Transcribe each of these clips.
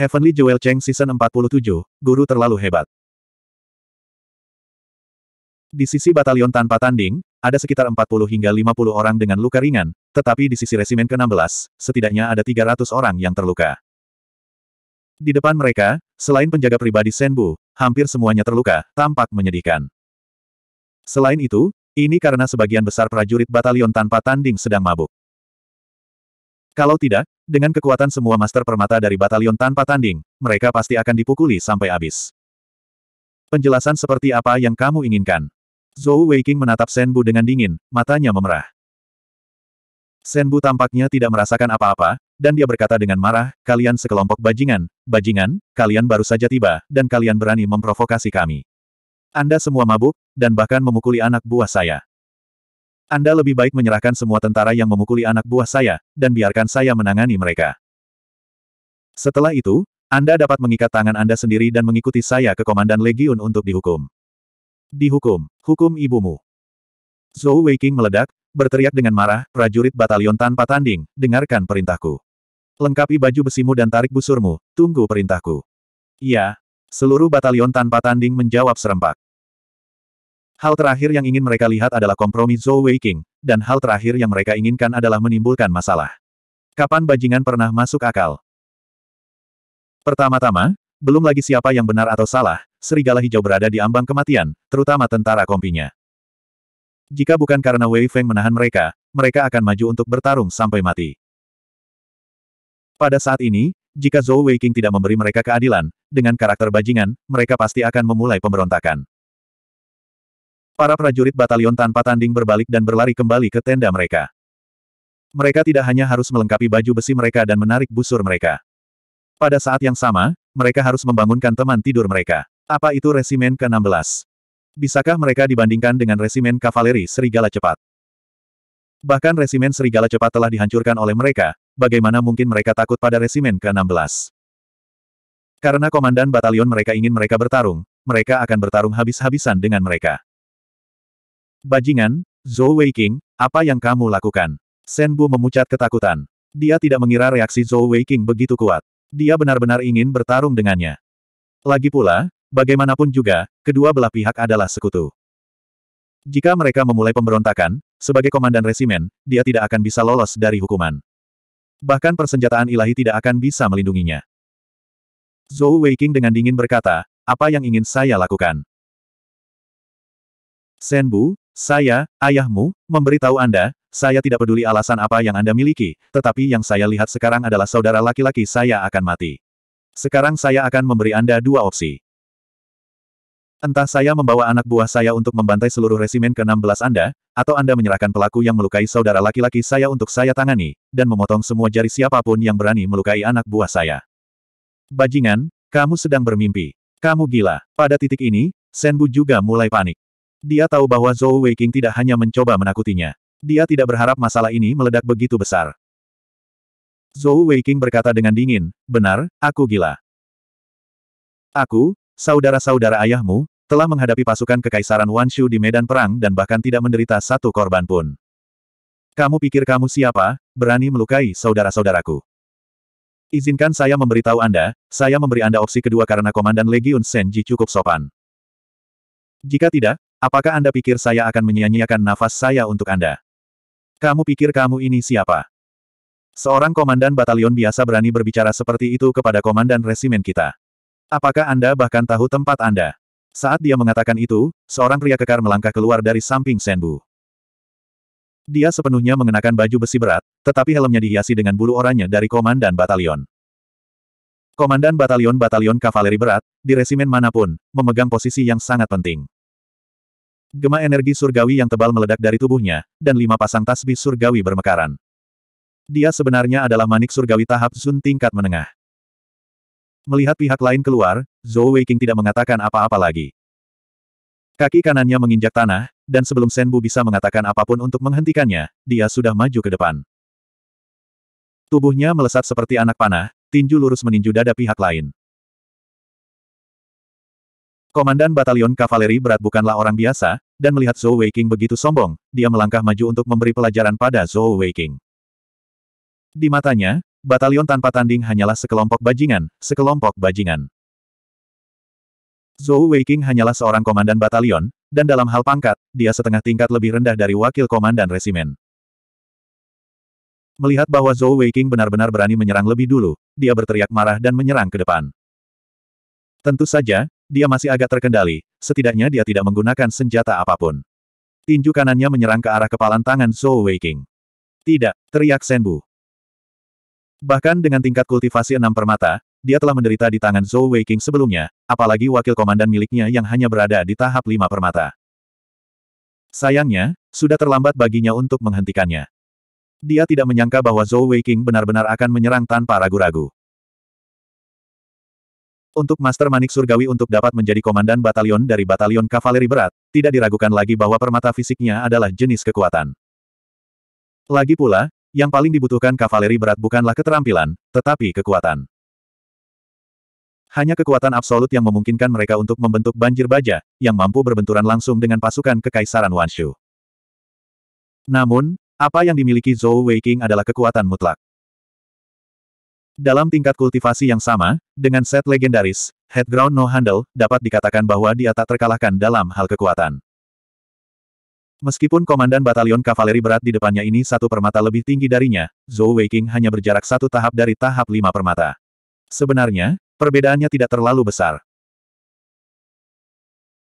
Heavenly Jewel Cheng Season 47, Guru Terlalu Hebat. Di sisi batalion tanpa tanding, ada sekitar 40 hingga 50 orang dengan luka ringan, tetapi di sisi resimen ke-16, setidaknya ada 300 orang yang terluka. Di depan mereka, selain penjaga pribadi Senbu, hampir semuanya terluka, tampak menyedihkan. Selain itu, ini karena sebagian besar prajurit batalion tanpa tanding sedang mabuk. Kalau tidak, dengan kekuatan semua master permata dari batalion tanpa tanding, mereka pasti akan dipukuli sampai habis. Penjelasan seperti apa yang kamu inginkan? Zhou Weiqing menatap Bu dengan dingin, matanya memerah. Bu tampaknya tidak merasakan apa-apa, dan dia berkata dengan marah, kalian sekelompok bajingan, bajingan, kalian baru saja tiba, dan kalian berani memprovokasi kami. Anda semua mabuk, dan bahkan memukuli anak buah saya. Anda lebih baik menyerahkan semua tentara yang memukuli anak buah saya, dan biarkan saya menangani mereka. Setelah itu, Anda dapat mengikat tangan Anda sendiri dan mengikuti saya ke Komandan Legiun untuk dihukum. Dihukum, hukum ibumu. Zhou Weiqing meledak, berteriak dengan marah, prajurit batalion tanpa tanding, dengarkan perintahku. Lengkapi baju besimu dan tarik busurmu, tunggu perintahku. Ya, Seluruh batalion tanpa tanding menjawab serempak. Hal terakhir yang ingin mereka lihat adalah kompromi Zhou King, dan hal terakhir yang mereka inginkan adalah menimbulkan masalah. Kapan bajingan pernah masuk akal? Pertama-tama, belum lagi siapa yang benar atau salah, serigala hijau berada di ambang kematian, terutama tentara kompinya. Jika bukan karena Wei Feng menahan mereka, mereka akan maju untuk bertarung sampai mati. Pada saat ini, jika Zhou King tidak memberi mereka keadilan, dengan karakter bajingan, mereka pasti akan memulai pemberontakan. Para prajurit batalion tanpa tanding berbalik dan berlari kembali ke tenda mereka. Mereka tidak hanya harus melengkapi baju besi mereka dan menarik busur mereka. Pada saat yang sama, mereka harus membangunkan teman tidur mereka. Apa itu resimen ke-16? Bisakah mereka dibandingkan dengan resimen kavaleri serigala cepat? Bahkan resimen serigala cepat telah dihancurkan oleh mereka, bagaimana mungkin mereka takut pada resimen ke-16? Karena komandan batalion mereka ingin mereka bertarung, mereka akan bertarung habis-habisan dengan mereka. Bajingan, Zhou Weiqing, apa yang kamu lakukan? Shen Bu memucat ketakutan. Dia tidak mengira reaksi Zhou Weiqing begitu kuat. Dia benar-benar ingin bertarung dengannya. Lagi pula, bagaimanapun juga, kedua belah pihak adalah sekutu. Jika mereka memulai pemberontakan, sebagai komandan resimen, dia tidak akan bisa lolos dari hukuman. Bahkan persenjataan ilahi tidak akan bisa melindunginya. Zhou Weiqing dengan dingin berkata, apa yang ingin saya lakukan? Senbu, saya, ayahmu, memberitahu Anda, saya tidak peduli alasan apa yang Anda miliki, tetapi yang saya lihat sekarang adalah saudara laki-laki saya akan mati. Sekarang saya akan memberi Anda dua opsi. Entah saya membawa anak buah saya untuk membantai seluruh resimen ke-16 Anda, atau Anda menyerahkan pelaku yang melukai saudara laki-laki saya untuk saya tangani, dan memotong semua jari siapapun yang berani melukai anak buah saya. Bajingan, kamu sedang bermimpi. Kamu gila. Pada titik ini, Senbu juga mulai panik. Dia tahu bahwa Zhou Weiqing tidak hanya mencoba menakutinya. Dia tidak berharap masalah ini meledak begitu besar. Zhou Weiqing berkata dengan dingin, benar, aku gila. Aku, saudara-saudara ayahmu, telah menghadapi pasukan kekaisaran Wanshu di medan perang dan bahkan tidak menderita satu korban pun. Kamu pikir kamu siapa, berani melukai saudara-saudaraku? Izinkan saya memberitahu Anda, saya memberi Anda opsi kedua karena Komandan Legiun Senji cukup sopan. Jika tidak, Apakah Anda pikir saya akan menyia-nyiakan nafas saya untuk Anda? Kamu pikir kamu ini siapa? Seorang komandan batalion biasa berani berbicara seperti itu kepada komandan resimen kita. Apakah Anda bahkan tahu tempat Anda? Saat dia mengatakan itu, seorang pria kekar melangkah keluar dari samping Senbu. Dia sepenuhnya mengenakan baju besi berat, tetapi helmnya dihiasi dengan bulu oranye dari komandan batalion. Komandan batalion-batalion kavaleri berat, di resimen manapun, memegang posisi yang sangat penting. Gema energi surgawi yang tebal meledak dari tubuhnya, dan lima pasang tasbih surgawi bermekaran. Dia sebenarnya adalah manik surgawi tahap Zun tingkat menengah. Melihat pihak lain keluar, Zhou Weiqing tidak mengatakan apa-apa lagi. Kaki kanannya menginjak tanah, dan sebelum Senbu bisa mengatakan apapun untuk menghentikannya, dia sudah maju ke depan. Tubuhnya melesat seperti anak panah, tinju lurus meninju dada pihak lain. Komandan Batalion Kavaleri Berat bukanlah orang biasa, dan melihat Zhou Weiqing begitu sombong, dia melangkah maju untuk memberi pelajaran pada Zhou Weiqing. Di matanya, batalion tanpa tanding hanyalah sekelompok bajingan, sekelompok bajingan. Zhou Weiqing hanyalah seorang komandan batalion, dan dalam hal pangkat, dia setengah tingkat lebih rendah dari wakil komandan resimen. Melihat bahwa Zhou Weiqing benar-benar berani menyerang lebih dulu, dia berteriak marah dan menyerang ke depan. Tentu saja, dia masih agak terkendali, setidaknya dia tidak menggunakan senjata apapun. Tinju kanannya menyerang ke arah kepalan tangan Zhou Weiking. Tidak, teriak Senbu. Bahkan dengan tingkat kultivasi enam permata, dia telah menderita di tangan Zhou Weiking sebelumnya, apalagi wakil komandan miliknya yang hanya berada di tahap lima permata. Sayangnya, sudah terlambat baginya untuk menghentikannya. Dia tidak menyangka bahwa Zhou Weiking benar-benar akan menyerang tanpa ragu-ragu. Untuk Master Manik Surgawi untuk dapat menjadi komandan batalion dari batalion kavaleri berat, tidak diragukan lagi bahwa permata fisiknya adalah jenis kekuatan. Lagi pula, yang paling dibutuhkan kavaleri berat bukanlah keterampilan, tetapi kekuatan. Hanya kekuatan absolut yang memungkinkan mereka untuk membentuk banjir baja, yang mampu berbenturan langsung dengan pasukan kekaisaran Wanshu. Namun, apa yang dimiliki Zhou Weiqing adalah kekuatan mutlak. Dalam tingkat kultivasi yang sama, dengan set legendaris, Headground No Handle, dapat dikatakan bahwa dia tak terkalahkan dalam hal kekuatan. Meskipun komandan batalion kavaleri berat di depannya ini satu permata lebih tinggi darinya, Zhou Weiqing hanya berjarak satu tahap dari tahap lima permata. Sebenarnya, perbedaannya tidak terlalu besar.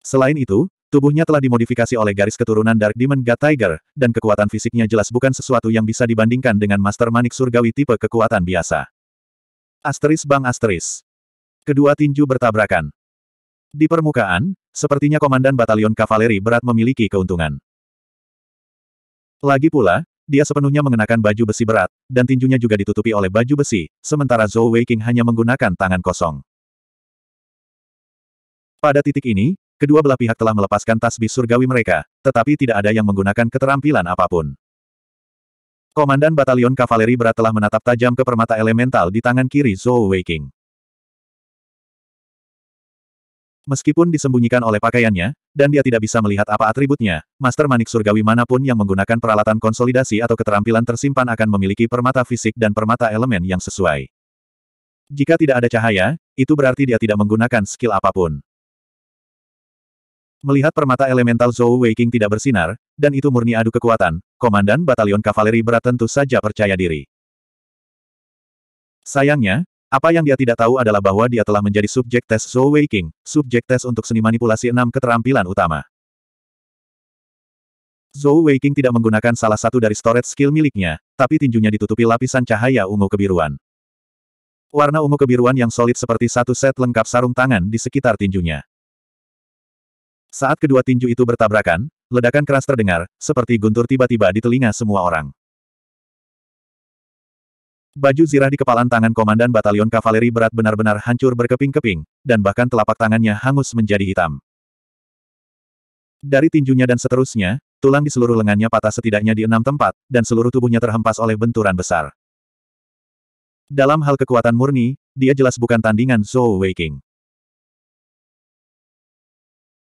Selain itu, tubuhnya telah dimodifikasi oleh garis keturunan Dark Demon God Tiger, dan kekuatan fisiknya jelas bukan sesuatu yang bisa dibandingkan dengan Master Manik Surgawi tipe kekuatan biasa. Asteris bang asteris. Kedua tinju bertabrakan. Di permukaan, sepertinya komandan batalion kavaleri berat memiliki keuntungan. Lagi pula, dia sepenuhnya mengenakan baju besi berat, dan tinjunya juga ditutupi oleh baju besi, sementara Zhou Weiqing hanya menggunakan tangan kosong. Pada titik ini, kedua belah pihak telah melepaskan tasbih surgawi mereka, tetapi tidak ada yang menggunakan keterampilan apapun. Komandan Batalion Kavaleri Berat telah menatap tajam ke permata elemental di tangan kiri Zhou Weiqing. Meskipun disembunyikan oleh pakaiannya, dan dia tidak bisa melihat apa atributnya, Master Manik Surgawi manapun yang menggunakan peralatan konsolidasi atau keterampilan tersimpan akan memiliki permata fisik dan permata elemen yang sesuai. Jika tidak ada cahaya, itu berarti dia tidak menggunakan skill apapun. Melihat permata elemental Zhou Weiqing tidak bersinar, dan itu murni adu kekuatan, Komandan Batalion Kavaleri Berat tentu saja percaya diri. Sayangnya, apa yang dia tidak tahu adalah bahwa dia telah menjadi subjek tes Zhou Weiqing, subjek tes untuk seni manipulasi enam keterampilan utama. Zhou Weiqing tidak menggunakan salah satu dari storage skill miliknya, tapi tinjunya ditutupi lapisan cahaya ungu kebiruan. Warna ungu kebiruan yang solid seperti satu set lengkap sarung tangan di sekitar tinjunya. Saat kedua tinju itu bertabrakan, ledakan keras terdengar, seperti guntur tiba-tiba di telinga semua orang. Baju zirah di kepalan tangan komandan batalion kavaleri berat benar-benar hancur berkeping-keping, dan bahkan telapak tangannya hangus menjadi hitam. Dari tinjunya dan seterusnya, tulang di seluruh lengannya patah setidaknya di enam tempat, dan seluruh tubuhnya terhempas oleh benturan besar. Dalam hal kekuatan murni, dia jelas bukan tandingan Zhou Weiqing.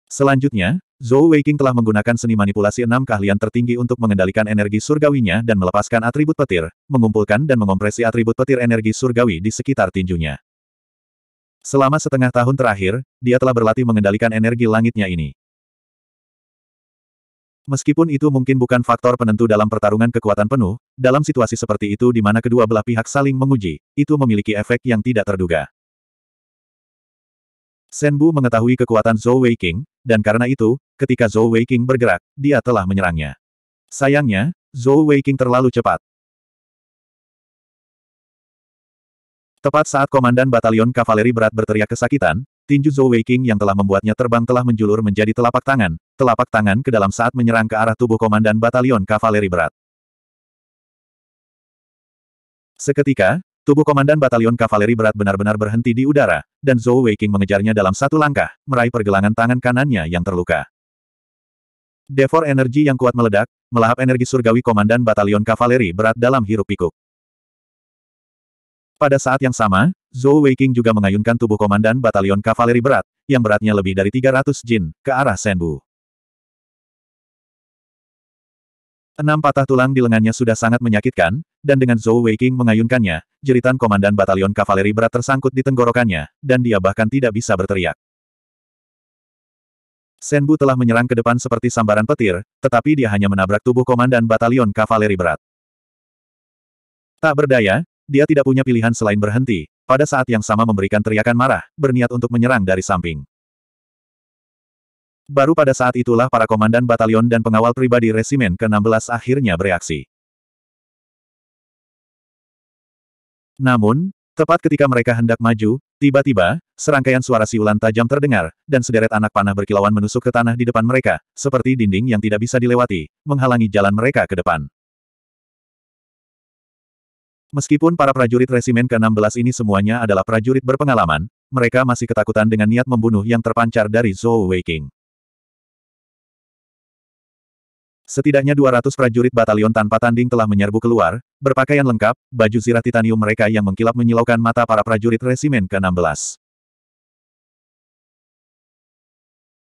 Selanjutnya, Zhou Weiqing telah menggunakan seni manipulasi enam keahlian tertinggi untuk mengendalikan energi surgawinya dan melepaskan atribut petir, mengumpulkan dan mengompresi atribut petir energi surgawi di sekitar tinjunya. Selama setengah tahun terakhir, dia telah berlatih mengendalikan energi langitnya ini. Meskipun itu mungkin bukan faktor penentu dalam pertarungan kekuatan penuh, dalam situasi seperti itu di mana kedua belah pihak saling menguji, itu memiliki efek yang tidak terduga. Senbu mengetahui kekuatan Zhou Weiqing, dan karena itu, ketika Zhou Weiqing bergerak, dia telah menyerangnya. Sayangnya, Zhou Weiqing terlalu cepat. Tepat saat komandan batalion kavaleri berat berteriak kesakitan, tinju Zhou Weiqing yang telah membuatnya terbang telah menjulur menjadi telapak tangan, telapak tangan ke dalam saat menyerang ke arah tubuh komandan batalion kavaleri berat. Seketika, Tubuh komandan batalion kavaleri berat benar-benar berhenti di udara, dan Zhou Weiqing mengejarnya dalam satu langkah, meraih pergelangan tangan kanannya yang terluka. Devor energi yang kuat meledak, melahap energi surgawi komandan batalion kavaleri berat dalam hirup pikuk Pada saat yang sama, Zhou Weiqing juga mengayunkan tubuh komandan batalion kavaleri berat, yang beratnya lebih dari 300 jin, ke arah Senbu. Enam patah tulang di lengannya sudah sangat menyakitkan, dan dengan Zhou Weiqing mengayunkannya, jeritan komandan batalion kavaleri berat tersangkut di tenggorokannya, dan dia bahkan tidak bisa berteriak. Senbu telah menyerang ke depan seperti sambaran petir, tetapi dia hanya menabrak tubuh komandan batalion kavaleri berat. Tak berdaya, dia tidak punya pilihan selain berhenti, pada saat yang sama memberikan teriakan marah, berniat untuk menyerang dari samping. Baru pada saat itulah para komandan batalion dan pengawal pribadi resimen ke-16 akhirnya bereaksi. Namun, tepat ketika mereka hendak maju, tiba-tiba, serangkaian suara siulan tajam terdengar, dan sederet anak panah berkilauan menusuk ke tanah di depan mereka, seperti dinding yang tidak bisa dilewati, menghalangi jalan mereka ke depan. Meskipun para prajurit resimen ke-16 ini semuanya adalah prajurit berpengalaman, mereka masih ketakutan dengan niat membunuh yang terpancar dari Zhou Weiking. Setidaknya 200 prajurit batalion tanpa tanding telah menyerbu keluar, berpakaian lengkap, baju zirah titanium mereka yang mengkilap menyilaukan mata para prajurit resimen ke-16.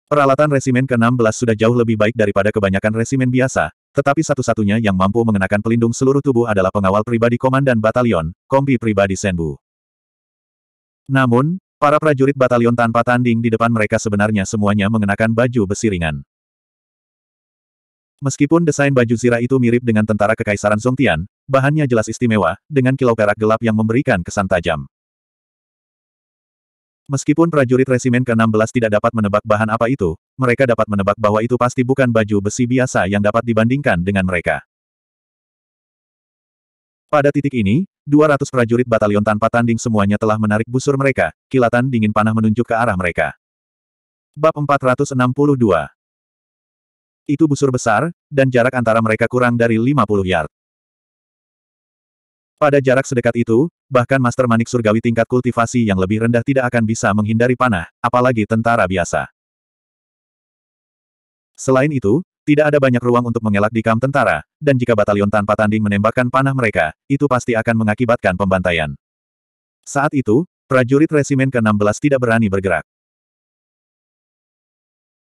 Peralatan resimen ke-16 sudah jauh lebih baik daripada kebanyakan resimen biasa, tetapi satu-satunya yang mampu mengenakan pelindung seluruh tubuh adalah pengawal pribadi komandan batalion, kompi pribadi Senbu. Namun, para prajurit batalion tanpa tanding di depan mereka sebenarnya semuanya mengenakan baju besi ringan. Meskipun desain baju Zira itu mirip dengan tentara Kekaisaran Zongtian, bahannya jelas istimewa, dengan kilau perak gelap yang memberikan kesan tajam. Meskipun prajurit resimen ke-16 tidak dapat menebak bahan apa itu, mereka dapat menebak bahwa itu pasti bukan baju besi biasa yang dapat dibandingkan dengan mereka. Pada titik ini, 200 prajurit batalion tanpa tanding semuanya telah menarik busur mereka, kilatan dingin panah menunjuk ke arah mereka. Bab 462 itu busur besar, dan jarak antara mereka kurang dari 50 yard. Pada jarak sedekat itu, bahkan Master Manik Surgawi tingkat kultivasi yang lebih rendah tidak akan bisa menghindari panah, apalagi tentara biasa. Selain itu, tidak ada banyak ruang untuk mengelak di kamp tentara, dan jika batalion tanpa tanding menembakkan panah mereka, itu pasti akan mengakibatkan pembantaian. Saat itu, prajurit resimen ke-16 tidak berani bergerak.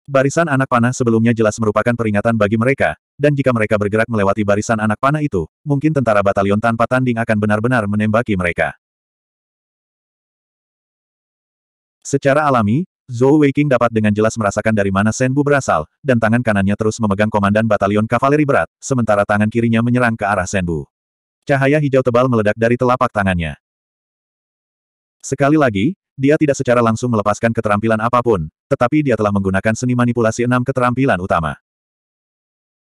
Barisan anak panah sebelumnya jelas merupakan peringatan bagi mereka, dan jika mereka bergerak melewati barisan anak panah itu, mungkin tentara batalion tanpa tanding akan benar-benar menembaki mereka. Secara alami, Zhou Weiqing dapat dengan jelas merasakan dari mana Senbu berasal, dan tangan kanannya terus memegang komandan batalion kavaleri berat, sementara tangan kirinya menyerang ke arah Senbu. Cahaya hijau tebal meledak dari telapak tangannya. Sekali lagi, dia tidak secara langsung melepaskan keterampilan apapun, tetapi dia telah menggunakan seni manipulasi enam keterampilan utama.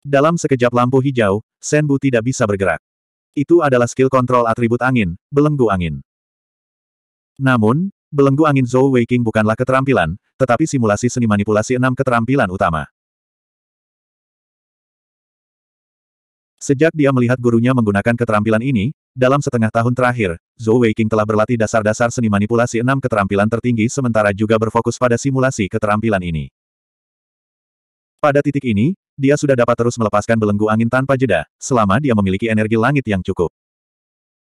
Dalam sekejap lampu hijau, Senbu tidak bisa bergerak. Itu adalah skill kontrol atribut angin, belenggu angin. Namun, belenggu angin Zhou Weiqing bukanlah keterampilan, tetapi simulasi seni manipulasi enam keterampilan utama. Sejak dia melihat gurunya menggunakan keterampilan ini, dalam setengah tahun terakhir, Zhou Weiqing telah berlatih dasar-dasar seni manipulasi enam keterampilan tertinggi sementara juga berfokus pada simulasi keterampilan ini. Pada titik ini, dia sudah dapat terus melepaskan belenggu angin tanpa jeda, selama dia memiliki energi langit yang cukup.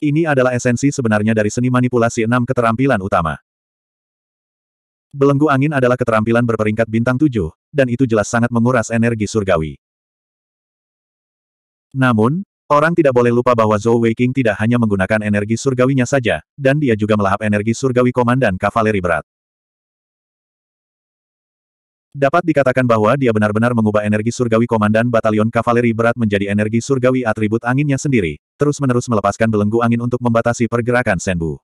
Ini adalah esensi sebenarnya dari seni manipulasi enam keterampilan utama. Belenggu angin adalah keterampilan berperingkat bintang tujuh, dan itu jelas sangat menguras energi surgawi. Namun, Orang tidak boleh lupa bahwa Zhou Weiqing tidak hanya menggunakan energi surgawinya saja, dan dia juga melahap energi surgawi komandan kavaleri berat. Dapat dikatakan bahwa dia benar-benar mengubah energi surgawi komandan batalion kavaleri berat menjadi energi surgawi atribut anginnya sendiri, terus-menerus melepaskan belenggu angin untuk membatasi pergerakan Senbu.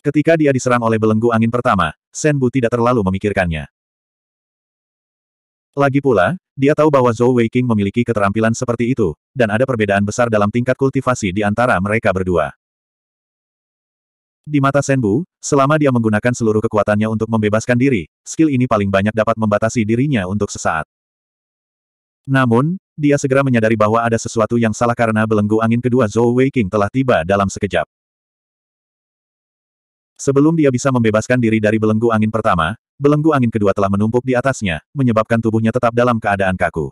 Ketika dia diserang oleh belenggu angin pertama, Senbu tidak terlalu memikirkannya. Lagi pula, dia tahu bahwa Zhou Weiqing memiliki keterampilan seperti itu, dan ada perbedaan besar dalam tingkat kultivasi di antara mereka berdua. Di mata Senbu, selama dia menggunakan seluruh kekuatannya untuk membebaskan diri, skill ini paling banyak dapat membatasi dirinya untuk sesaat. Namun, dia segera menyadari bahwa ada sesuatu yang salah karena belenggu angin kedua Zhou Weiqing telah tiba dalam sekejap. Sebelum dia bisa membebaskan diri dari belenggu angin pertama, belenggu angin kedua telah menumpuk di atasnya, menyebabkan tubuhnya tetap dalam keadaan kaku.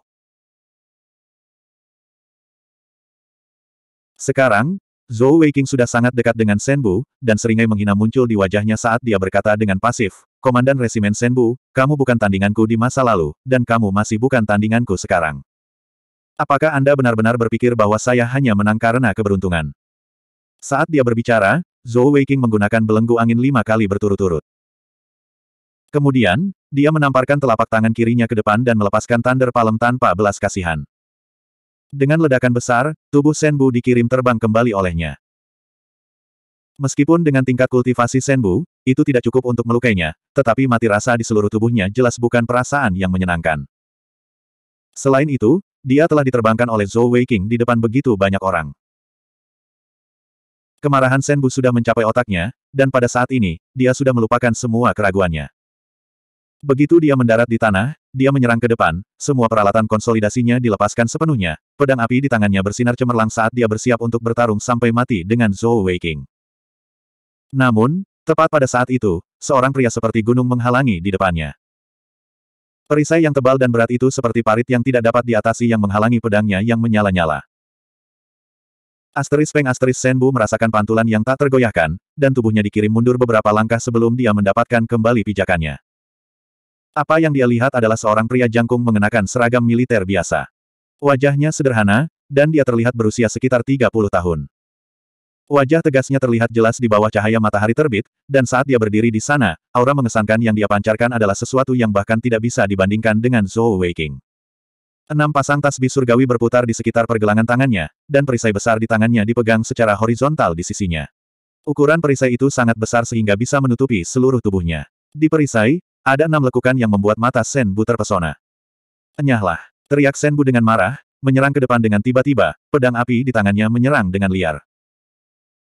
Sekarang, Zhou Weiqing sudah sangat dekat dengan Senbu, dan seringai menghina muncul di wajahnya saat dia berkata dengan pasif, Komandan Resimen Senbu, kamu bukan tandinganku di masa lalu, dan kamu masih bukan tandinganku sekarang. Apakah Anda benar-benar berpikir bahwa saya hanya menang karena keberuntungan? Saat dia berbicara, Zhou Weiqing menggunakan belenggu angin lima kali berturut-turut. Kemudian, dia menamparkan telapak tangan kirinya ke depan dan melepaskan Thunder Palem tanpa belas kasihan. Dengan ledakan besar, tubuh Senbu dikirim terbang kembali olehnya. Meskipun dengan tingkat kultivasi Senbu, itu tidak cukup untuk melukainya, tetapi mati rasa di seluruh tubuhnya jelas bukan perasaan yang menyenangkan. Selain itu, dia telah diterbangkan oleh Zhou Weiqing di depan begitu banyak orang. Kemarahan Senbu sudah mencapai otaknya, dan pada saat ini, dia sudah melupakan semua keraguannya. Begitu dia mendarat di tanah, dia menyerang ke depan, semua peralatan konsolidasinya dilepaskan sepenuhnya. Pedang api di tangannya bersinar cemerlang saat dia bersiap untuk bertarung sampai mati dengan Zhou Weiqing. Namun, tepat pada saat itu, seorang pria seperti gunung menghalangi di depannya. Perisai yang tebal dan berat itu seperti parit yang tidak dapat diatasi yang menghalangi pedangnya yang menyala-nyala. Asteris Peng Asteris Senbu merasakan pantulan yang tak tergoyahkan, dan tubuhnya dikirim mundur beberapa langkah sebelum dia mendapatkan kembali pijakannya. Apa yang dia lihat adalah seorang pria jangkung mengenakan seragam militer biasa. Wajahnya sederhana, dan dia terlihat berusia sekitar 30 tahun. Wajah tegasnya terlihat jelas di bawah cahaya matahari terbit, dan saat dia berdiri di sana, aura mengesankan yang dia pancarkan adalah sesuatu yang bahkan tidak bisa dibandingkan dengan Zhou Weiqing. Enam pasang tasbih surgawi berputar di sekitar pergelangan tangannya, dan perisai besar di tangannya dipegang secara horizontal di sisinya. Ukuran perisai itu sangat besar sehingga bisa menutupi seluruh tubuhnya. Di perisai, ada enam lekukan yang membuat mata Sen Bu terpesona. Enyahlah! Teriak Sen Bu dengan marah, menyerang ke depan dengan tiba-tiba, pedang api di tangannya menyerang dengan liar.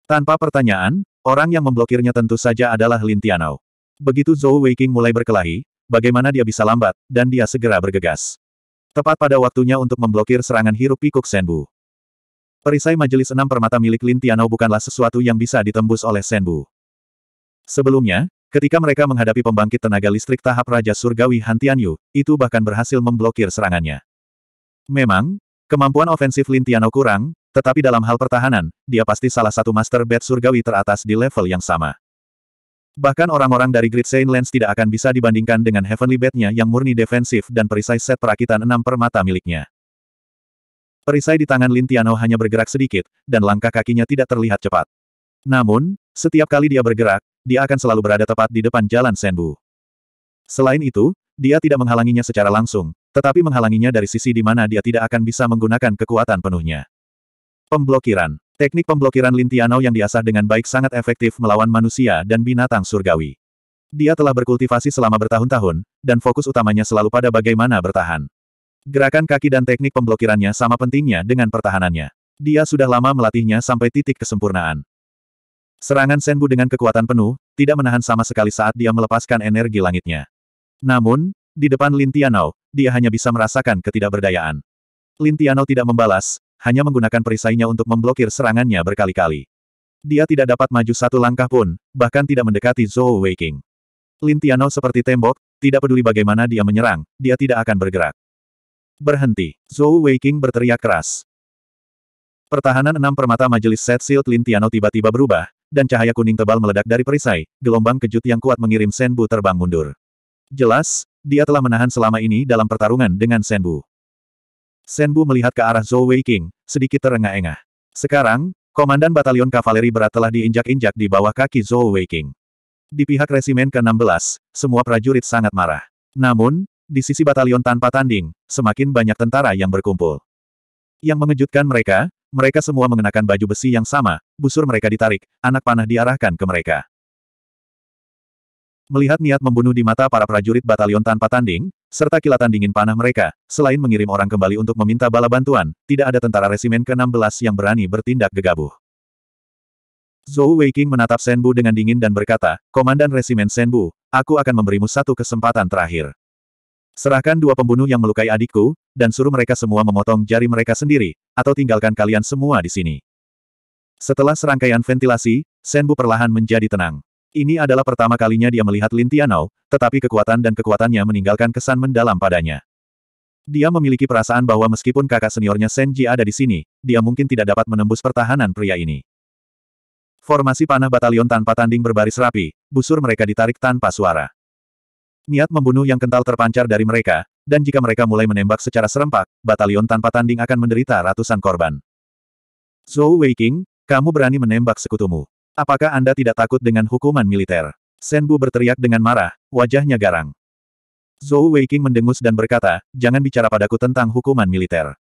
Tanpa pertanyaan, orang yang memblokirnya tentu saja adalah Lin Tianao. Begitu Zhou Weiqing mulai berkelahi, bagaimana dia bisa lambat, dan dia segera bergegas. Tepat pada waktunya untuk memblokir serangan hirup pikuk Senbu. Perisai majelis enam permata milik Lin Tianao bukanlah sesuatu yang bisa ditembus oleh Senbu. Sebelumnya, ketika mereka menghadapi pembangkit tenaga listrik tahap Raja Surgawi Han Tianyu, itu bahkan berhasil memblokir serangannya. Memang, kemampuan ofensif Lin Tianao kurang, tetapi dalam hal pertahanan, dia pasti salah satu master bed surgawi teratas di level yang sama. Bahkan orang-orang dari Great Saint Lens tidak akan bisa dibandingkan dengan Heavenly Bat-nya yang murni defensif dan perisai set perakitan enam permata miliknya. Perisai di tangan Lin Tiano hanya bergerak sedikit, dan langkah kakinya tidak terlihat cepat. Namun, setiap kali dia bergerak, dia akan selalu berada tepat di depan jalan Senbu. Selain itu, dia tidak menghalanginya secara langsung, tetapi menghalanginya dari sisi di mana dia tidak akan bisa menggunakan kekuatan penuhnya. Pemblokiran Teknik pemblokiran Lintianau yang diasah dengan baik sangat efektif melawan manusia dan binatang surgawi. Dia telah berkultivasi selama bertahun-tahun, dan fokus utamanya selalu pada bagaimana bertahan. Gerakan kaki dan teknik pemblokirannya sama pentingnya dengan pertahanannya. Dia sudah lama melatihnya sampai titik kesempurnaan. Serangan Senbu dengan kekuatan penuh, tidak menahan sama sekali saat dia melepaskan energi langitnya. Namun, di depan Lintianau, dia hanya bisa merasakan ketidakberdayaan. Lintianau tidak membalas, hanya menggunakan perisainya untuk memblokir serangannya berkali-kali. Dia tidak dapat maju satu langkah pun, bahkan tidak mendekati Zhou Weiqing. Lin Tiano seperti tembok, tidak peduli bagaimana dia menyerang, dia tidak akan bergerak. Berhenti, Zhou Weiqing berteriak keras. Pertahanan enam permata majelis set shield Lin Tiano tiba-tiba berubah, dan cahaya kuning tebal meledak dari perisai, gelombang kejut yang kuat mengirim Senbu terbang mundur. Jelas, dia telah menahan selama ini dalam pertarungan dengan Senbu. Senbu melihat ke arah Zhou Weiqing, sedikit terengah-engah. Sekarang, komandan batalion kavaleri berat telah diinjak-injak di bawah kaki Zhou Weiqing. Di pihak resimen ke-16, semua prajurit sangat marah. Namun, di sisi batalion tanpa tanding, semakin banyak tentara yang berkumpul. Yang mengejutkan mereka, mereka semua mengenakan baju besi yang sama, busur mereka ditarik, anak panah diarahkan ke mereka. Melihat niat membunuh di mata para prajurit batalion tanpa tanding, serta kilatan dingin panah mereka, selain mengirim orang kembali untuk meminta bala bantuan, tidak ada tentara resimen ke-16 yang berani bertindak gegabah. Zhou Weiqing menatap Senbu dengan dingin dan berkata, Komandan Resimen Senbu, aku akan memberimu satu kesempatan terakhir. Serahkan dua pembunuh yang melukai adikku, dan suruh mereka semua memotong jari mereka sendiri, atau tinggalkan kalian semua di sini. Setelah serangkaian ventilasi, Senbu perlahan menjadi tenang. Ini adalah pertama kalinya dia melihat Lin Tianao, tetapi kekuatan dan kekuatannya meninggalkan kesan mendalam padanya. Dia memiliki perasaan bahwa meskipun kakak seniornya Senji ada di sini, dia mungkin tidak dapat menembus pertahanan pria ini. Formasi panah batalion tanpa tanding berbaris rapi, busur mereka ditarik tanpa suara. Niat membunuh yang kental terpancar dari mereka, dan jika mereka mulai menembak secara serempak, batalion tanpa tanding akan menderita ratusan korban. Zhou Weiking, kamu berani menembak sekutumu. Apakah Anda tidak takut dengan hukuman militer? Senbu berteriak dengan marah, wajahnya garang. Zhou Weiqing mendengus dan berkata, jangan bicara padaku tentang hukuman militer.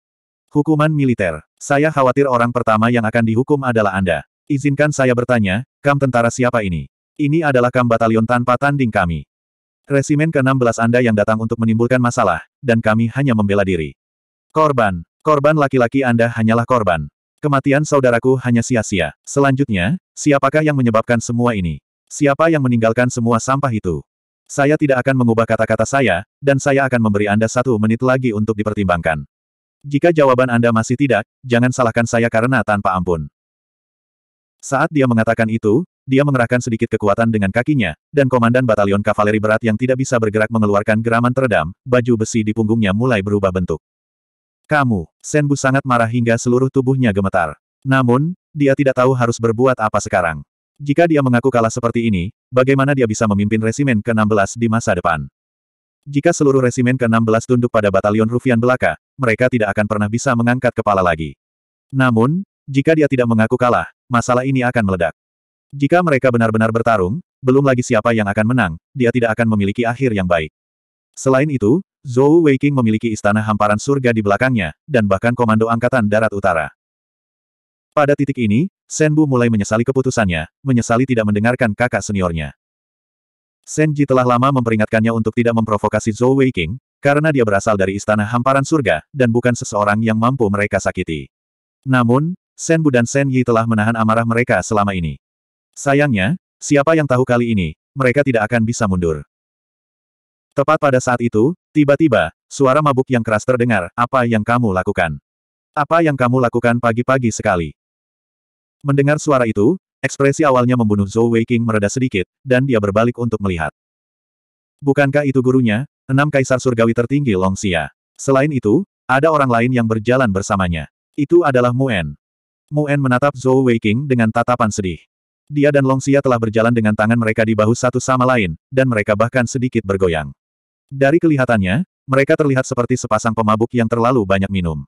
Hukuman militer. Saya khawatir orang pertama yang akan dihukum adalah Anda. Izinkan saya bertanya, kam tentara siapa ini? Ini adalah kam batalion tanpa tanding kami. Resimen ke-16 Anda yang datang untuk menimbulkan masalah, dan kami hanya membela diri. Korban. Korban laki-laki Anda hanyalah korban. Kematian saudaraku hanya sia-sia. Selanjutnya, Siapakah yang menyebabkan semua ini? Siapa yang meninggalkan semua sampah itu? Saya tidak akan mengubah kata-kata saya, dan saya akan memberi Anda satu menit lagi untuk dipertimbangkan. Jika jawaban Anda masih tidak, jangan salahkan saya karena tanpa ampun. Saat dia mengatakan itu, dia mengerahkan sedikit kekuatan dengan kakinya, dan komandan batalion kavaleri berat yang tidak bisa bergerak mengeluarkan geraman teredam, baju besi di punggungnya mulai berubah bentuk. Kamu, Senbu sangat marah hingga seluruh tubuhnya gemetar. Namun, dia tidak tahu harus berbuat apa sekarang. Jika dia mengaku kalah seperti ini, bagaimana dia bisa memimpin resimen ke-16 di masa depan? Jika seluruh resimen ke-16 tunduk pada batalion Rufian belaka, mereka tidak akan pernah bisa mengangkat kepala lagi. Namun, jika dia tidak mengaku kalah, masalah ini akan meledak. Jika mereka benar-benar bertarung, belum lagi siapa yang akan menang, dia tidak akan memiliki akhir yang baik. Selain itu, Zhou Weiqing memiliki istana hamparan surga di belakangnya, dan bahkan komando angkatan darat utara. Pada titik ini, Senbu mulai menyesali keputusannya, menyesali tidak mendengarkan kakak seniornya. Senji telah lama memperingatkannya untuk tidak memprovokasi Zhou Weiqing, karena dia berasal dari istana hamparan surga, dan bukan seseorang yang mampu mereka sakiti. Namun, Senbu dan Sen Yi telah menahan amarah mereka selama ini. Sayangnya, siapa yang tahu kali ini, mereka tidak akan bisa mundur. Tepat pada saat itu, tiba-tiba, suara mabuk yang keras terdengar, apa yang kamu lakukan? Apa yang kamu lakukan pagi-pagi sekali? Mendengar suara itu, ekspresi awalnya membunuh Zhou Weiqing mereda sedikit, dan dia berbalik untuk melihat. Bukankah itu gurunya, enam kaisar surgawi tertinggi Long Xia. Selain itu, ada orang lain yang berjalan bersamanya. Itu adalah Muen. Muen menatap Zhou Weiqing dengan tatapan sedih. Dia dan Long Xia telah berjalan dengan tangan mereka di bahu satu sama lain, dan mereka bahkan sedikit bergoyang. Dari kelihatannya, mereka terlihat seperti sepasang pemabuk yang terlalu banyak minum.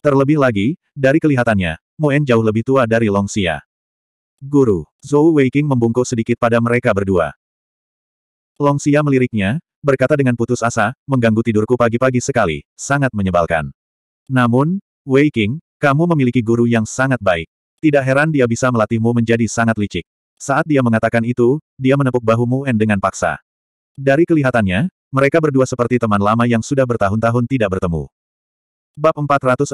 Terlebih lagi, dari kelihatannya, Moen jauh lebih tua dari Long Xia. Guru, Zhou Weiking membungkuk sedikit pada mereka berdua. Long Xia meliriknya, berkata dengan putus asa, mengganggu tidurku pagi-pagi sekali, sangat menyebalkan. Namun, Weiking, kamu memiliki guru yang sangat baik. Tidak heran dia bisa melatihmu menjadi sangat licik. Saat dia mengatakan itu, dia menepuk bahu Muen dengan paksa. Dari kelihatannya, mereka berdua seperti teman lama yang sudah bertahun-tahun tidak bertemu. Bab 463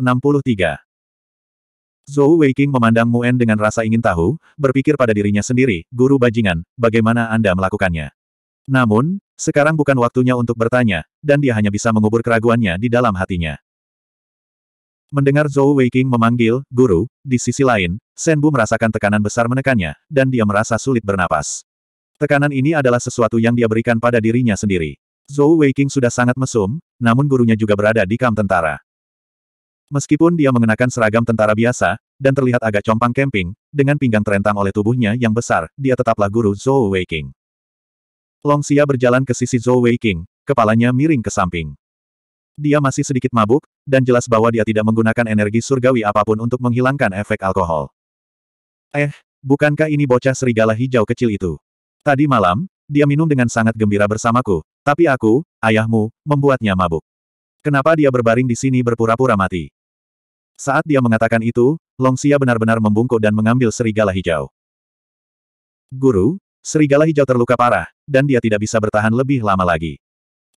Zhou Weiqing memandang Muen dengan rasa ingin tahu, berpikir pada dirinya sendiri, guru bajingan, bagaimana Anda melakukannya? Namun, sekarang bukan waktunya untuk bertanya, dan dia hanya bisa mengubur keraguannya di dalam hatinya. Mendengar Zhou Weiqing memanggil, guru, di sisi lain, Bu merasakan tekanan besar menekannya, dan dia merasa sulit bernapas. Tekanan ini adalah sesuatu yang dia berikan pada dirinya sendiri. Zhou Weiqing sudah sangat mesum, namun gurunya juga berada di kam tentara. Meskipun dia mengenakan seragam tentara biasa, dan terlihat agak compang camping, dengan pinggang terentang oleh tubuhnya yang besar, dia tetaplah guru Zhou Weiqing. Long Xia berjalan ke sisi Zhou Weiqing, kepalanya miring ke samping. Dia masih sedikit mabuk, dan jelas bahwa dia tidak menggunakan energi surgawi apapun untuk menghilangkan efek alkohol. Eh, bukankah ini bocah serigala hijau kecil itu? Tadi malam, dia minum dengan sangat gembira bersamaku, tapi aku, ayahmu, membuatnya mabuk. Kenapa dia berbaring di sini berpura-pura mati? Saat dia mengatakan itu, Longxia benar-benar membungkuk dan mengambil serigala hijau. Guru, serigala hijau terluka parah, dan dia tidak bisa bertahan lebih lama lagi.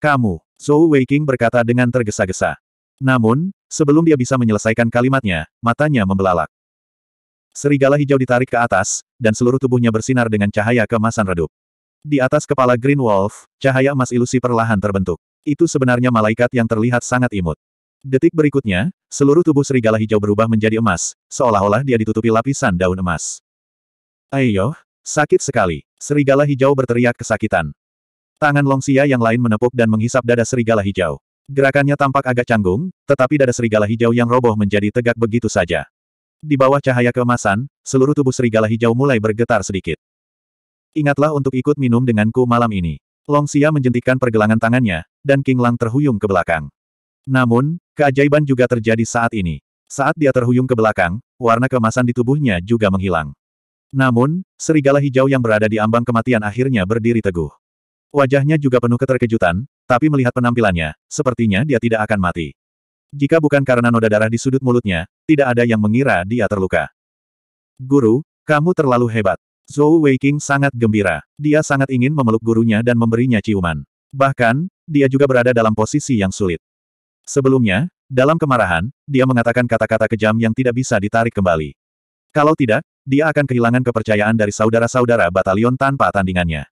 Kamu, Zhou Weiking, berkata dengan tergesa-gesa. Namun, sebelum dia bisa menyelesaikan kalimatnya, matanya membelalak. Serigala hijau ditarik ke atas, dan seluruh tubuhnya bersinar dengan cahaya kemasan redup. Di atas kepala Green Wolf, cahaya emas ilusi perlahan terbentuk. Itu sebenarnya malaikat yang terlihat sangat imut. Detik berikutnya, seluruh tubuh serigala hijau berubah menjadi emas, seolah-olah dia ditutupi lapisan daun emas. Ayo, sakit sekali. Serigala hijau berteriak kesakitan. Tangan Longsia yang lain menepuk dan menghisap dada serigala hijau. Gerakannya tampak agak canggung, tetapi dada serigala hijau yang roboh menjadi tegak begitu saja. Di bawah cahaya keemasan, seluruh tubuh serigala hijau mulai bergetar sedikit. Ingatlah untuk ikut minum denganku malam ini. Long Xia menjentikkan pergelangan tangannya, dan King Lang terhuyung ke belakang. Namun, keajaiban juga terjadi saat ini. Saat dia terhuyung ke belakang, warna kemasan di tubuhnya juga menghilang. Namun, serigala hijau yang berada di ambang kematian akhirnya berdiri teguh. Wajahnya juga penuh keterkejutan, tapi melihat penampilannya, sepertinya dia tidak akan mati. Jika bukan karena noda darah di sudut mulutnya, tidak ada yang mengira dia terluka. Guru, kamu terlalu hebat. Zhou Weiqing sangat gembira. Dia sangat ingin memeluk gurunya dan memberinya ciuman. Bahkan, dia juga berada dalam posisi yang sulit. Sebelumnya, dalam kemarahan, dia mengatakan kata-kata kejam yang tidak bisa ditarik kembali. Kalau tidak, dia akan kehilangan kepercayaan dari saudara-saudara batalion tanpa tandingannya.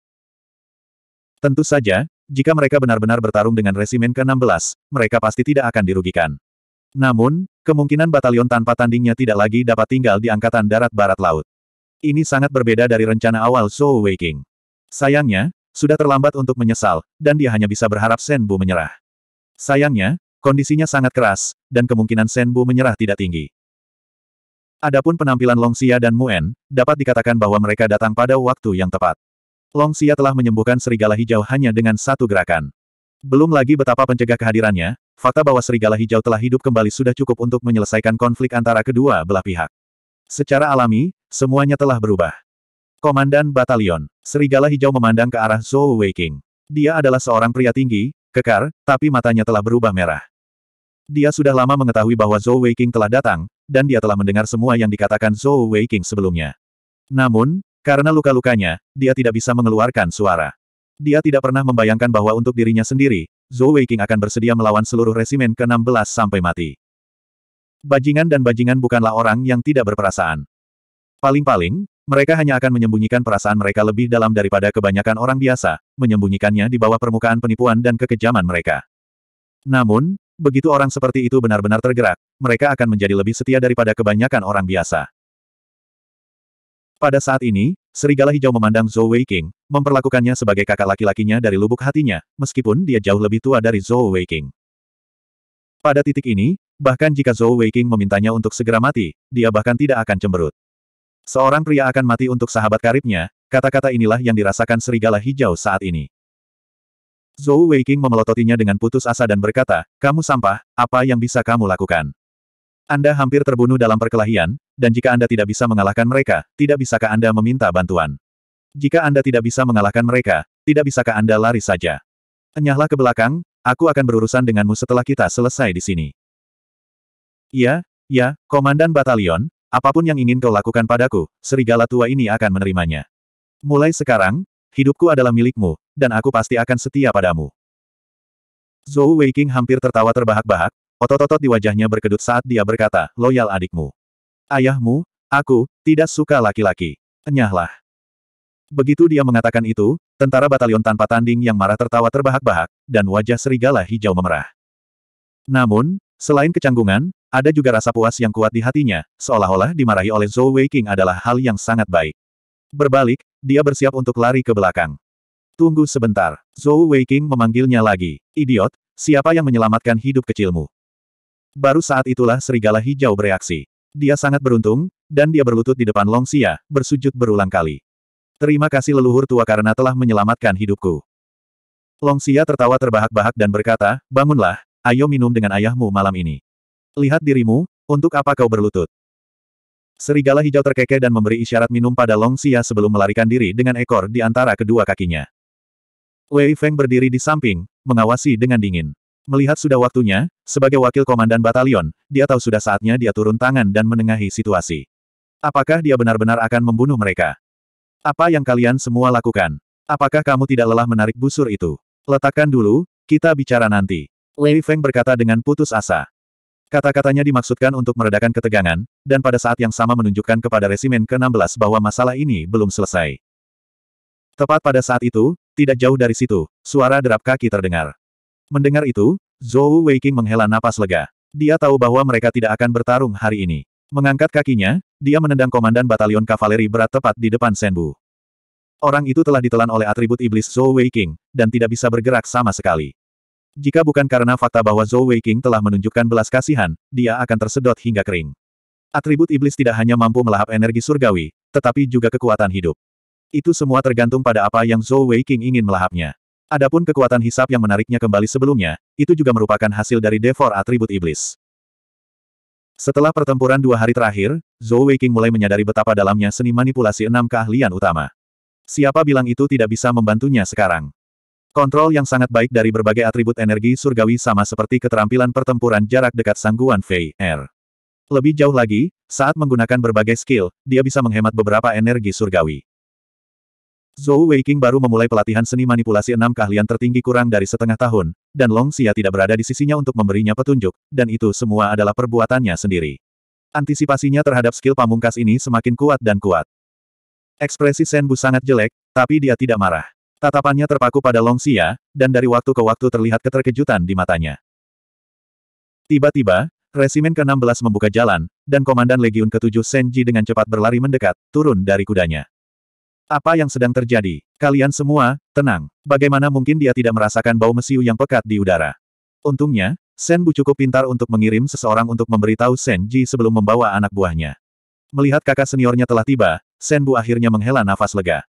Tentu saja, jika mereka benar-benar bertarung dengan resimen ke-16, mereka pasti tidak akan dirugikan. Namun, kemungkinan batalion tanpa tandingnya tidak lagi dapat tinggal di Angkatan Darat Barat Laut. Ini sangat berbeda dari rencana awal Zhou Weiqing. Sayangnya, sudah terlambat untuk menyesal, dan dia hanya bisa berharap Shen Bu menyerah. Sayangnya, kondisinya sangat keras, dan kemungkinan Shen Bu menyerah tidak tinggi. Adapun penampilan Long Xia dan Muen, dapat dikatakan bahwa mereka datang pada waktu yang tepat. Long Xia telah menyembuhkan serigala hijau hanya dengan satu gerakan. Belum lagi betapa pencegah kehadirannya, fakta bahwa serigala hijau telah hidup kembali sudah cukup untuk menyelesaikan konflik antara kedua belah pihak. Secara alami, Semuanya telah berubah. Komandan Batalion, Serigala Hijau memandang ke arah Zhou Weiqing. Dia adalah seorang pria tinggi, kekar, tapi matanya telah berubah merah. Dia sudah lama mengetahui bahwa Zhou Weiqing telah datang, dan dia telah mendengar semua yang dikatakan Zhou Weiqing sebelumnya. Namun, karena luka-lukanya, dia tidak bisa mengeluarkan suara. Dia tidak pernah membayangkan bahwa untuk dirinya sendiri, Zhou Weiqing akan bersedia melawan seluruh resimen ke-16 sampai mati. Bajingan dan bajingan bukanlah orang yang tidak berperasaan. Paling-paling, mereka hanya akan menyembunyikan perasaan mereka lebih dalam daripada kebanyakan orang biasa, menyembunyikannya di bawah permukaan penipuan dan kekejaman mereka. Namun, begitu orang seperti itu benar-benar tergerak, mereka akan menjadi lebih setia daripada kebanyakan orang biasa. Pada saat ini, serigala hijau memandang Zhou Weiqing, memperlakukannya sebagai kakak laki-lakinya dari lubuk hatinya, meskipun dia jauh lebih tua dari Zhou Weiqing. Pada titik ini, bahkan jika Zhou Weiqing memintanya untuk segera mati, dia bahkan tidak akan cemberut. Seorang pria akan mati untuk sahabat karibnya, kata-kata inilah yang dirasakan serigala hijau saat ini. Zhou Weiking memelototinya dengan putus asa dan berkata, kamu sampah, apa yang bisa kamu lakukan? Anda hampir terbunuh dalam perkelahian, dan jika Anda tidak bisa mengalahkan mereka, tidak bisakah Anda meminta bantuan? Jika Anda tidak bisa mengalahkan mereka, tidak bisakah Anda lari saja? Enyahlah ke belakang, aku akan berurusan denganmu setelah kita selesai di sini. Iya, ya, Komandan Batalion, Apapun yang ingin kau lakukan padaku, serigala tua ini akan menerimanya. Mulai sekarang, hidupku adalah milikmu, dan aku pasti akan setia padamu. Zhou Weiqing hampir tertawa terbahak-bahak, otot-otot di wajahnya berkedut saat dia berkata, loyal adikmu. Ayahmu, aku, tidak suka laki-laki. Enyahlah. Begitu dia mengatakan itu, tentara batalion tanpa tanding yang marah tertawa terbahak-bahak, dan wajah serigala hijau memerah. Namun, Selain kecanggungan, ada juga rasa puas yang kuat di hatinya, seolah-olah dimarahi oleh Zhou Weiqing adalah hal yang sangat baik. Berbalik, dia bersiap untuk lari ke belakang. Tunggu sebentar. Zhou Weiqing memanggilnya lagi. Idiot, siapa yang menyelamatkan hidup kecilmu? Baru saat itulah serigala hijau bereaksi. Dia sangat beruntung, dan dia berlutut di depan Long Xia, bersujud berulang kali. Terima kasih leluhur tua karena telah menyelamatkan hidupku. Long Xia tertawa terbahak-bahak dan berkata, bangunlah, ayo minum dengan ayahmu malam ini. Lihat dirimu, untuk apa kau berlutut? Serigala hijau terkekeh dan memberi isyarat minum pada Long Xia sebelum melarikan diri dengan ekor di antara kedua kakinya. Wei Feng berdiri di samping, mengawasi dengan dingin. Melihat sudah waktunya, sebagai wakil komandan batalion, dia tahu sudah saatnya dia turun tangan dan menengahi situasi. Apakah dia benar-benar akan membunuh mereka? Apa yang kalian semua lakukan? Apakah kamu tidak lelah menarik busur itu? Letakkan dulu, kita bicara nanti. Wei Feng berkata dengan putus asa. Kata-katanya dimaksudkan untuk meredakan ketegangan, dan pada saat yang sama menunjukkan kepada resimen ke-16 bahwa masalah ini belum selesai. Tepat pada saat itu, tidak jauh dari situ, suara derap kaki terdengar. Mendengar itu, Zhou Weiking menghela napas lega. Dia tahu bahwa mereka tidak akan bertarung hari ini. Mengangkat kakinya, dia menendang komandan batalion kavaleri berat tepat di depan Senbu. Orang itu telah ditelan oleh atribut iblis Zhou Weiking dan tidak bisa bergerak sama sekali. Jika bukan karena fakta bahwa Zhou Weiqing telah menunjukkan belas kasihan, dia akan tersedot hingga kering. Atribut iblis tidak hanya mampu melahap energi surgawi, tetapi juga kekuatan hidup. Itu semua tergantung pada apa yang Zhou Weiqing ingin melahapnya. Adapun kekuatan hisap yang menariknya kembali sebelumnya, itu juga merupakan hasil dari devor atribut iblis. Setelah pertempuran dua hari terakhir, Zhou Weiqing mulai menyadari betapa dalamnya seni manipulasi enam keahlian utama. Siapa bilang itu tidak bisa membantunya sekarang? Kontrol yang sangat baik dari berbagai atribut energi surgawi sama seperti keterampilan pertempuran jarak dekat sangguan Fei R. Lebih jauh lagi, saat menggunakan berbagai skill, dia bisa menghemat beberapa energi surgawi. Zhou Weiqing baru memulai pelatihan seni manipulasi enam keahlian tertinggi kurang dari setengah tahun, dan Long Xia tidak berada di sisinya untuk memberinya petunjuk, dan itu semua adalah perbuatannya sendiri. Antisipasinya terhadap skill pamungkas ini semakin kuat dan kuat. Ekspresi Bu sangat jelek, tapi dia tidak marah. Tatapannya terpaku pada Long Xia, dan dari waktu ke waktu terlihat keterkejutan di matanya. Tiba-tiba, resimen ke-16 membuka jalan, dan Komandan Legiun ke-7 Senji dengan cepat berlari mendekat, turun dari kudanya. Apa yang sedang terjadi? Kalian semua, tenang. Bagaimana mungkin dia tidak merasakan bau mesiu yang pekat di udara? Untungnya, Senbu cukup pintar untuk mengirim seseorang untuk memberitahu Senji sebelum membawa anak buahnya. Melihat kakak seniornya telah tiba, Senbu akhirnya menghela nafas lega.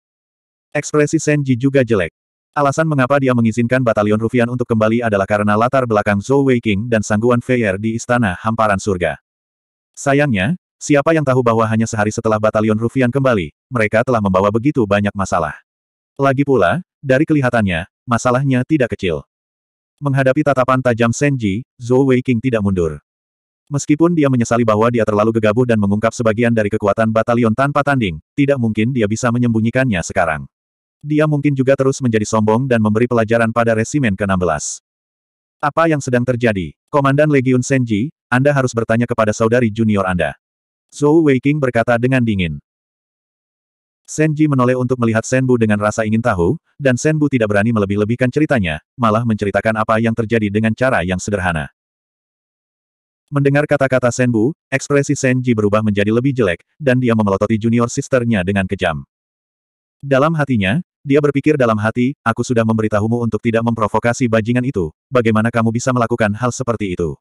Ekspresi Senji juga jelek. Alasan mengapa dia mengizinkan batalion Rufian untuk kembali adalah karena latar belakang Zhou Wei King dan sangguan Feier di Istana Hamparan Surga. Sayangnya, siapa yang tahu bahwa hanya sehari setelah batalion Rufian kembali, mereka telah membawa begitu banyak masalah. Lagi pula, dari kelihatannya, masalahnya tidak kecil. Menghadapi tatapan tajam Senji, Zhou Wei King tidak mundur. Meskipun dia menyesali bahwa dia terlalu gegabah dan mengungkap sebagian dari kekuatan batalion tanpa tanding, tidak mungkin dia bisa menyembunyikannya sekarang. Dia mungkin juga terus menjadi sombong dan memberi pelajaran pada resimen ke-16. Apa yang sedang terjadi? Komandan Legiun Senji, Anda harus bertanya kepada saudari junior Anda. Zhou Weiqing berkata dengan dingin. Senji menoleh untuk melihat Senbu dengan rasa ingin tahu, dan Senbu tidak berani melebih-lebihkan ceritanya, malah menceritakan apa yang terjadi dengan cara yang sederhana. Mendengar kata-kata Senbu, ekspresi Senji berubah menjadi lebih jelek, dan dia memelototi junior sisternya dengan kejam. Dalam hatinya, dia berpikir dalam hati, aku sudah memberitahumu untuk tidak memprovokasi bajingan itu, bagaimana kamu bisa melakukan hal seperti itu?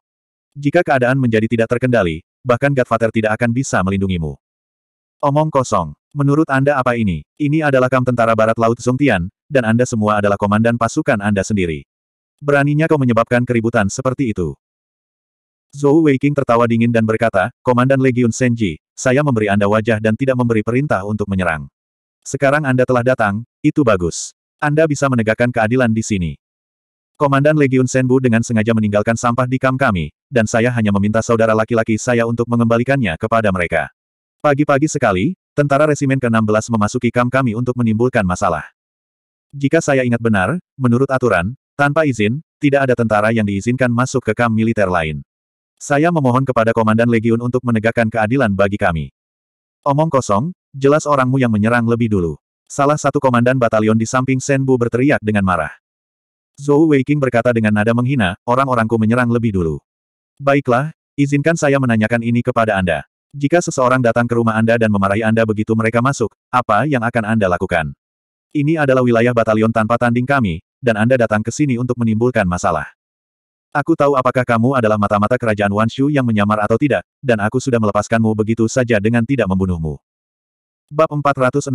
Jika keadaan menjadi tidak terkendali, bahkan Godfather tidak akan bisa melindungimu. Omong kosong. Menurut Anda apa ini? Ini adalah kam tentara barat laut Zongtian, dan Anda semua adalah komandan pasukan Anda sendiri. Beraninya kau menyebabkan keributan seperti itu. Zhou Weiqing tertawa dingin dan berkata, Komandan Legiun Senji, saya memberi Anda wajah dan tidak memberi perintah untuk menyerang. Sekarang Anda telah datang, itu bagus. Anda bisa menegakkan keadilan di sini. Komandan Legiun Senbu dengan sengaja meninggalkan sampah di kam kami, dan saya hanya meminta saudara laki-laki saya untuk mengembalikannya kepada mereka. Pagi-pagi sekali, tentara resimen ke-16 memasuki kam kami untuk menimbulkan masalah. Jika saya ingat benar, menurut aturan, tanpa izin, tidak ada tentara yang diizinkan masuk ke kam militer lain. Saya memohon kepada Komandan Legiun untuk menegakkan keadilan bagi kami. Omong kosong, Jelas orangmu yang menyerang lebih dulu. Salah satu komandan batalion di samping Senbu berteriak dengan marah. Zhou Weiqing berkata dengan nada menghina, orang-orangku menyerang lebih dulu. Baiklah, izinkan saya menanyakan ini kepada Anda. Jika seseorang datang ke rumah Anda dan memarahi Anda begitu mereka masuk, apa yang akan Anda lakukan? Ini adalah wilayah batalion tanpa tanding kami, dan Anda datang ke sini untuk menimbulkan masalah. Aku tahu apakah kamu adalah mata-mata kerajaan Wanshu yang menyamar atau tidak, dan aku sudah melepaskanmu begitu saja dengan tidak membunuhmu. Bab 465.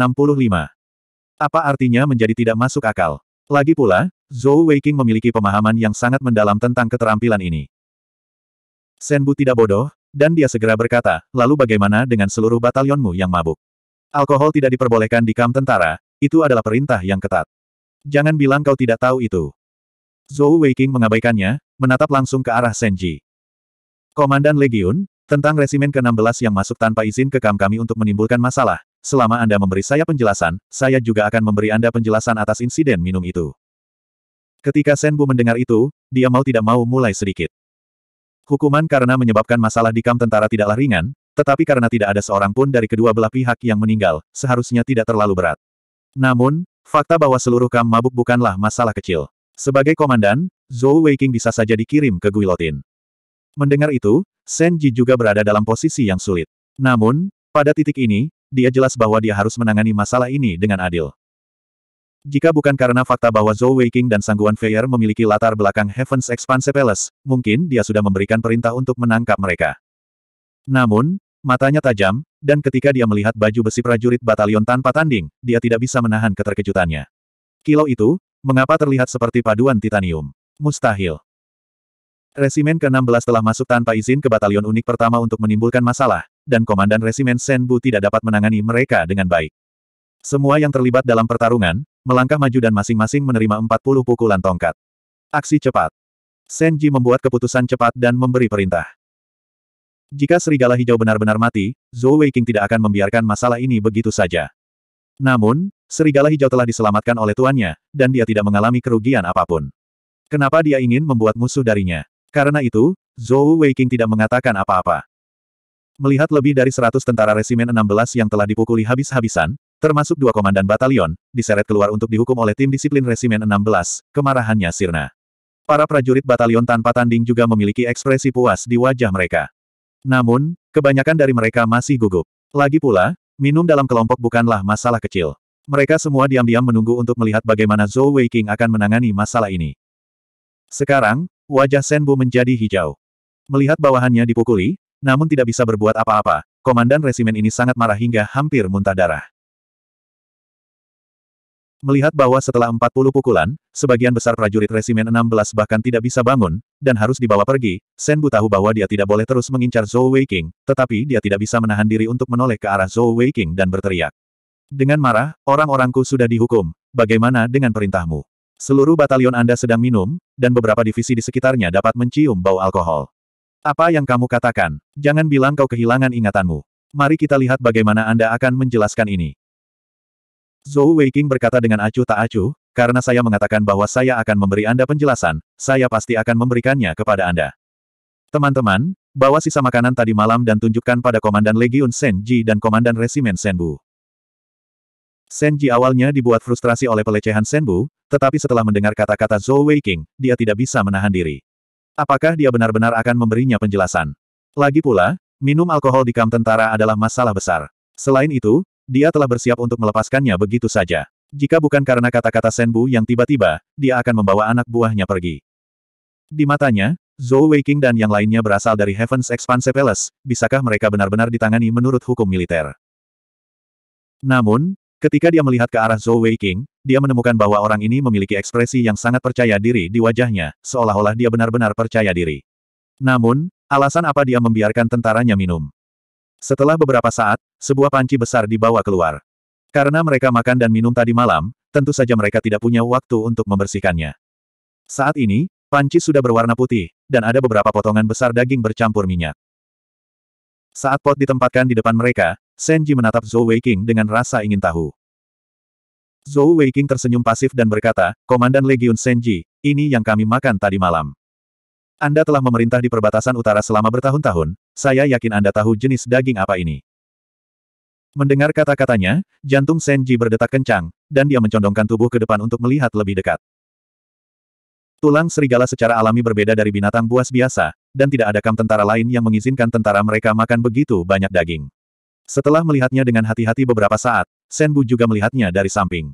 Apa artinya menjadi tidak masuk akal? Lagi pula, Zhou Weiqing memiliki pemahaman yang sangat mendalam tentang keterampilan ini. Senbu tidak bodoh, dan dia segera berkata, lalu bagaimana dengan seluruh batalionmu yang mabuk? Alkohol tidak diperbolehkan di kamp tentara, itu adalah perintah yang ketat. Jangan bilang kau tidak tahu itu. Zhou Weiqing mengabaikannya, menatap langsung ke arah Senji. Komandan Legiun, tentang resimen ke-16 yang masuk tanpa izin ke kamp kami untuk menimbulkan masalah, selama Anda memberi saya penjelasan, saya juga akan memberi Anda penjelasan atas insiden minum itu. Ketika Senbu mendengar itu, dia mau tidak mau mulai sedikit. Hukuman karena menyebabkan masalah di kamp tentara tidaklah ringan, tetapi karena tidak ada seorang pun dari kedua belah pihak yang meninggal, seharusnya tidak terlalu berat. Namun, fakta bahwa seluruh kamp mabuk bukanlah masalah kecil. Sebagai komandan, Zhou Weiqing bisa saja dikirim ke Guilotin. Mendengar itu, Senji juga berada dalam posisi yang sulit. Namun, pada titik ini, dia jelas bahwa dia harus menangani masalah ini dengan adil. Jika bukan karena fakta bahwa Zhou Weiqing dan Sangguan Feier memiliki latar belakang Heaven's Expanse Palace, mungkin dia sudah memberikan perintah untuk menangkap mereka. Namun, matanya tajam, dan ketika dia melihat baju besi prajurit batalion tanpa tanding, dia tidak bisa menahan keterkejutannya. Kilo itu, mengapa terlihat seperti paduan titanium? Mustahil. Resimen ke-16 telah masuk tanpa izin ke batalion unik pertama untuk menimbulkan masalah, dan Komandan Resimen Senbu tidak dapat menangani mereka dengan baik. Semua yang terlibat dalam pertarungan, melangkah maju dan masing-masing menerima 40 pukulan tongkat. Aksi cepat. Senji membuat keputusan cepat dan memberi perintah. Jika serigala hijau benar-benar mati, Zhou Weiqing tidak akan membiarkan masalah ini begitu saja. Namun, serigala hijau telah diselamatkan oleh tuannya, dan dia tidak mengalami kerugian apapun. Kenapa dia ingin membuat musuh darinya? Karena itu, Zhou Weiqing tidak mengatakan apa-apa. Melihat lebih dari 100 tentara resimen 16 yang telah dipukuli habis-habisan, termasuk dua komandan batalion, diseret keluar untuk dihukum oleh tim disiplin resimen 16, kemarahannya sirna. Para prajurit batalion tanpa tanding juga memiliki ekspresi puas di wajah mereka. Namun, kebanyakan dari mereka masih gugup. Lagi pula, minum dalam kelompok bukanlah masalah kecil. Mereka semua diam-diam menunggu untuk melihat bagaimana Zhou Weiqing akan menangani masalah ini. Sekarang, wajah Senbu menjadi hijau. Melihat bawahannya dipukuli, namun tidak bisa berbuat apa-apa, komandan resimen ini sangat marah hingga hampir muntah darah. Melihat bahwa setelah 40 pukulan, sebagian besar prajurit resimen 16 bahkan tidak bisa bangun, dan harus dibawa pergi, Senbu tahu bahwa dia tidak boleh terus mengincar Zhou Weiqing, tetapi dia tidak bisa menahan diri untuk menoleh ke arah Zhou Weiqing dan berteriak. Dengan marah, orang-orangku sudah dihukum, bagaimana dengan perintahmu? Seluruh batalion Anda sedang minum, dan beberapa divisi di sekitarnya dapat mencium bau alkohol. Apa yang kamu katakan? Jangan bilang kau kehilangan ingatanmu. Mari kita lihat bagaimana Anda akan menjelaskan ini. Zhou Weiqing berkata dengan acuh tak acuh, karena saya mengatakan bahwa saya akan memberi Anda penjelasan, saya pasti akan memberikannya kepada Anda. Teman-teman, bawa sisa makanan tadi malam dan tunjukkan pada Komandan Legiun Senji dan Komandan Resimen Senbu. Senji awalnya dibuat frustrasi oleh pelecehan Senbu, tetapi setelah mendengar kata-kata Zhou Weiqing, dia tidak bisa menahan diri. Apakah dia benar-benar akan memberinya penjelasan? Lagi pula, minum alkohol di kamp tentara adalah masalah besar. Selain itu, dia telah bersiap untuk melepaskannya begitu saja. Jika bukan karena kata-kata Senbu yang tiba-tiba, dia akan membawa anak buahnya pergi. Di matanya, Zhou Weiqing dan yang lainnya berasal dari Heaven's Expanse Palace, bisakah mereka benar-benar ditangani menurut hukum militer? Namun, Ketika dia melihat ke arah Zhou Wei King, dia menemukan bahwa orang ini memiliki ekspresi yang sangat percaya diri di wajahnya, seolah-olah dia benar-benar percaya diri. Namun, alasan apa dia membiarkan tentaranya minum? Setelah beberapa saat, sebuah panci besar dibawa keluar. Karena mereka makan dan minum tadi malam, tentu saja mereka tidak punya waktu untuk membersihkannya. Saat ini, panci sudah berwarna putih, dan ada beberapa potongan besar daging bercampur minyak. Saat pot ditempatkan di depan mereka, Senji menatap Zhou Weiqing dengan rasa ingin tahu. Zhou Weiqing tersenyum pasif dan berkata, Komandan Legiun Senji, ini yang kami makan tadi malam. Anda telah memerintah di perbatasan utara selama bertahun-tahun, saya yakin Anda tahu jenis daging apa ini. Mendengar kata-katanya, jantung Senji berdetak kencang, dan dia mencondongkan tubuh ke depan untuk melihat lebih dekat. Tulang serigala secara alami berbeda dari binatang buas biasa, dan tidak ada kam tentara lain yang mengizinkan tentara mereka makan begitu banyak daging. Setelah melihatnya dengan hati-hati beberapa saat, Senbu juga melihatnya dari samping.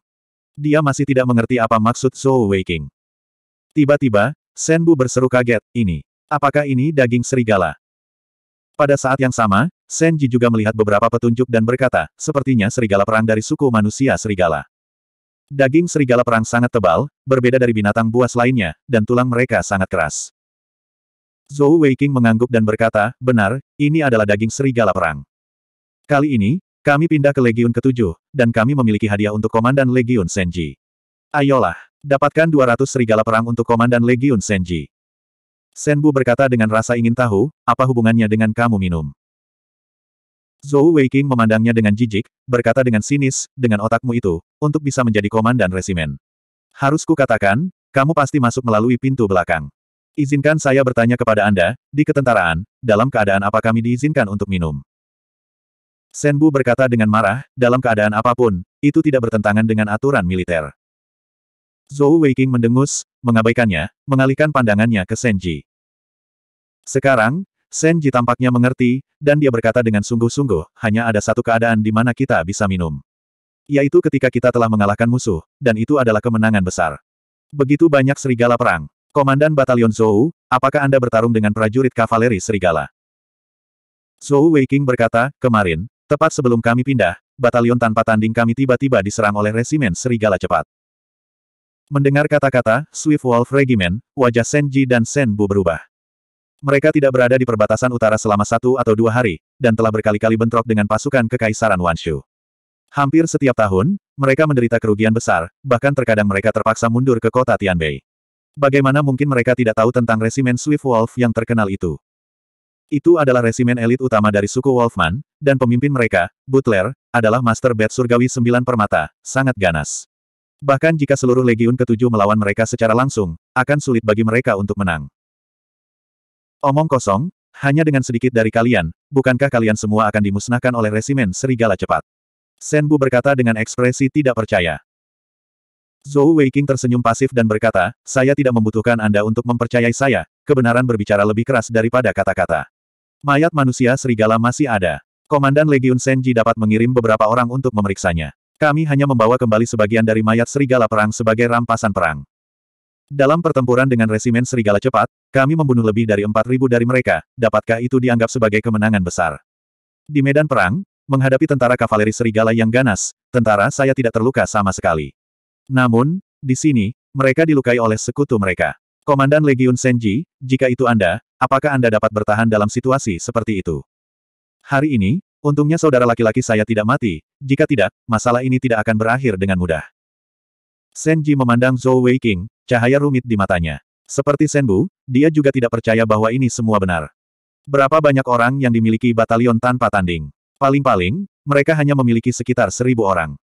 Dia masih tidak mengerti apa maksud Zhou Weiking. Tiba-tiba, Senbu berseru kaget, ini. Apakah ini daging serigala? Pada saat yang sama, Senji juga melihat beberapa petunjuk dan berkata, sepertinya serigala perang dari suku manusia serigala. Daging serigala perang sangat tebal, berbeda dari binatang buas lainnya, dan tulang mereka sangat keras. Zhou Weiking mengangguk dan berkata, benar, ini adalah daging serigala perang. Kali ini, kami pindah ke Legiun ke-7, dan kami memiliki hadiah untuk Komandan Legiun Senji. Ayolah, dapatkan 200 serigala perang untuk Komandan Legiun Senji. Senbu berkata dengan rasa ingin tahu, apa hubungannya dengan kamu minum. Zhou Weiqing memandangnya dengan jijik, berkata dengan sinis, dengan otakmu itu, untuk bisa menjadi komandan resimen. Harus kukatakan, kamu pasti masuk melalui pintu belakang. Izinkan saya bertanya kepada Anda, di ketentaraan, dalam keadaan apa kami diizinkan untuk minum? Senbu berkata dengan marah, dalam keadaan apapun, itu tidak bertentangan dengan aturan militer. Zhou Weiqing mendengus, mengabaikannya, mengalihkan pandangannya ke Senji. Sekarang, Senji tampaknya mengerti, dan dia berkata dengan sungguh-sungguh, hanya ada satu keadaan di mana kita bisa minum. Yaitu ketika kita telah mengalahkan musuh, dan itu adalah kemenangan besar. Begitu banyak serigala perang. Komandan Batalion Zhou, apakah Anda bertarung dengan prajurit kavaleri serigala? Zhou Weiqing berkata, kemarin, Tepat sebelum kami pindah, batalion tanpa tanding kami tiba-tiba diserang oleh resimen serigala cepat. Mendengar kata-kata, Swift Wolf Regiment, wajah Senji dan Senbu berubah. Mereka tidak berada di perbatasan utara selama satu atau dua hari, dan telah berkali-kali bentrok dengan pasukan Kekaisaran Wanshu. Hampir setiap tahun, mereka menderita kerugian besar, bahkan terkadang mereka terpaksa mundur ke kota Tianbei. Bagaimana mungkin mereka tidak tahu tentang resimen Swift Wolf yang terkenal itu? Itu adalah resimen elit utama dari suku Wolfman, dan pemimpin mereka, Butler, adalah Master Bed Surgawi Sembilan Permata, sangat ganas. Bahkan jika seluruh Legiun ketujuh melawan mereka secara langsung, akan sulit bagi mereka untuk menang. Omong kosong, hanya dengan sedikit dari kalian, bukankah kalian semua akan dimusnahkan oleh resimen serigala cepat? Senbu berkata dengan ekspresi tidak percaya. Zhou Weiqing tersenyum pasif dan berkata, saya tidak membutuhkan Anda untuk mempercayai saya, kebenaran berbicara lebih keras daripada kata-kata. Mayat manusia serigala masih ada. Komandan Legiun Senji dapat mengirim beberapa orang untuk memeriksanya. Kami hanya membawa kembali sebagian dari mayat serigala perang sebagai rampasan perang. Dalam pertempuran dengan resimen serigala cepat, kami membunuh lebih dari 4.000 dari mereka, dapatkah itu dianggap sebagai kemenangan besar? Di medan perang, menghadapi tentara kavaleri serigala yang ganas, tentara saya tidak terluka sama sekali. Namun, di sini, mereka dilukai oleh sekutu mereka. Komandan Legiun Senji, jika itu Anda, apakah Anda dapat bertahan dalam situasi seperti itu? Hari ini, untungnya saudara laki-laki saya tidak mati, jika tidak, masalah ini tidak akan berakhir dengan mudah. Senji memandang Zhou Weiqing, cahaya rumit di matanya. Seperti Senbu, dia juga tidak percaya bahwa ini semua benar. Berapa banyak orang yang dimiliki batalion tanpa tanding? Paling-paling, mereka hanya memiliki sekitar seribu orang.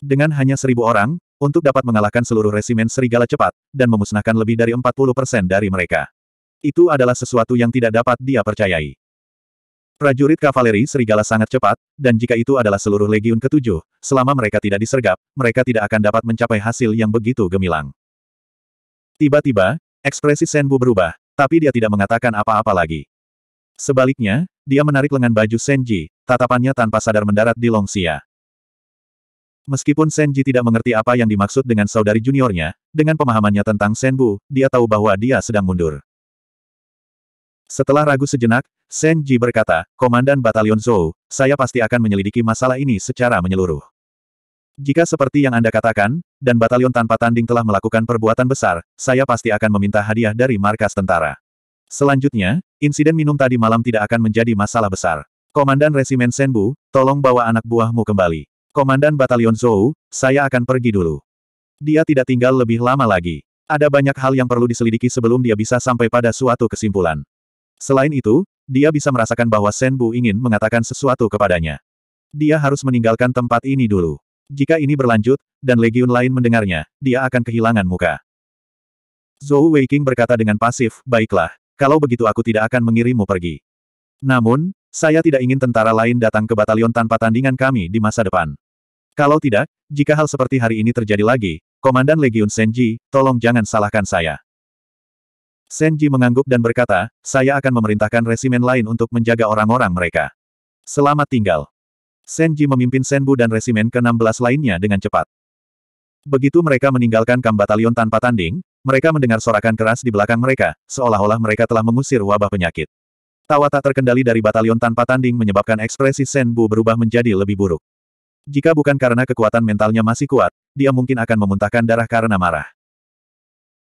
Dengan hanya seribu orang, untuk dapat mengalahkan seluruh resimen serigala cepat, dan memusnahkan lebih dari 40% dari mereka. Itu adalah sesuatu yang tidak dapat dia percayai. Prajurit kavaleri serigala sangat cepat, dan jika itu adalah seluruh legiun ketujuh, selama mereka tidak disergap, mereka tidak akan dapat mencapai hasil yang begitu gemilang. Tiba-tiba, ekspresi Senbu berubah, tapi dia tidak mengatakan apa-apa lagi. Sebaliknya, dia menarik lengan baju Senji, tatapannya tanpa sadar mendarat di Longxia. Meskipun Senji tidak mengerti apa yang dimaksud dengan saudari juniornya, dengan pemahamannya tentang Senbu, dia tahu bahwa dia sedang mundur. Setelah ragu sejenak, Senji berkata, Komandan Batalion Zhou, saya pasti akan menyelidiki masalah ini secara menyeluruh. Jika seperti yang Anda katakan, dan batalion tanpa tanding telah melakukan perbuatan besar, saya pasti akan meminta hadiah dari markas tentara. Selanjutnya, insiden minum tadi malam tidak akan menjadi masalah besar. Komandan Resimen Senbu, tolong bawa anak buahmu kembali. Komandan Batalion Zhou, saya akan pergi dulu. Dia tidak tinggal lebih lama lagi. Ada banyak hal yang perlu diselidiki sebelum dia bisa sampai pada suatu kesimpulan. Selain itu, dia bisa merasakan bahwa Bu ingin mengatakan sesuatu kepadanya. Dia harus meninggalkan tempat ini dulu. Jika ini berlanjut, dan legiun lain mendengarnya, dia akan kehilangan muka. Zhou Weiqing berkata dengan pasif, baiklah, kalau begitu aku tidak akan mengirimmu pergi. Namun, saya tidak ingin tentara lain datang ke batalion tanpa tandingan kami di masa depan. Kalau tidak, jika hal seperti hari ini terjadi lagi, Komandan Legiun Senji, tolong jangan salahkan saya. Senji mengangguk dan berkata, saya akan memerintahkan resimen lain untuk menjaga orang-orang mereka. Selamat tinggal. Senji memimpin Senbu dan resimen ke-16 lainnya dengan cepat. Begitu mereka meninggalkan kamp batalion tanpa tanding, mereka mendengar sorakan keras di belakang mereka, seolah-olah mereka telah mengusir wabah penyakit. Tawa tak terkendali dari batalion tanpa tanding menyebabkan ekspresi Senbu berubah menjadi lebih buruk. Jika bukan karena kekuatan mentalnya masih kuat, dia mungkin akan memuntahkan darah karena marah.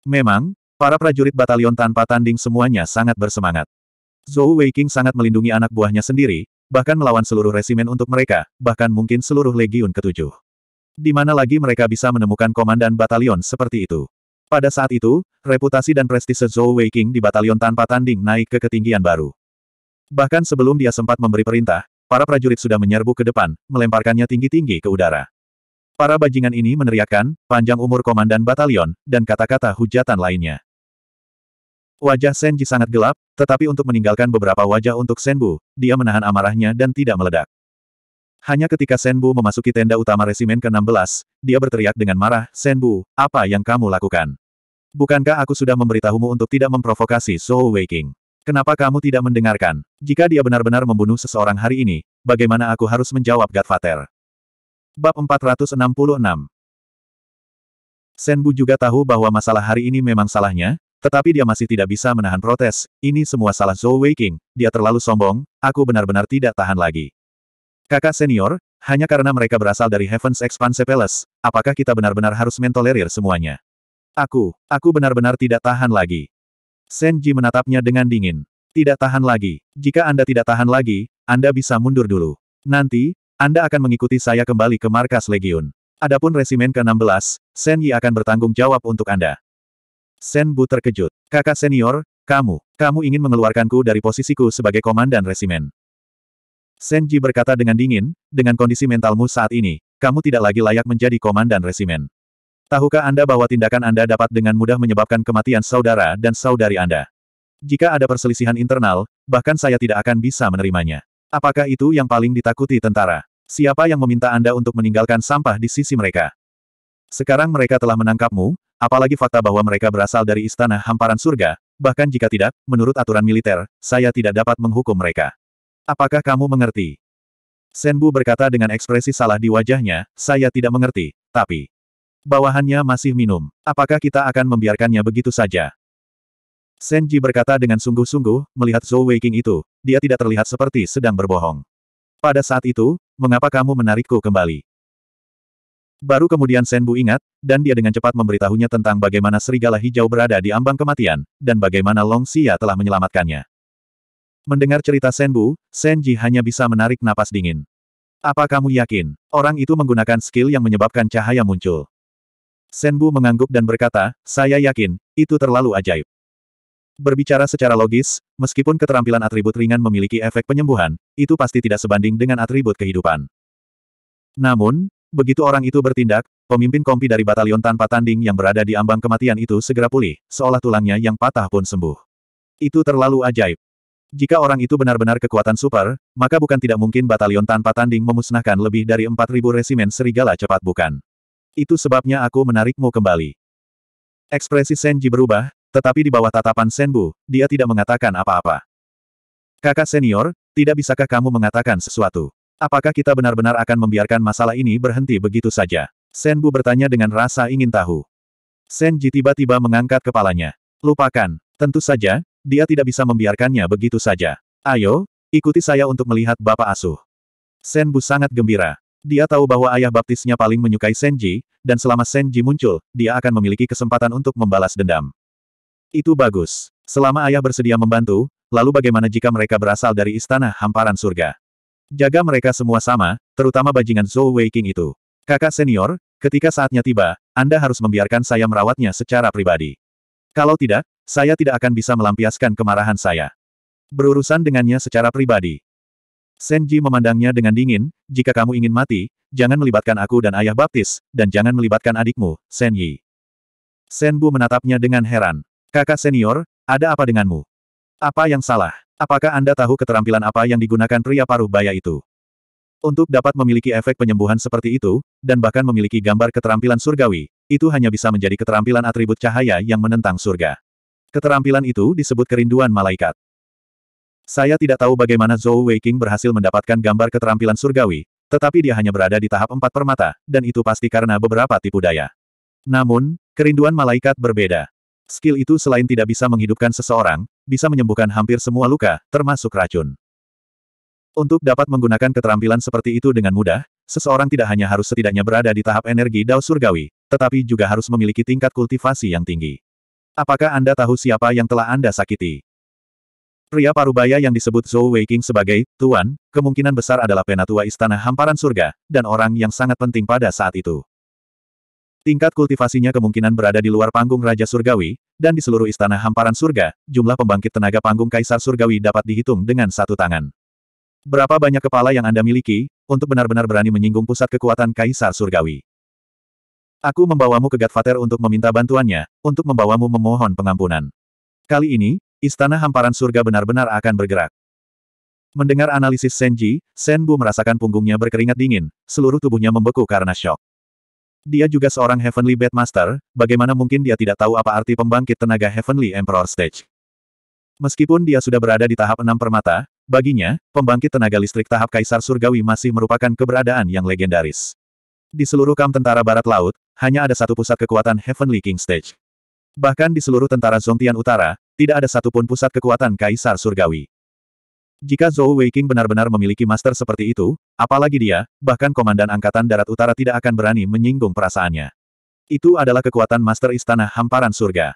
Memang, para prajurit batalion tanpa tanding semuanya sangat bersemangat. Zhou Weiking sangat melindungi anak buahnya sendiri, bahkan melawan seluruh resimen untuk mereka, bahkan mungkin seluruh legiun ketujuh. Di mana lagi mereka bisa menemukan komandan batalion seperti itu? Pada saat itu, reputasi dan prestise Zhou Weiking di batalion tanpa tanding naik ke ketinggian baru. Bahkan sebelum dia sempat memberi perintah, para prajurit sudah menyerbu ke depan, melemparkannya tinggi-tinggi ke udara. Para bajingan ini meneriakkan, panjang umur komandan batalion, dan kata-kata hujatan lainnya. Wajah Senji sangat gelap, tetapi untuk meninggalkan beberapa wajah untuk Senbu, dia menahan amarahnya dan tidak meledak. Hanya ketika Senbu memasuki tenda utama resimen ke-16, dia berteriak dengan marah, Senbu, apa yang kamu lakukan? Bukankah aku sudah memberitahumu untuk tidak memprovokasi Zhou Weiqing? Kenapa kamu tidak mendengarkan? Jika dia benar-benar membunuh seseorang hari ini, bagaimana aku harus menjawab Godfather? Bab 466 Senbu juga tahu bahwa masalah hari ini memang salahnya, tetapi dia masih tidak bisa menahan protes, ini semua salah Zhou Weiqing, dia terlalu sombong, aku benar-benar tidak tahan lagi. Kakak senior, hanya karena mereka berasal dari Heaven's Expanse Palace, apakah kita benar-benar harus mentolerir semuanya? Aku, aku benar-benar tidak tahan lagi. Senji menatapnya dengan dingin. Tidak tahan lagi. Jika Anda tidak tahan lagi, Anda bisa mundur dulu. Nanti, Anda akan mengikuti saya kembali ke markas Legiun. Adapun resimen ke-16, Sen Yi akan bertanggung jawab untuk Anda. Sen Bu terkejut. Kakak senior, kamu, kamu ingin mengeluarkanku dari posisiku sebagai komandan resimen. Sen Ji berkata dengan dingin, dengan kondisi mentalmu saat ini, kamu tidak lagi layak menjadi komandan resimen. Tahukah Anda bahwa tindakan Anda dapat dengan mudah menyebabkan kematian saudara dan saudari Anda? Jika ada perselisihan internal, bahkan saya tidak akan bisa menerimanya. Apakah itu yang paling ditakuti tentara? Siapa yang meminta Anda untuk meninggalkan sampah di sisi mereka? Sekarang mereka telah menangkapmu, apalagi fakta bahwa mereka berasal dari istana hamparan surga, bahkan jika tidak, menurut aturan militer, saya tidak dapat menghukum mereka. Apakah kamu mengerti? Senbu berkata dengan ekspresi salah di wajahnya, saya tidak mengerti, tapi... Bawahannya masih minum. Apakah kita akan membiarkannya begitu saja? Senji berkata dengan sungguh-sungguh, melihat Zhou Weiqing itu, dia tidak terlihat seperti sedang berbohong. Pada saat itu, mengapa kamu menarikku kembali? Baru kemudian Senbu ingat, dan dia dengan cepat memberitahunya tentang bagaimana serigala hijau berada di ambang kematian, dan bagaimana Long Xia telah menyelamatkannya. Mendengar cerita Senbu, Senji hanya bisa menarik napas dingin. Apa kamu yakin, orang itu menggunakan skill yang menyebabkan cahaya muncul? Senbu mengangguk dan berkata, saya yakin, itu terlalu ajaib. Berbicara secara logis, meskipun keterampilan atribut ringan memiliki efek penyembuhan, itu pasti tidak sebanding dengan atribut kehidupan. Namun, begitu orang itu bertindak, pemimpin kompi dari batalion tanpa tanding yang berada di ambang kematian itu segera pulih, seolah tulangnya yang patah pun sembuh. Itu terlalu ajaib. Jika orang itu benar-benar kekuatan super, maka bukan tidak mungkin batalion tanpa tanding memusnahkan lebih dari 4.000 resimen serigala cepat bukan. Itu sebabnya aku menarikmu kembali. Ekspresi Senji berubah, tetapi di bawah tatapan Senbu, dia tidak mengatakan apa-apa. Kakak senior, tidak bisakah kamu mengatakan sesuatu? Apakah kita benar-benar akan membiarkan masalah ini berhenti begitu saja? Senbu bertanya dengan rasa ingin tahu. Senji tiba-tiba mengangkat kepalanya. Lupakan, tentu saja, dia tidak bisa membiarkannya begitu saja. Ayo, ikuti saya untuk melihat Bapak Asuh. Senbu sangat gembira. Dia tahu bahwa ayah baptisnya paling menyukai Senji, dan selama Senji muncul, dia akan memiliki kesempatan untuk membalas dendam. Itu bagus. Selama ayah bersedia membantu, lalu bagaimana jika mereka berasal dari istana hamparan surga? Jaga mereka semua sama, terutama bajingan Zhou Weiqing itu. Kakak senior, ketika saatnya tiba, Anda harus membiarkan saya merawatnya secara pribadi. Kalau tidak, saya tidak akan bisa melampiaskan kemarahan saya. Berurusan dengannya secara pribadi. Senji memandangnya dengan dingin, jika kamu ingin mati, jangan melibatkan aku dan ayah baptis, dan jangan melibatkan adikmu, Senji. Senbu menatapnya dengan heran. Kakak senior, ada apa denganmu? Apa yang salah? Apakah Anda tahu keterampilan apa yang digunakan pria paruh baya itu? Untuk dapat memiliki efek penyembuhan seperti itu, dan bahkan memiliki gambar keterampilan surgawi, itu hanya bisa menjadi keterampilan atribut cahaya yang menentang surga. Keterampilan itu disebut kerinduan malaikat. Saya tidak tahu bagaimana Zhou Weiqing berhasil mendapatkan gambar keterampilan surgawi, tetapi dia hanya berada di tahap empat permata, dan itu pasti karena beberapa tipu daya. Namun, kerinduan malaikat berbeda. Skill itu selain tidak bisa menghidupkan seseorang, bisa menyembuhkan hampir semua luka, termasuk racun. Untuk dapat menggunakan keterampilan seperti itu dengan mudah, seseorang tidak hanya harus setidaknya berada di tahap energi Dao Surgawi, tetapi juga harus memiliki tingkat kultivasi yang tinggi. Apakah Anda tahu siapa yang telah Anda sakiti? Pria parubaya yang disebut Zhou Weiqing sebagai Tuan, kemungkinan besar adalah penatua istana hamparan surga, dan orang yang sangat penting pada saat itu. Tingkat kultivasinya kemungkinan berada di luar panggung Raja Surgawi, dan di seluruh istana hamparan surga, jumlah pembangkit tenaga panggung Kaisar Surgawi dapat dihitung dengan satu tangan. Berapa banyak kepala yang Anda miliki, untuk benar-benar berani menyinggung pusat kekuatan Kaisar Surgawi? Aku membawamu ke Gatvater untuk meminta bantuannya, untuk membawamu memohon pengampunan. Kali ini, Istana hamparan surga benar-benar akan bergerak. Mendengar analisis Senji, Senbu merasakan punggungnya berkeringat dingin, seluruh tubuhnya membeku karena shock. Dia juga seorang Heavenly Master. bagaimana mungkin dia tidak tahu apa arti pembangkit tenaga Heavenly Emperor Stage. Meskipun dia sudah berada di tahap enam permata, baginya, pembangkit tenaga listrik tahap Kaisar Surgawi masih merupakan keberadaan yang legendaris. Di seluruh Kam tentara Barat Laut, hanya ada satu pusat kekuatan Heavenly King Stage. Bahkan di seluruh tentara Zongtian Utara, tidak ada satupun pusat kekuatan Kaisar Surgawi. Jika Zhou Weiking benar-benar memiliki master seperti itu, apalagi dia, bahkan Komandan Angkatan Darat Utara tidak akan berani menyinggung perasaannya. Itu adalah kekuatan master istana hamparan surga.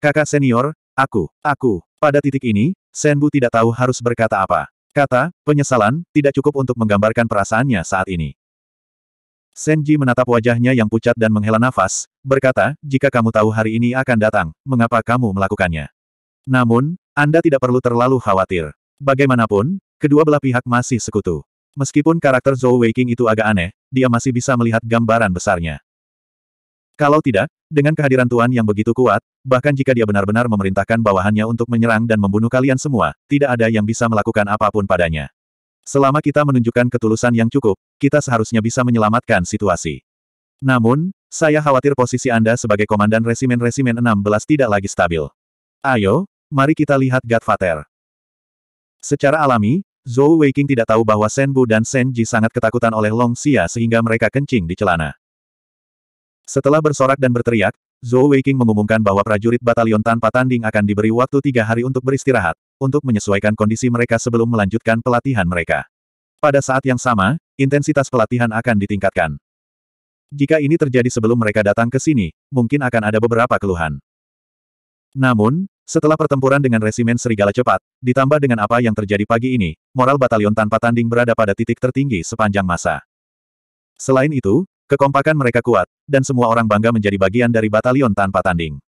Kakak senior, aku, aku. Pada titik ini, Senbu tidak tahu harus berkata apa. Kata, penyesalan, tidak cukup untuk menggambarkan perasaannya saat ini. Senji menatap wajahnya yang pucat dan menghela nafas, berkata, jika kamu tahu hari ini akan datang, mengapa kamu melakukannya? Namun, Anda tidak perlu terlalu khawatir. Bagaimanapun, kedua belah pihak masih sekutu. Meskipun karakter Zhou Weiqing itu agak aneh, dia masih bisa melihat gambaran besarnya. Kalau tidak, dengan kehadiran Tuan yang begitu kuat, bahkan jika dia benar-benar memerintahkan bawahannya untuk menyerang dan membunuh kalian semua, tidak ada yang bisa melakukan apapun padanya. Selama kita menunjukkan ketulusan yang cukup, kita seharusnya bisa menyelamatkan situasi. Namun, saya khawatir posisi Anda sebagai komandan resimen-resimen 16 tidak lagi stabil. Ayo, mari kita lihat Godfather. Secara alami, Zhou Weiqing tidak tahu bahwa Shen Bu dan Shen Ji sangat ketakutan oleh Long Xia sehingga mereka kencing di celana. Setelah bersorak dan berteriak, Zhou Weiqing mengumumkan bahwa prajurit batalion tanpa tanding akan diberi waktu tiga hari untuk beristirahat, untuk menyesuaikan kondisi mereka sebelum melanjutkan pelatihan mereka. Pada saat yang sama, intensitas pelatihan akan ditingkatkan. Jika ini terjadi sebelum mereka datang ke sini, mungkin akan ada beberapa keluhan. Namun, setelah pertempuran dengan resimen serigala cepat, ditambah dengan apa yang terjadi pagi ini, moral batalion tanpa tanding berada pada titik tertinggi sepanjang masa. Selain itu, kekompakan mereka kuat, dan semua orang bangga menjadi bagian dari batalion tanpa tanding.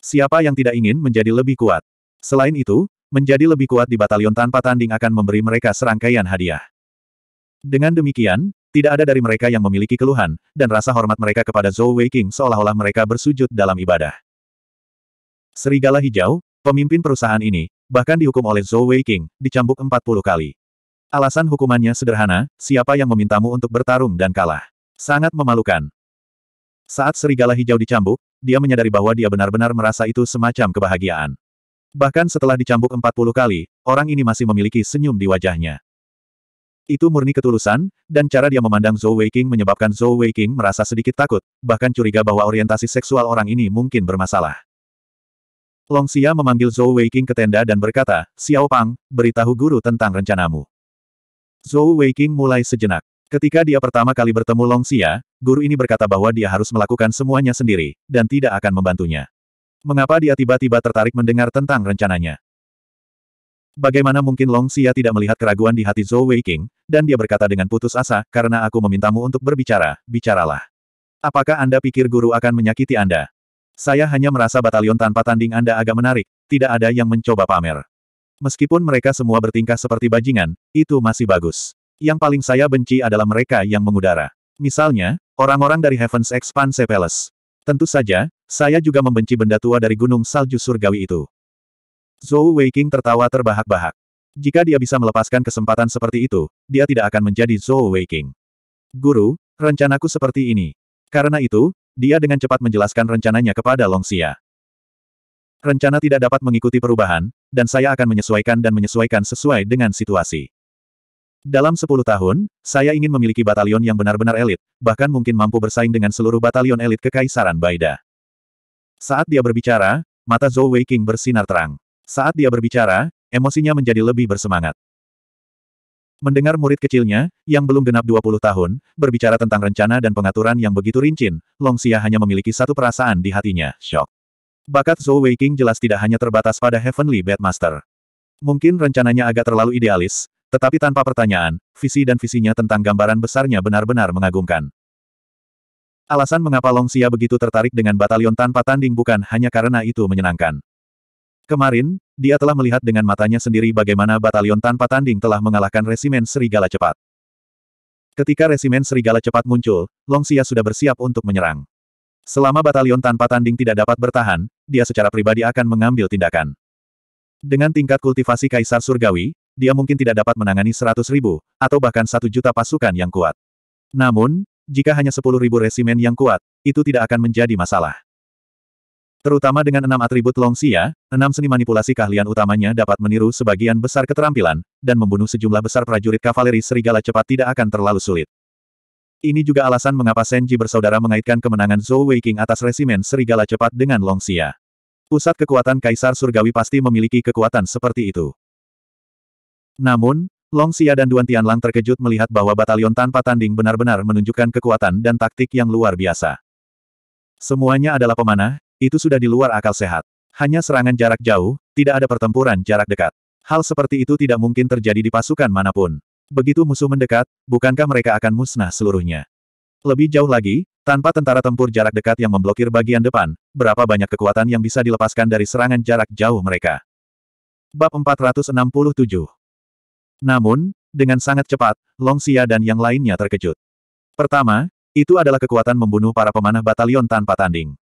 Siapa yang tidak ingin menjadi lebih kuat? Selain itu, menjadi lebih kuat di batalion tanpa tanding akan memberi mereka serangkaian hadiah. Dengan demikian, tidak ada dari mereka yang memiliki keluhan, dan rasa hormat mereka kepada Zhou Weiqing seolah-olah mereka bersujud dalam ibadah. Serigala hijau, pemimpin perusahaan ini, bahkan dihukum oleh Zhou Weiqing, dicambuk 40 kali. Alasan hukumannya sederhana, siapa yang memintamu untuk bertarung dan kalah. Sangat memalukan. Saat serigala hijau dicambuk, dia menyadari bahwa dia benar-benar merasa itu semacam kebahagiaan. Bahkan setelah dicambuk 40 kali, orang ini masih memiliki senyum di wajahnya. Itu murni ketulusan, dan cara dia memandang Zhou Weiqing menyebabkan Zhou Weiqing merasa sedikit takut, bahkan curiga bahwa orientasi seksual orang ini mungkin bermasalah. Long Xia memanggil Zhou Weiqing ke tenda dan berkata, Xiao Pang, beritahu guru tentang rencanamu. Zhou Weiqing mulai sejenak. Ketika dia pertama kali bertemu Long Xia, guru ini berkata bahwa dia harus melakukan semuanya sendiri, dan tidak akan membantunya. Mengapa dia tiba-tiba tertarik mendengar tentang rencananya? Bagaimana mungkin Long Xia tidak melihat keraguan di hati Zhou Weiqing, dan dia berkata dengan putus asa, karena aku memintamu untuk berbicara, bicaralah. Apakah Anda pikir guru akan menyakiti Anda? Saya hanya merasa batalion tanpa tanding Anda agak menarik, tidak ada yang mencoba pamer. Meskipun mereka semua bertingkah seperti bajingan, itu masih bagus. Yang paling saya benci adalah mereka yang mengudara. Misalnya, orang-orang dari Heaven's Expanse Palace. Tentu saja, saya juga membenci benda tua dari gunung salju surgawi itu. Zhou Weiking tertawa terbahak-bahak. Jika dia bisa melepaskan kesempatan seperti itu, dia tidak akan menjadi Zhou Weiking. Guru, rencanaku seperti ini. Karena itu, dia dengan cepat menjelaskan rencananya kepada Long Xia. Rencana tidak dapat mengikuti perubahan, dan saya akan menyesuaikan dan menyesuaikan sesuai dengan situasi. Dalam 10 tahun, saya ingin memiliki batalion yang benar-benar elit, bahkan mungkin mampu bersaing dengan seluruh batalion elit Kekaisaran Baida. Saat dia berbicara, mata Zhou Weiqing bersinar terang. Saat dia berbicara, emosinya menjadi lebih bersemangat. Mendengar murid kecilnya, yang belum genap 20 tahun, berbicara tentang rencana dan pengaturan yang begitu rincin, Long Xia hanya memiliki satu perasaan di hatinya, shock. Bakat Zhou Weiqing jelas tidak hanya terbatas pada Heavenly Batmaster. Mungkin rencananya agak terlalu idealis, tetapi tanpa pertanyaan, visi dan visinya tentang gambaran besarnya benar-benar mengagumkan. Alasan mengapa Long Xia begitu tertarik dengan batalion tanpa tanding bukan hanya karena itu menyenangkan. Kemarin, dia telah melihat dengan matanya sendiri bagaimana batalion tanpa tanding telah mengalahkan resimen serigala cepat. Ketika resimen serigala cepat muncul, Longxia sudah bersiap untuk menyerang. Selama batalion tanpa tanding tidak dapat bertahan, dia secara pribadi akan mengambil tindakan. Dengan tingkat kultivasi Kaisar Surgawi, dia mungkin tidak dapat menangani seratus ribu, atau bahkan satu juta pasukan yang kuat. Namun, jika hanya sepuluh ribu resimen yang kuat, itu tidak akan menjadi masalah. Terutama dengan enam atribut Longxia, ya, enam seni manipulasi keahlian utamanya dapat meniru sebagian besar keterampilan, dan membunuh sejumlah besar prajurit kavaleri serigala cepat tidak akan terlalu sulit. Ini juga alasan mengapa Senji bersaudara mengaitkan kemenangan Zhou Weiqing atas resimen serigala cepat dengan Longxia. Ya. Pusat kekuatan Kaisar Surgawi pasti memiliki kekuatan seperti itu. Namun, Long Xia ya dan Duan Tianlang terkejut melihat bahwa batalion tanpa tanding benar-benar menunjukkan kekuatan dan taktik yang luar biasa. Semuanya adalah pemanah, itu sudah di luar akal sehat. Hanya serangan jarak jauh, tidak ada pertempuran jarak dekat. Hal seperti itu tidak mungkin terjadi di pasukan manapun. Begitu musuh mendekat, bukankah mereka akan musnah seluruhnya? Lebih jauh lagi, tanpa tentara tempur jarak dekat yang memblokir bagian depan, berapa banyak kekuatan yang bisa dilepaskan dari serangan jarak jauh mereka? Bab 467 Namun, dengan sangat cepat, Long Xia dan yang lainnya terkejut. Pertama, itu adalah kekuatan membunuh para pemanah batalion tanpa tanding.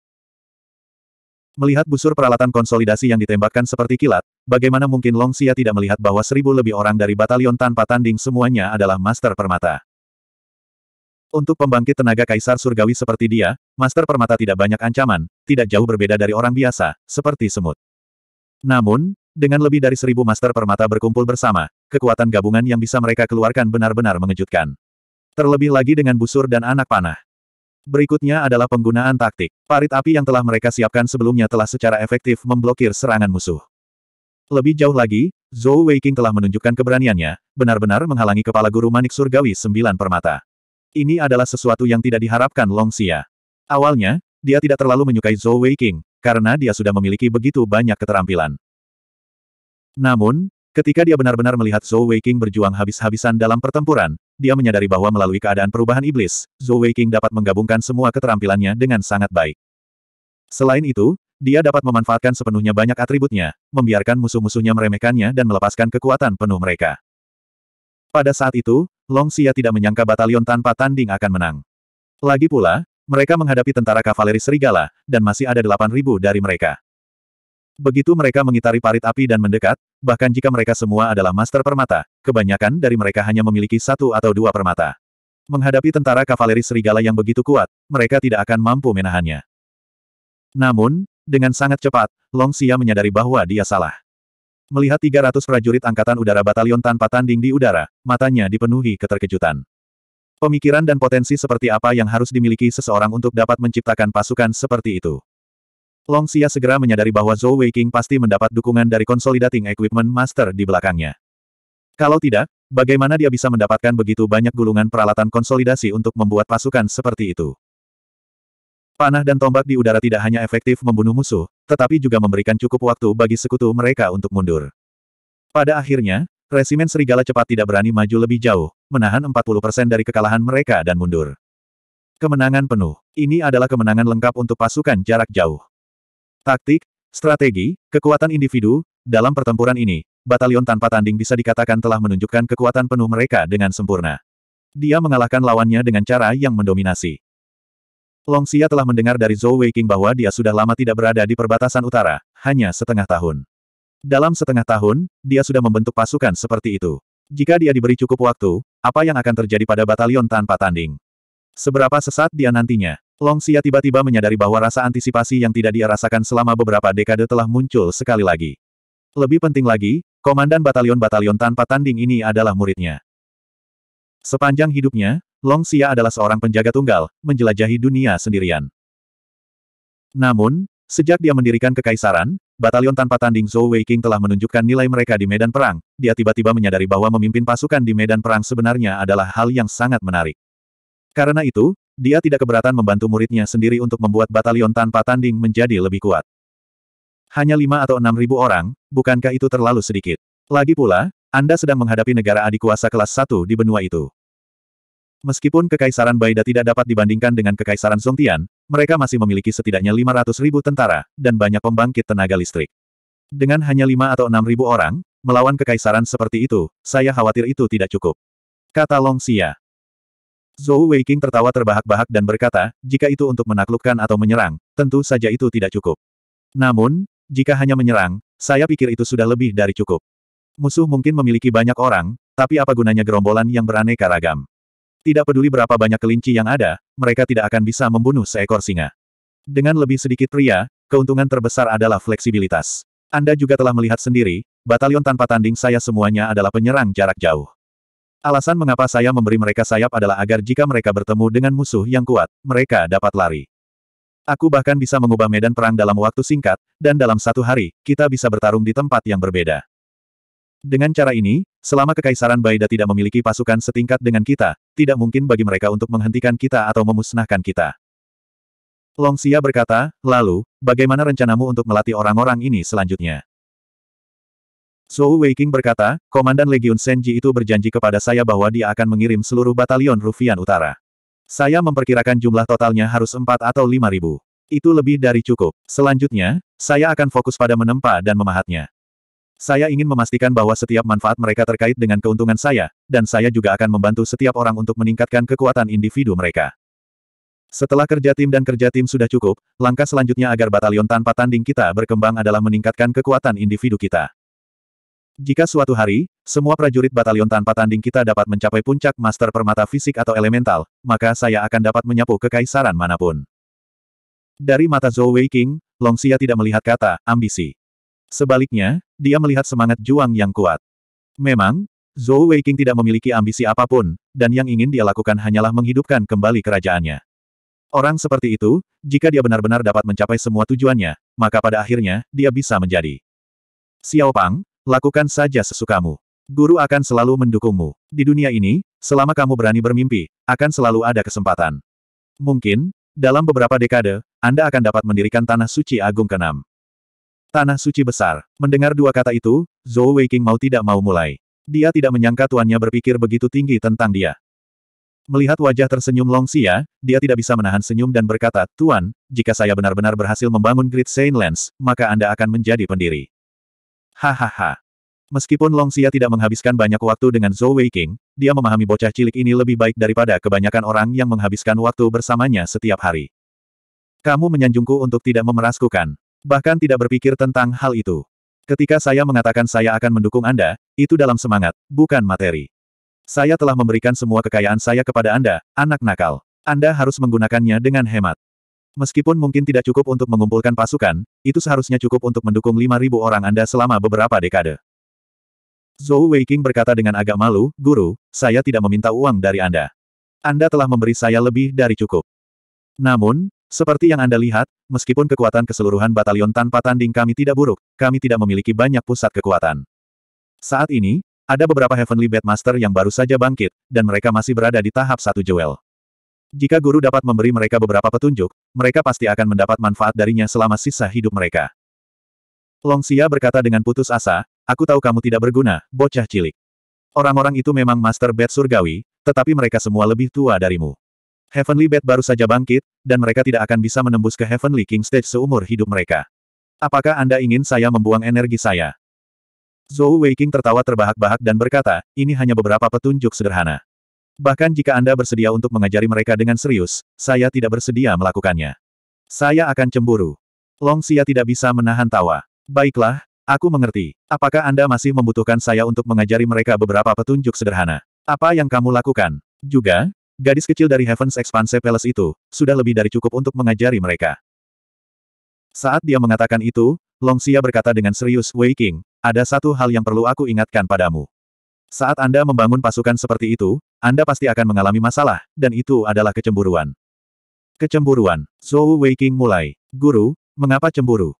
Melihat busur peralatan konsolidasi yang ditembakkan seperti kilat, bagaimana mungkin Long Xia tidak melihat bahwa seribu lebih orang dari batalion tanpa tanding semuanya adalah Master Permata. Untuk pembangkit tenaga Kaisar Surgawi seperti dia, Master Permata tidak banyak ancaman, tidak jauh berbeda dari orang biasa, seperti semut. Namun, dengan lebih dari seribu master permata berkumpul bersama, kekuatan gabungan yang bisa mereka keluarkan benar-benar mengejutkan. Terlebih lagi dengan busur dan anak panah. Berikutnya adalah penggunaan taktik. Parit api yang telah mereka siapkan sebelumnya telah secara efektif memblokir serangan musuh. Lebih jauh lagi, Zhou Weiqing telah menunjukkan keberaniannya, benar-benar menghalangi kepala guru manik surgawi sembilan permata. Ini adalah sesuatu yang tidak diharapkan Long Xia. Awalnya, dia tidak terlalu menyukai Zhou Weiqing, karena dia sudah memiliki begitu banyak keterampilan. Namun, Ketika dia benar-benar melihat Zhou Weiqing berjuang habis-habisan dalam pertempuran, dia menyadari bahwa melalui keadaan perubahan iblis, Zhou Weiqing dapat menggabungkan semua keterampilannya dengan sangat baik. Selain itu, dia dapat memanfaatkan sepenuhnya banyak atributnya, membiarkan musuh-musuhnya meremehkannya dan melepaskan kekuatan penuh mereka. Pada saat itu, Long Xia tidak menyangka batalion tanpa tanding akan menang. Lagi pula, mereka menghadapi tentara kavaleri serigala, dan masih ada 8.000 dari mereka. Begitu mereka mengitari parit api dan mendekat, bahkan jika mereka semua adalah master permata, kebanyakan dari mereka hanya memiliki satu atau dua permata. Menghadapi tentara kavaleri serigala yang begitu kuat, mereka tidak akan mampu menahannya. Namun, dengan sangat cepat, Long Xia menyadari bahwa dia salah. Melihat 300 prajurit angkatan udara batalion tanpa tanding di udara, matanya dipenuhi keterkejutan. Pemikiran dan potensi seperti apa yang harus dimiliki seseorang untuk dapat menciptakan pasukan seperti itu. Long Xia segera menyadari bahwa Zhou Weiqing pasti mendapat dukungan dari Consolidating Equipment Master di belakangnya. Kalau tidak, bagaimana dia bisa mendapatkan begitu banyak gulungan peralatan konsolidasi untuk membuat pasukan seperti itu? Panah dan tombak di udara tidak hanya efektif membunuh musuh, tetapi juga memberikan cukup waktu bagi sekutu mereka untuk mundur. Pada akhirnya, resimen serigala cepat tidak berani maju lebih jauh, menahan 40% dari kekalahan mereka dan mundur. Kemenangan penuh. Ini adalah kemenangan lengkap untuk pasukan jarak jauh. Taktik, strategi, kekuatan individu, dalam pertempuran ini, batalion tanpa tanding bisa dikatakan telah menunjukkan kekuatan penuh mereka dengan sempurna. Dia mengalahkan lawannya dengan cara yang mendominasi. Long Xia telah mendengar dari Zhou Weiqing bahwa dia sudah lama tidak berada di perbatasan utara, hanya setengah tahun. Dalam setengah tahun, dia sudah membentuk pasukan seperti itu. Jika dia diberi cukup waktu, apa yang akan terjadi pada batalion tanpa tanding? Seberapa sesat dia nantinya? Long Xia tiba-tiba menyadari bahwa rasa antisipasi yang tidak dia rasakan selama beberapa dekade telah muncul sekali lagi. Lebih penting lagi, komandan batalion-batalion tanpa tanding ini adalah muridnya. Sepanjang hidupnya, Long Xia adalah seorang penjaga tunggal, menjelajahi dunia sendirian. Namun, sejak dia mendirikan kekaisaran, batalion tanpa tanding Zhou Weiqing telah menunjukkan nilai mereka di medan perang, dia tiba-tiba menyadari bahwa memimpin pasukan di medan perang sebenarnya adalah hal yang sangat menarik. Karena itu, dia tidak keberatan membantu muridnya sendiri untuk membuat batalion tanpa tanding menjadi lebih kuat. Hanya lima atau enam ribu orang, bukankah itu terlalu sedikit? Lagi pula, Anda sedang menghadapi negara adik kuasa kelas satu di benua itu. Meskipun Kekaisaran Baida tidak dapat dibandingkan dengan Kekaisaran Songtian, mereka masih memiliki setidaknya lima ratus ribu tentara, dan banyak pembangkit tenaga listrik. Dengan hanya lima atau enam ribu orang, melawan Kekaisaran seperti itu, saya khawatir itu tidak cukup. Kata Long Xia. Zhou Weiqing tertawa terbahak-bahak dan berkata, jika itu untuk menaklukkan atau menyerang, tentu saja itu tidak cukup. Namun, jika hanya menyerang, saya pikir itu sudah lebih dari cukup. Musuh mungkin memiliki banyak orang, tapi apa gunanya gerombolan yang beraneka ragam? Tidak peduli berapa banyak kelinci yang ada, mereka tidak akan bisa membunuh seekor singa. Dengan lebih sedikit pria, keuntungan terbesar adalah fleksibilitas. Anda juga telah melihat sendiri, batalion tanpa tanding saya semuanya adalah penyerang jarak jauh. Alasan mengapa saya memberi mereka sayap adalah agar jika mereka bertemu dengan musuh yang kuat, mereka dapat lari. Aku bahkan bisa mengubah medan perang dalam waktu singkat, dan dalam satu hari, kita bisa bertarung di tempat yang berbeda. Dengan cara ini, selama Kekaisaran Baida tidak memiliki pasukan setingkat dengan kita, tidak mungkin bagi mereka untuk menghentikan kita atau memusnahkan kita. Longxia berkata, lalu, bagaimana rencanamu untuk melatih orang-orang ini selanjutnya? Zhou Weiqing berkata, Komandan Legiun Senji itu berjanji kepada saya bahwa dia akan mengirim seluruh batalion Rufian Utara. Saya memperkirakan jumlah totalnya harus 4 atau lima ribu. Itu lebih dari cukup. Selanjutnya, saya akan fokus pada menempa dan memahatnya. Saya ingin memastikan bahwa setiap manfaat mereka terkait dengan keuntungan saya, dan saya juga akan membantu setiap orang untuk meningkatkan kekuatan individu mereka. Setelah kerja tim dan kerja tim sudah cukup, langkah selanjutnya agar batalion tanpa tanding kita berkembang adalah meningkatkan kekuatan individu kita. Jika suatu hari, semua prajurit batalion tanpa tanding kita dapat mencapai puncak master permata fisik atau elemental, maka saya akan dapat menyapu kekaisaran manapun. Dari mata Zhou Wei King, Xia tidak melihat kata ambisi. Sebaliknya, dia melihat semangat juang yang kuat. Memang, Zhou Wei tidak memiliki ambisi apapun, dan yang ingin dia lakukan hanyalah menghidupkan kembali kerajaannya. Orang seperti itu, jika dia benar-benar dapat mencapai semua tujuannya, maka pada akhirnya, dia bisa menjadi Xiao Pang. Lakukan saja sesukamu. Guru akan selalu mendukungmu. Di dunia ini, selama kamu berani bermimpi, akan selalu ada kesempatan. Mungkin, dalam beberapa dekade, Anda akan dapat mendirikan Tanah Suci Agung ke-6. Tanah Suci Besar. Mendengar dua kata itu, Zhou Weiking mau tidak mau mulai. Dia tidak menyangka tuannya berpikir begitu tinggi tentang dia. Melihat wajah tersenyum Long Xia, dia tidak bisa menahan senyum dan berkata, Tuan, jika saya benar-benar berhasil membangun Great Saint Lands, maka Anda akan menjadi pendiri. Hahaha. Meskipun Long Xia tidak menghabiskan banyak waktu dengan Zhou Weiqing, dia memahami bocah cilik ini lebih baik daripada kebanyakan orang yang menghabiskan waktu bersamanya setiap hari. Kamu menyanjungku untuk tidak memerasku kan? Bahkan tidak berpikir tentang hal itu. Ketika saya mengatakan saya akan mendukung Anda, itu dalam semangat, bukan materi. Saya telah memberikan semua kekayaan saya kepada Anda, anak nakal. Anda harus menggunakannya dengan hemat. Meskipun mungkin tidak cukup untuk mengumpulkan pasukan, itu seharusnya cukup untuk mendukung 5.000 orang Anda selama beberapa dekade. Zhou Weiqing berkata dengan agak malu, Guru, saya tidak meminta uang dari Anda. Anda telah memberi saya lebih dari cukup. Namun, seperti yang Anda lihat, meskipun kekuatan keseluruhan batalion tanpa tanding kami tidak buruk, kami tidak memiliki banyak pusat kekuatan. Saat ini, ada beberapa Heavenly Batmaster yang baru saja bangkit, dan mereka masih berada di tahap satu jewel. Jika guru dapat memberi mereka beberapa petunjuk, mereka pasti akan mendapat manfaat darinya selama sisa hidup mereka. Long Xia berkata dengan putus asa, Aku tahu kamu tidak berguna, bocah cilik. Orang-orang itu memang master bed surgawi, tetapi mereka semua lebih tua darimu. Heavenly Bed baru saja bangkit, dan mereka tidak akan bisa menembus ke Heavenly King Stage seumur hidup mereka. Apakah Anda ingin saya membuang energi saya? Zhou Weiqing tertawa terbahak-bahak dan berkata, ini hanya beberapa petunjuk sederhana. Bahkan jika Anda bersedia untuk mengajari mereka dengan serius, saya tidak bersedia melakukannya. Saya akan cemburu. Long Xia tidak bisa menahan tawa. Baiklah, aku mengerti. Apakah Anda masih membutuhkan saya untuk mengajari mereka beberapa petunjuk sederhana? Apa yang kamu lakukan? Juga, gadis kecil dari Heaven's Expanse Palace itu, sudah lebih dari cukup untuk mengajari mereka. Saat dia mengatakan itu, Long Xia berkata dengan serius, Wei King, ada satu hal yang perlu aku ingatkan padamu. Saat Anda membangun pasukan seperti itu, Anda pasti akan mengalami masalah, dan itu adalah kecemburuan. Kecemburuan. Zhou Weiqing mulai. Guru, mengapa cemburu?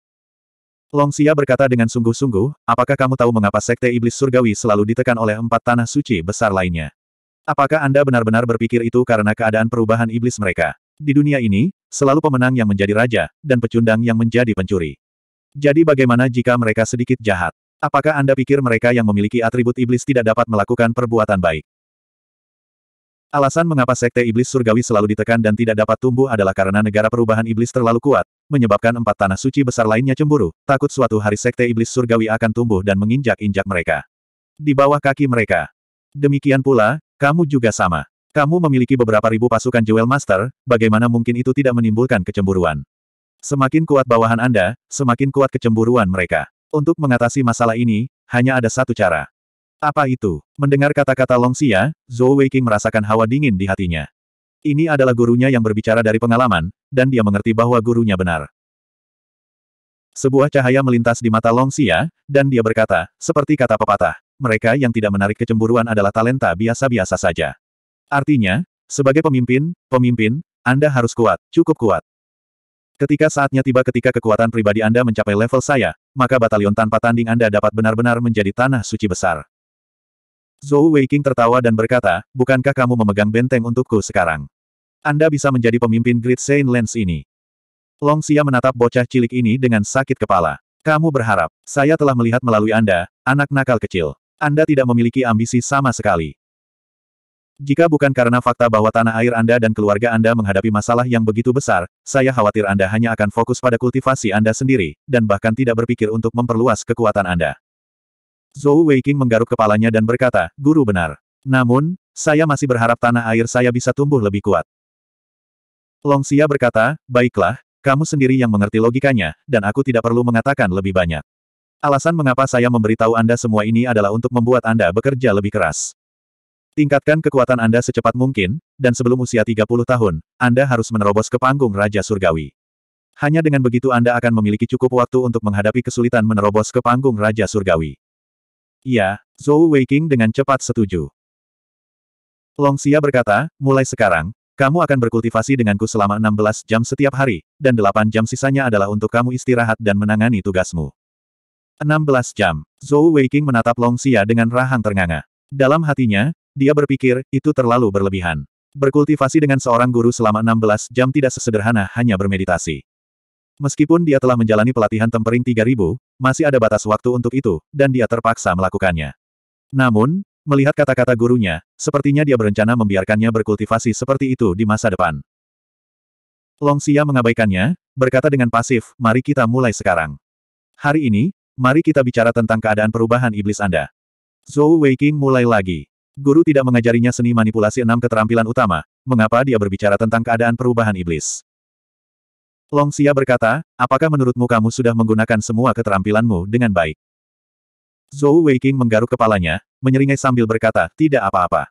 Long Xia berkata dengan sungguh-sungguh, apakah kamu tahu mengapa Sekte Iblis Surgawi selalu ditekan oleh empat tanah suci besar lainnya? Apakah Anda benar-benar berpikir itu karena keadaan perubahan iblis mereka? Di dunia ini, selalu pemenang yang menjadi raja, dan pecundang yang menjadi pencuri. Jadi bagaimana jika mereka sedikit jahat? Apakah Anda pikir mereka yang memiliki atribut iblis tidak dapat melakukan perbuatan baik? Alasan mengapa sekte iblis surgawi selalu ditekan dan tidak dapat tumbuh adalah karena negara perubahan iblis terlalu kuat, menyebabkan empat tanah suci besar lainnya cemburu, takut suatu hari sekte iblis surgawi akan tumbuh dan menginjak-injak mereka. Di bawah kaki mereka. Demikian pula, kamu juga sama. Kamu memiliki beberapa ribu pasukan Jewel Master, bagaimana mungkin itu tidak menimbulkan kecemburuan? Semakin kuat bawahan Anda, semakin kuat kecemburuan mereka. Untuk mengatasi masalah ini, hanya ada satu cara. Apa itu? Mendengar kata-kata Long Xia, Zhou Weiqing merasakan hawa dingin di hatinya. Ini adalah gurunya yang berbicara dari pengalaman, dan dia mengerti bahwa gurunya benar. Sebuah cahaya melintas di mata Long Xia, dan dia berkata, seperti kata pepatah, mereka yang tidak menarik kecemburuan adalah talenta biasa-biasa saja. Artinya, sebagai pemimpin, pemimpin, Anda harus kuat, cukup kuat. Ketika saatnya tiba ketika kekuatan pribadi Anda mencapai level saya, maka batalion tanpa tanding Anda dapat benar-benar menjadi tanah suci besar. Zhou Weiqing tertawa dan berkata, bukankah kamu memegang benteng untukku sekarang? Anda bisa menjadi pemimpin Great Saint Lens ini. Long Xia menatap bocah cilik ini dengan sakit kepala. Kamu berharap, saya telah melihat melalui Anda, anak nakal kecil. Anda tidak memiliki ambisi sama sekali. Jika bukan karena fakta bahwa tanah air Anda dan keluarga Anda menghadapi masalah yang begitu besar, saya khawatir Anda hanya akan fokus pada kultivasi Anda sendiri, dan bahkan tidak berpikir untuk memperluas kekuatan Anda. Zhou Weiqing menggaruk kepalanya dan berkata, Guru benar. Namun, saya masih berharap tanah air saya bisa tumbuh lebih kuat. Long Xia berkata, baiklah, kamu sendiri yang mengerti logikanya, dan aku tidak perlu mengatakan lebih banyak. Alasan mengapa saya memberitahu Anda semua ini adalah untuk membuat Anda bekerja lebih keras. Tingkatkan kekuatan Anda secepat mungkin, dan sebelum usia 30 tahun, Anda harus menerobos ke panggung Raja Surgawi. Hanya dengan begitu Anda akan memiliki cukup waktu untuk menghadapi kesulitan menerobos ke panggung Raja Surgawi. ya, Zhou Weiqing dengan cepat setuju. Longxia berkata, mulai sekarang, kamu akan berkultivasi denganku selama 16 jam setiap hari, dan 8 jam sisanya adalah untuk kamu istirahat dan menangani tugasmu. 16 jam, Zhou Weiqing menatap Longxia dengan rahang ternganga. Dalam hatinya, dia berpikir, itu terlalu berlebihan. Berkultivasi dengan seorang guru selama 16 jam tidak sesederhana hanya bermeditasi. Meskipun dia telah menjalani pelatihan tempering 3000, masih ada batas waktu untuk itu, dan dia terpaksa melakukannya. Namun, melihat kata-kata gurunya, sepertinya dia berencana membiarkannya berkultivasi seperti itu di masa depan. Long Xia mengabaikannya, berkata dengan pasif, mari kita mulai sekarang. Hari ini, mari kita bicara tentang keadaan perubahan iblis Anda. Zhou Weiqing mulai lagi. Guru tidak mengajarinya seni manipulasi enam keterampilan utama, mengapa dia berbicara tentang keadaan perubahan iblis. Long Xia berkata, apakah menurutmu kamu sudah menggunakan semua keterampilanmu dengan baik? Zhou Weiqing menggaruk kepalanya, menyeringai sambil berkata, tidak apa-apa.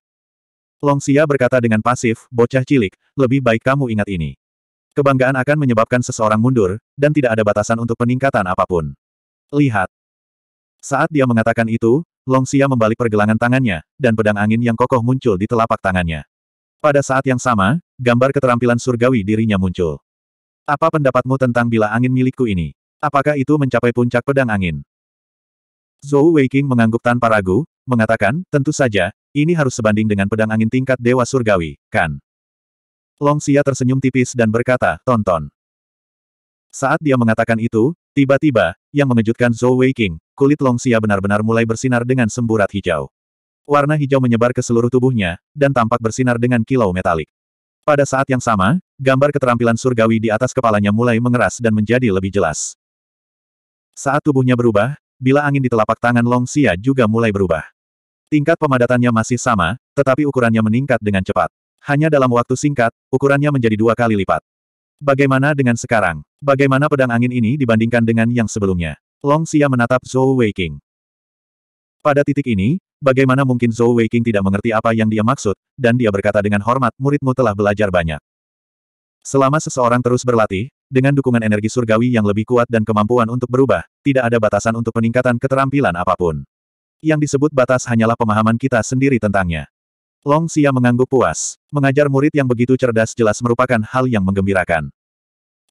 Long Xia berkata dengan pasif, bocah cilik, lebih baik kamu ingat ini. Kebanggaan akan menyebabkan seseorang mundur, dan tidak ada batasan untuk peningkatan apapun. Lihat, saat dia mengatakan itu, Long Xia membalik pergelangan tangannya, dan pedang angin yang kokoh muncul di telapak tangannya. Pada saat yang sama, gambar keterampilan surgawi dirinya muncul. Apa pendapatmu tentang bila angin milikku ini? Apakah itu mencapai puncak pedang angin? Zhou Weiking mengangguk tanpa ragu, mengatakan, tentu saja, ini harus sebanding dengan pedang angin tingkat Dewa Surgawi, kan? Long Xia tersenyum tipis dan berkata, tonton. Saat dia mengatakan itu, Tiba-tiba, yang mengejutkan Zhou Wei King, kulit Longxia benar-benar mulai bersinar dengan semburat hijau. Warna hijau menyebar ke seluruh tubuhnya, dan tampak bersinar dengan kilau metalik. Pada saat yang sama, gambar keterampilan surgawi di atas kepalanya mulai mengeras dan menjadi lebih jelas. Saat tubuhnya berubah, bila angin di telapak tangan Long Xia juga mulai berubah. Tingkat pemadatannya masih sama, tetapi ukurannya meningkat dengan cepat. Hanya dalam waktu singkat, ukurannya menjadi dua kali lipat. Bagaimana dengan sekarang? Bagaimana pedang angin ini dibandingkan dengan yang sebelumnya? Long Xia menatap Zhou Weiqing. Pada titik ini, bagaimana mungkin Zhou Weiqing tidak mengerti apa yang dia maksud, dan dia berkata dengan hormat, muridmu telah belajar banyak. Selama seseorang terus berlatih, dengan dukungan energi surgawi yang lebih kuat dan kemampuan untuk berubah, tidak ada batasan untuk peningkatan keterampilan apapun. Yang disebut batas hanyalah pemahaman kita sendiri tentangnya. Long Xia mengangguk puas. Mengajar murid yang begitu cerdas jelas merupakan hal yang menggembirakan.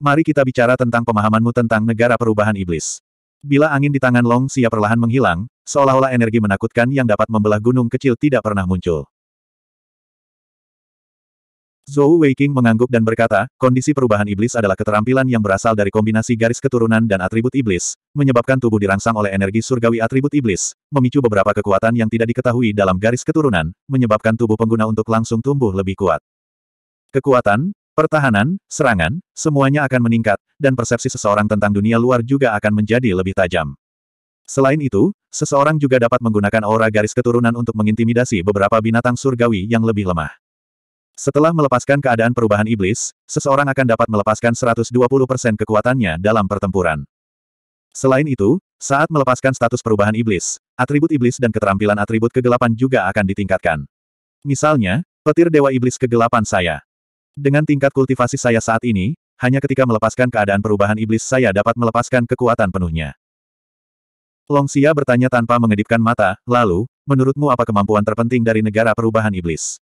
Mari kita bicara tentang pemahamanmu tentang negara perubahan iblis. Bila angin di tangan Long Xia perlahan menghilang, seolah-olah energi menakutkan yang dapat membelah gunung kecil tidak pernah muncul. Zhou Weiqing mengangguk dan berkata, kondisi perubahan iblis adalah keterampilan yang berasal dari kombinasi garis keturunan dan atribut iblis, menyebabkan tubuh dirangsang oleh energi surgawi atribut iblis, memicu beberapa kekuatan yang tidak diketahui dalam garis keturunan, menyebabkan tubuh pengguna untuk langsung tumbuh lebih kuat. Kekuatan, Pertahanan, serangan, semuanya akan meningkat, dan persepsi seseorang tentang dunia luar juga akan menjadi lebih tajam. Selain itu, seseorang juga dapat menggunakan aura garis keturunan untuk mengintimidasi beberapa binatang surgawi yang lebih lemah. Setelah melepaskan keadaan perubahan iblis, seseorang akan dapat melepaskan 120% kekuatannya dalam pertempuran. Selain itu, saat melepaskan status perubahan iblis, atribut iblis dan keterampilan atribut kegelapan juga akan ditingkatkan. Misalnya, petir dewa iblis kegelapan saya. Dengan tingkat kultivasi saya saat ini, hanya ketika melepaskan keadaan perubahan iblis saya dapat melepaskan kekuatan penuhnya. Long Xia bertanya tanpa mengedipkan mata, lalu, menurutmu apa kemampuan terpenting dari negara perubahan iblis?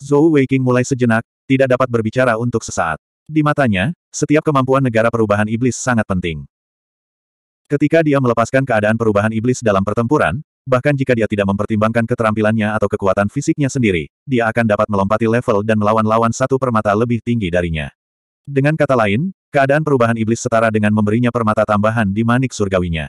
Zhou Weiqing mulai sejenak, tidak dapat berbicara untuk sesaat. Di matanya, setiap kemampuan negara perubahan iblis sangat penting. Ketika dia melepaskan keadaan perubahan iblis dalam pertempuran, bahkan jika dia tidak mempertimbangkan keterampilannya atau kekuatan fisiknya sendiri, dia akan dapat melompati level dan melawan lawan satu permata lebih tinggi darinya. Dengan kata lain, keadaan perubahan iblis setara dengan memberinya permata tambahan di manik surgawinya.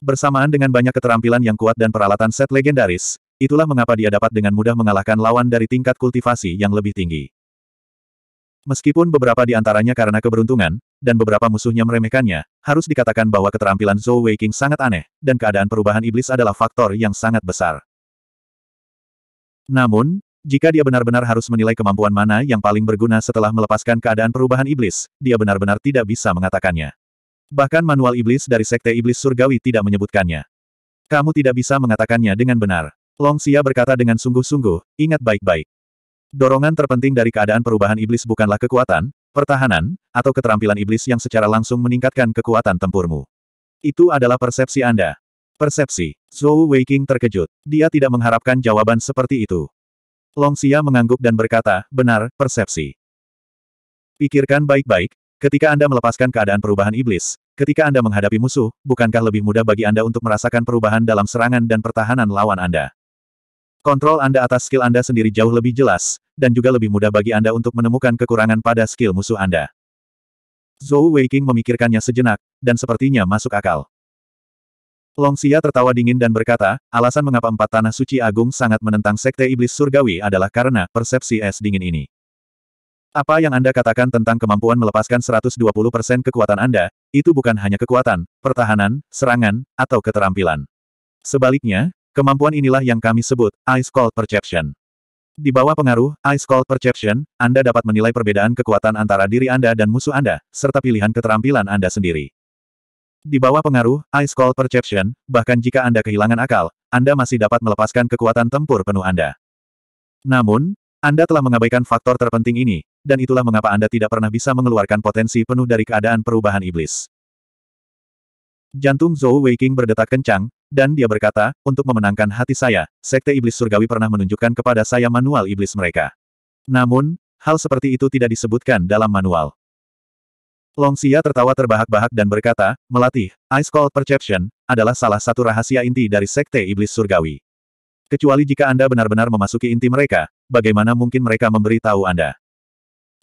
Bersamaan dengan banyak keterampilan yang kuat dan peralatan set legendaris, itulah mengapa dia dapat dengan mudah mengalahkan lawan dari tingkat kultivasi yang lebih tinggi. Meskipun beberapa di antaranya karena keberuntungan, dan beberapa musuhnya meremehkannya, harus dikatakan bahwa keterampilan Zhou Weiqing sangat aneh, dan keadaan perubahan iblis adalah faktor yang sangat besar. Namun, jika dia benar-benar harus menilai kemampuan mana yang paling berguna setelah melepaskan keadaan perubahan iblis, dia benar-benar tidak bisa mengatakannya. Bahkan manual iblis dari Sekte Iblis Surgawi tidak menyebutkannya. Kamu tidak bisa mengatakannya dengan benar. Long Xia berkata dengan sungguh-sungguh, ingat baik-baik. Dorongan terpenting dari keadaan perubahan iblis bukanlah kekuatan, pertahanan, atau keterampilan iblis yang secara langsung meningkatkan kekuatan tempurmu. Itu adalah persepsi Anda. Persepsi. Zhou Weiqing terkejut. Dia tidak mengharapkan jawaban seperti itu. Long Xia mengangguk dan berkata, benar, persepsi. Pikirkan baik-baik, ketika Anda melepaskan keadaan perubahan iblis, ketika Anda menghadapi musuh, bukankah lebih mudah bagi Anda untuk merasakan perubahan dalam serangan dan pertahanan lawan Anda? Kontrol Anda atas skill Anda sendiri jauh lebih jelas, dan juga lebih mudah bagi Anda untuk menemukan kekurangan pada skill musuh Anda. Zhou Weiqing memikirkannya sejenak, dan sepertinya masuk akal. Long Xia tertawa dingin dan berkata, alasan mengapa empat tanah suci agung sangat menentang sekte iblis surgawi adalah karena persepsi es dingin ini. Apa yang Anda katakan tentang kemampuan melepaskan 120% kekuatan Anda, itu bukan hanya kekuatan, pertahanan, serangan, atau keterampilan. Sebaliknya, Kemampuan inilah yang kami sebut, Ice Cold Perception. Di bawah pengaruh, Ice Cold Perception, Anda dapat menilai perbedaan kekuatan antara diri Anda dan musuh Anda, serta pilihan keterampilan Anda sendiri. Di bawah pengaruh, Ice Cold Perception, bahkan jika Anda kehilangan akal, Anda masih dapat melepaskan kekuatan tempur penuh Anda. Namun, Anda telah mengabaikan faktor terpenting ini, dan itulah mengapa Anda tidak pernah bisa mengeluarkan potensi penuh dari keadaan perubahan iblis. Jantung Zhou Weiqing berdetak kencang, dan dia berkata, untuk memenangkan hati saya, Sekte Iblis Surgawi pernah menunjukkan kepada saya manual iblis mereka. Namun, hal seperti itu tidak disebutkan dalam manual. Long Xia tertawa terbahak-bahak dan berkata, melatih, Ice Cold Perception, adalah salah satu rahasia inti dari Sekte Iblis Surgawi. Kecuali jika Anda benar-benar memasuki inti mereka, bagaimana mungkin mereka memberi tahu Anda?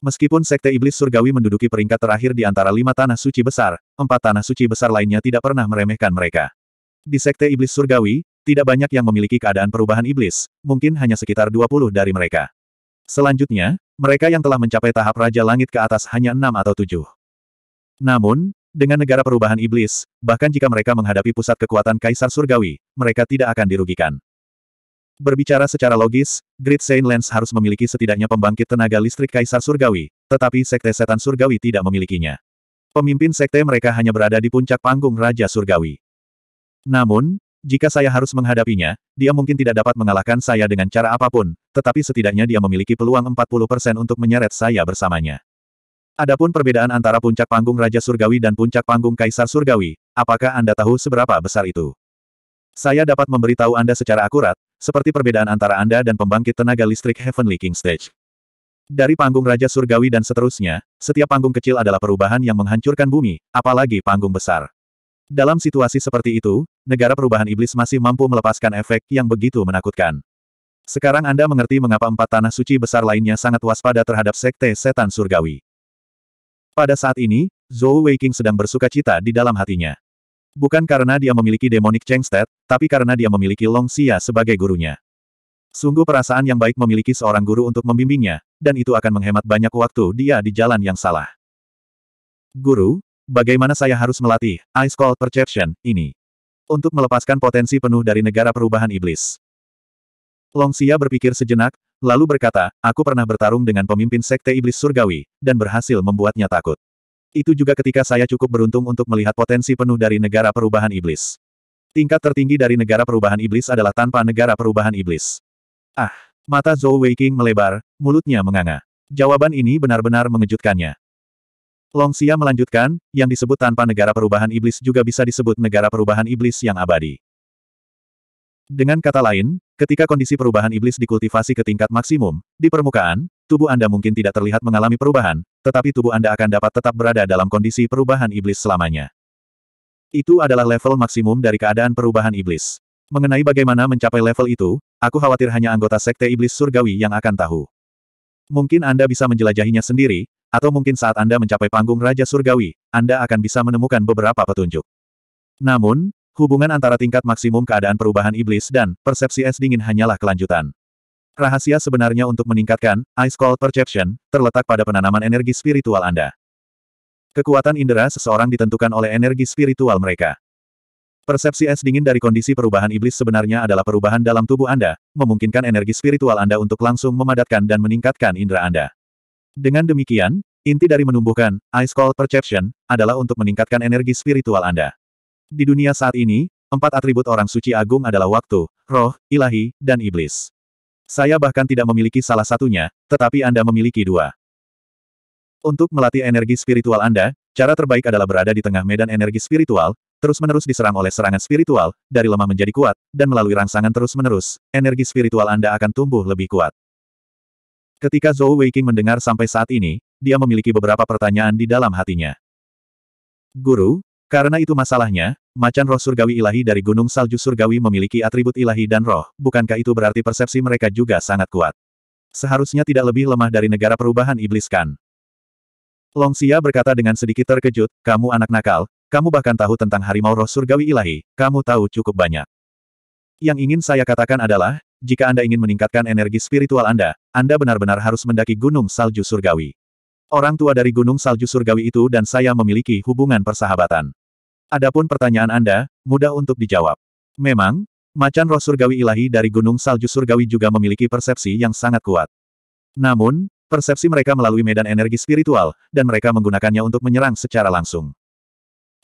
Meskipun Sekte Iblis Surgawi menduduki peringkat terakhir di antara lima tanah suci besar, empat tanah suci besar lainnya tidak pernah meremehkan mereka. Di Sekte Iblis Surgawi, tidak banyak yang memiliki keadaan perubahan iblis, mungkin hanya sekitar 20 dari mereka. Selanjutnya, mereka yang telah mencapai tahap Raja Langit ke atas hanya enam atau tujuh. Namun, dengan negara perubahan iblis, bahkan jika mereka menghadapi pusat kekuatan Kaisar Surgawi, mereka tidak akan dirugikan. Berbicara secara logis, Great Saint Lens harus memiliki setidaknya pembangkit tenaga listrik Kaisar Surgawi, tetapi Sekte Setan Surgawi tidak memilikinya. Pemimpin Sekte mereka hanya berada di puncak panggung Raja Surgawi. Namun, jika saya harus menghadapinya, dia mungkin tidak dapat mengalahkan saya dengan cara apapun, tetapi setidaknya dia memiliki peluang 40% untuk menyeret saya bersamanya. Adapun perbedaan antara puncak panggung Raja Surgawi dan puncak panggung Kaisar Surgawi, apakah Anda tahu seberapa besar itu? Saya dapat memberitahu Anda secara akurat, seperti perbedaan antara Anda dan pembangkit tenaga listrik Heavenly King Stage. Dari panggung Raja Surgawi dan seterusnya, setiap panggung kecil adalah perubahan yang menghancurkan bumi, apalagi panggung besar. Dalam situasi seperti itu, negara perubahan iblis masih mampu melepaskan efek yang begitu menakutkan. Sekarang Anda mengerti mengapa empat tanah suci besar lainnya sangat waspada terhadap sekte setan surgawi. Pada saat ini, Zhou Weiqing sedang bersuka cita di dalam hatinya. Bukan karena dia memiliki demonic Chengstead, tapi karena dia memiliki Long Xia sebagai gurunya. Sungguh perasaan yang baik memiliki seorang guru untuk membimbingnya, dan itu akan menghemat banyak waktu dia di jalan yang salah. Guru, Bagaimana saya harus melatih Ice Cold Perception ini? Untuk melepaskan potensi penuh dari negara perubahan iblis. Long Xia berpikir sejenak, lalu berkata, aku pernah bertarung dengan pemimpin sekte iblis surgawi, dan berhasil membuatnya takut. Itu juga ketika saya cukup beruntung untuk melihat potensi penuh dari negara perubahan iblis. Tingkat tertinggi dari negara perubahan iblis adalah tanpa negara perubahan iblis. Ah, mata Zhou Weiqing melebar, mulutnya menganga. Jawaban ini benar-benar mengejutkannya. Long Xia melanjutkan, yang disebut tanpa negara perubahan iblis juga bisa disebut negara perubahan iblis yang abadi. Dengan kata lain, ketika kondisi perubahan iblis dikultivasi ke tingkat maksimum, di permukaan, tubuh Anda mungkin tidak terlihat mengalami perubahan, tetapi tubuh Anda akan dapat tetap berada dalam kondisi perubahan iblis selamanya. Itu adalah level maksimum dari keadaan perubahan iblis. Mengenai bagaimana mencapai level itu, aku khawatir hanya anggota Sekte Iblis Surgawi yang akan tahu. Mungkin Anda bisa menjelajahinya sendiri, atau mungkin saat Anda mencapai panggung Raja Surgawi, Anda akan bisa menemukan beberapa petunjuk. Namun, hubungan antara tingkat maksimum keadaan perubahan iblis dan persepsi es dingin hanyalah kelanjutan. Rahasia sebenarnya untuk meningkatkan Ice Cold Perception terletak pada penanaman energi spiritual Anda. Kekuatan indera seseorang ditentukan oleh energi spiritual mereka. Persepsi es dingin dari kondisi perubahan iblis sebenarnya adalah perubahan dalam tubuh Anda, memungkinkan energi spiritual Anda untuk langsung memadatkan dan meningkatkan indera Anda. Dengan demikian, inti dari menumbuhkan Ice Cold Perception adalah untuk meningkatkan energi spiritual Anda. Di dunia saat ini, empat atribut orang suci agung adalah waktu, roh, ilahi, dan iblis. Saya bahkan tidak memiliki salah satunya, tetapi Anda memiliki dua. Untuk melatih energi spiritual Anda, cara terbaik adalah berada di tengah medan energi spiritual, terus-menerus diserang oleh serangan spiritual, dari lemah menjadi kuat, dan melalui rangsangan terus-menerus, energi spiritual Anda akan tumbuh lebih kuat. Ketika Zhou Weiqing mendengar sampai saat ini, dia memiliki beberapa pertanyaan di dalam hatinya. Guru, karena itu masalahnya, macan roh surgawi ilahi dari Gunung Salju Surgawi memiliki atribut ilahi dan roh, bukankah itu berarti persepsi mereka juga sangat kuat? Seharusnya tidak lebih lemah dari negara perubahan iblis kan? Long Xia berkata dengan sedikit terkejut, kamu anak nakal, kamu bahkan tahu tentang harimau roh surgawi ilahi, kamu tahu cukup banyak. Yang ingin saya katakan adalah, jika Anda ingin meningkatkan energi spiritual Anda, Anda benar-benar harus mendaki Gunung Salju Surgawi. Orang tua dari Gunung Salju Surgawi itu dan saya memiliki hubungan persahabatan. Adapun pertanyaan Anda, mudah untuk dijawab. Memang, macan roh surgawi ilahi dari Gunung Salju Surgawi juga memiliki persepsi yang sangat kuat. Namun, persepsi mereka melalui medan energi spiritual, dan mereka menggunakannya untuk menyerang secara langsung.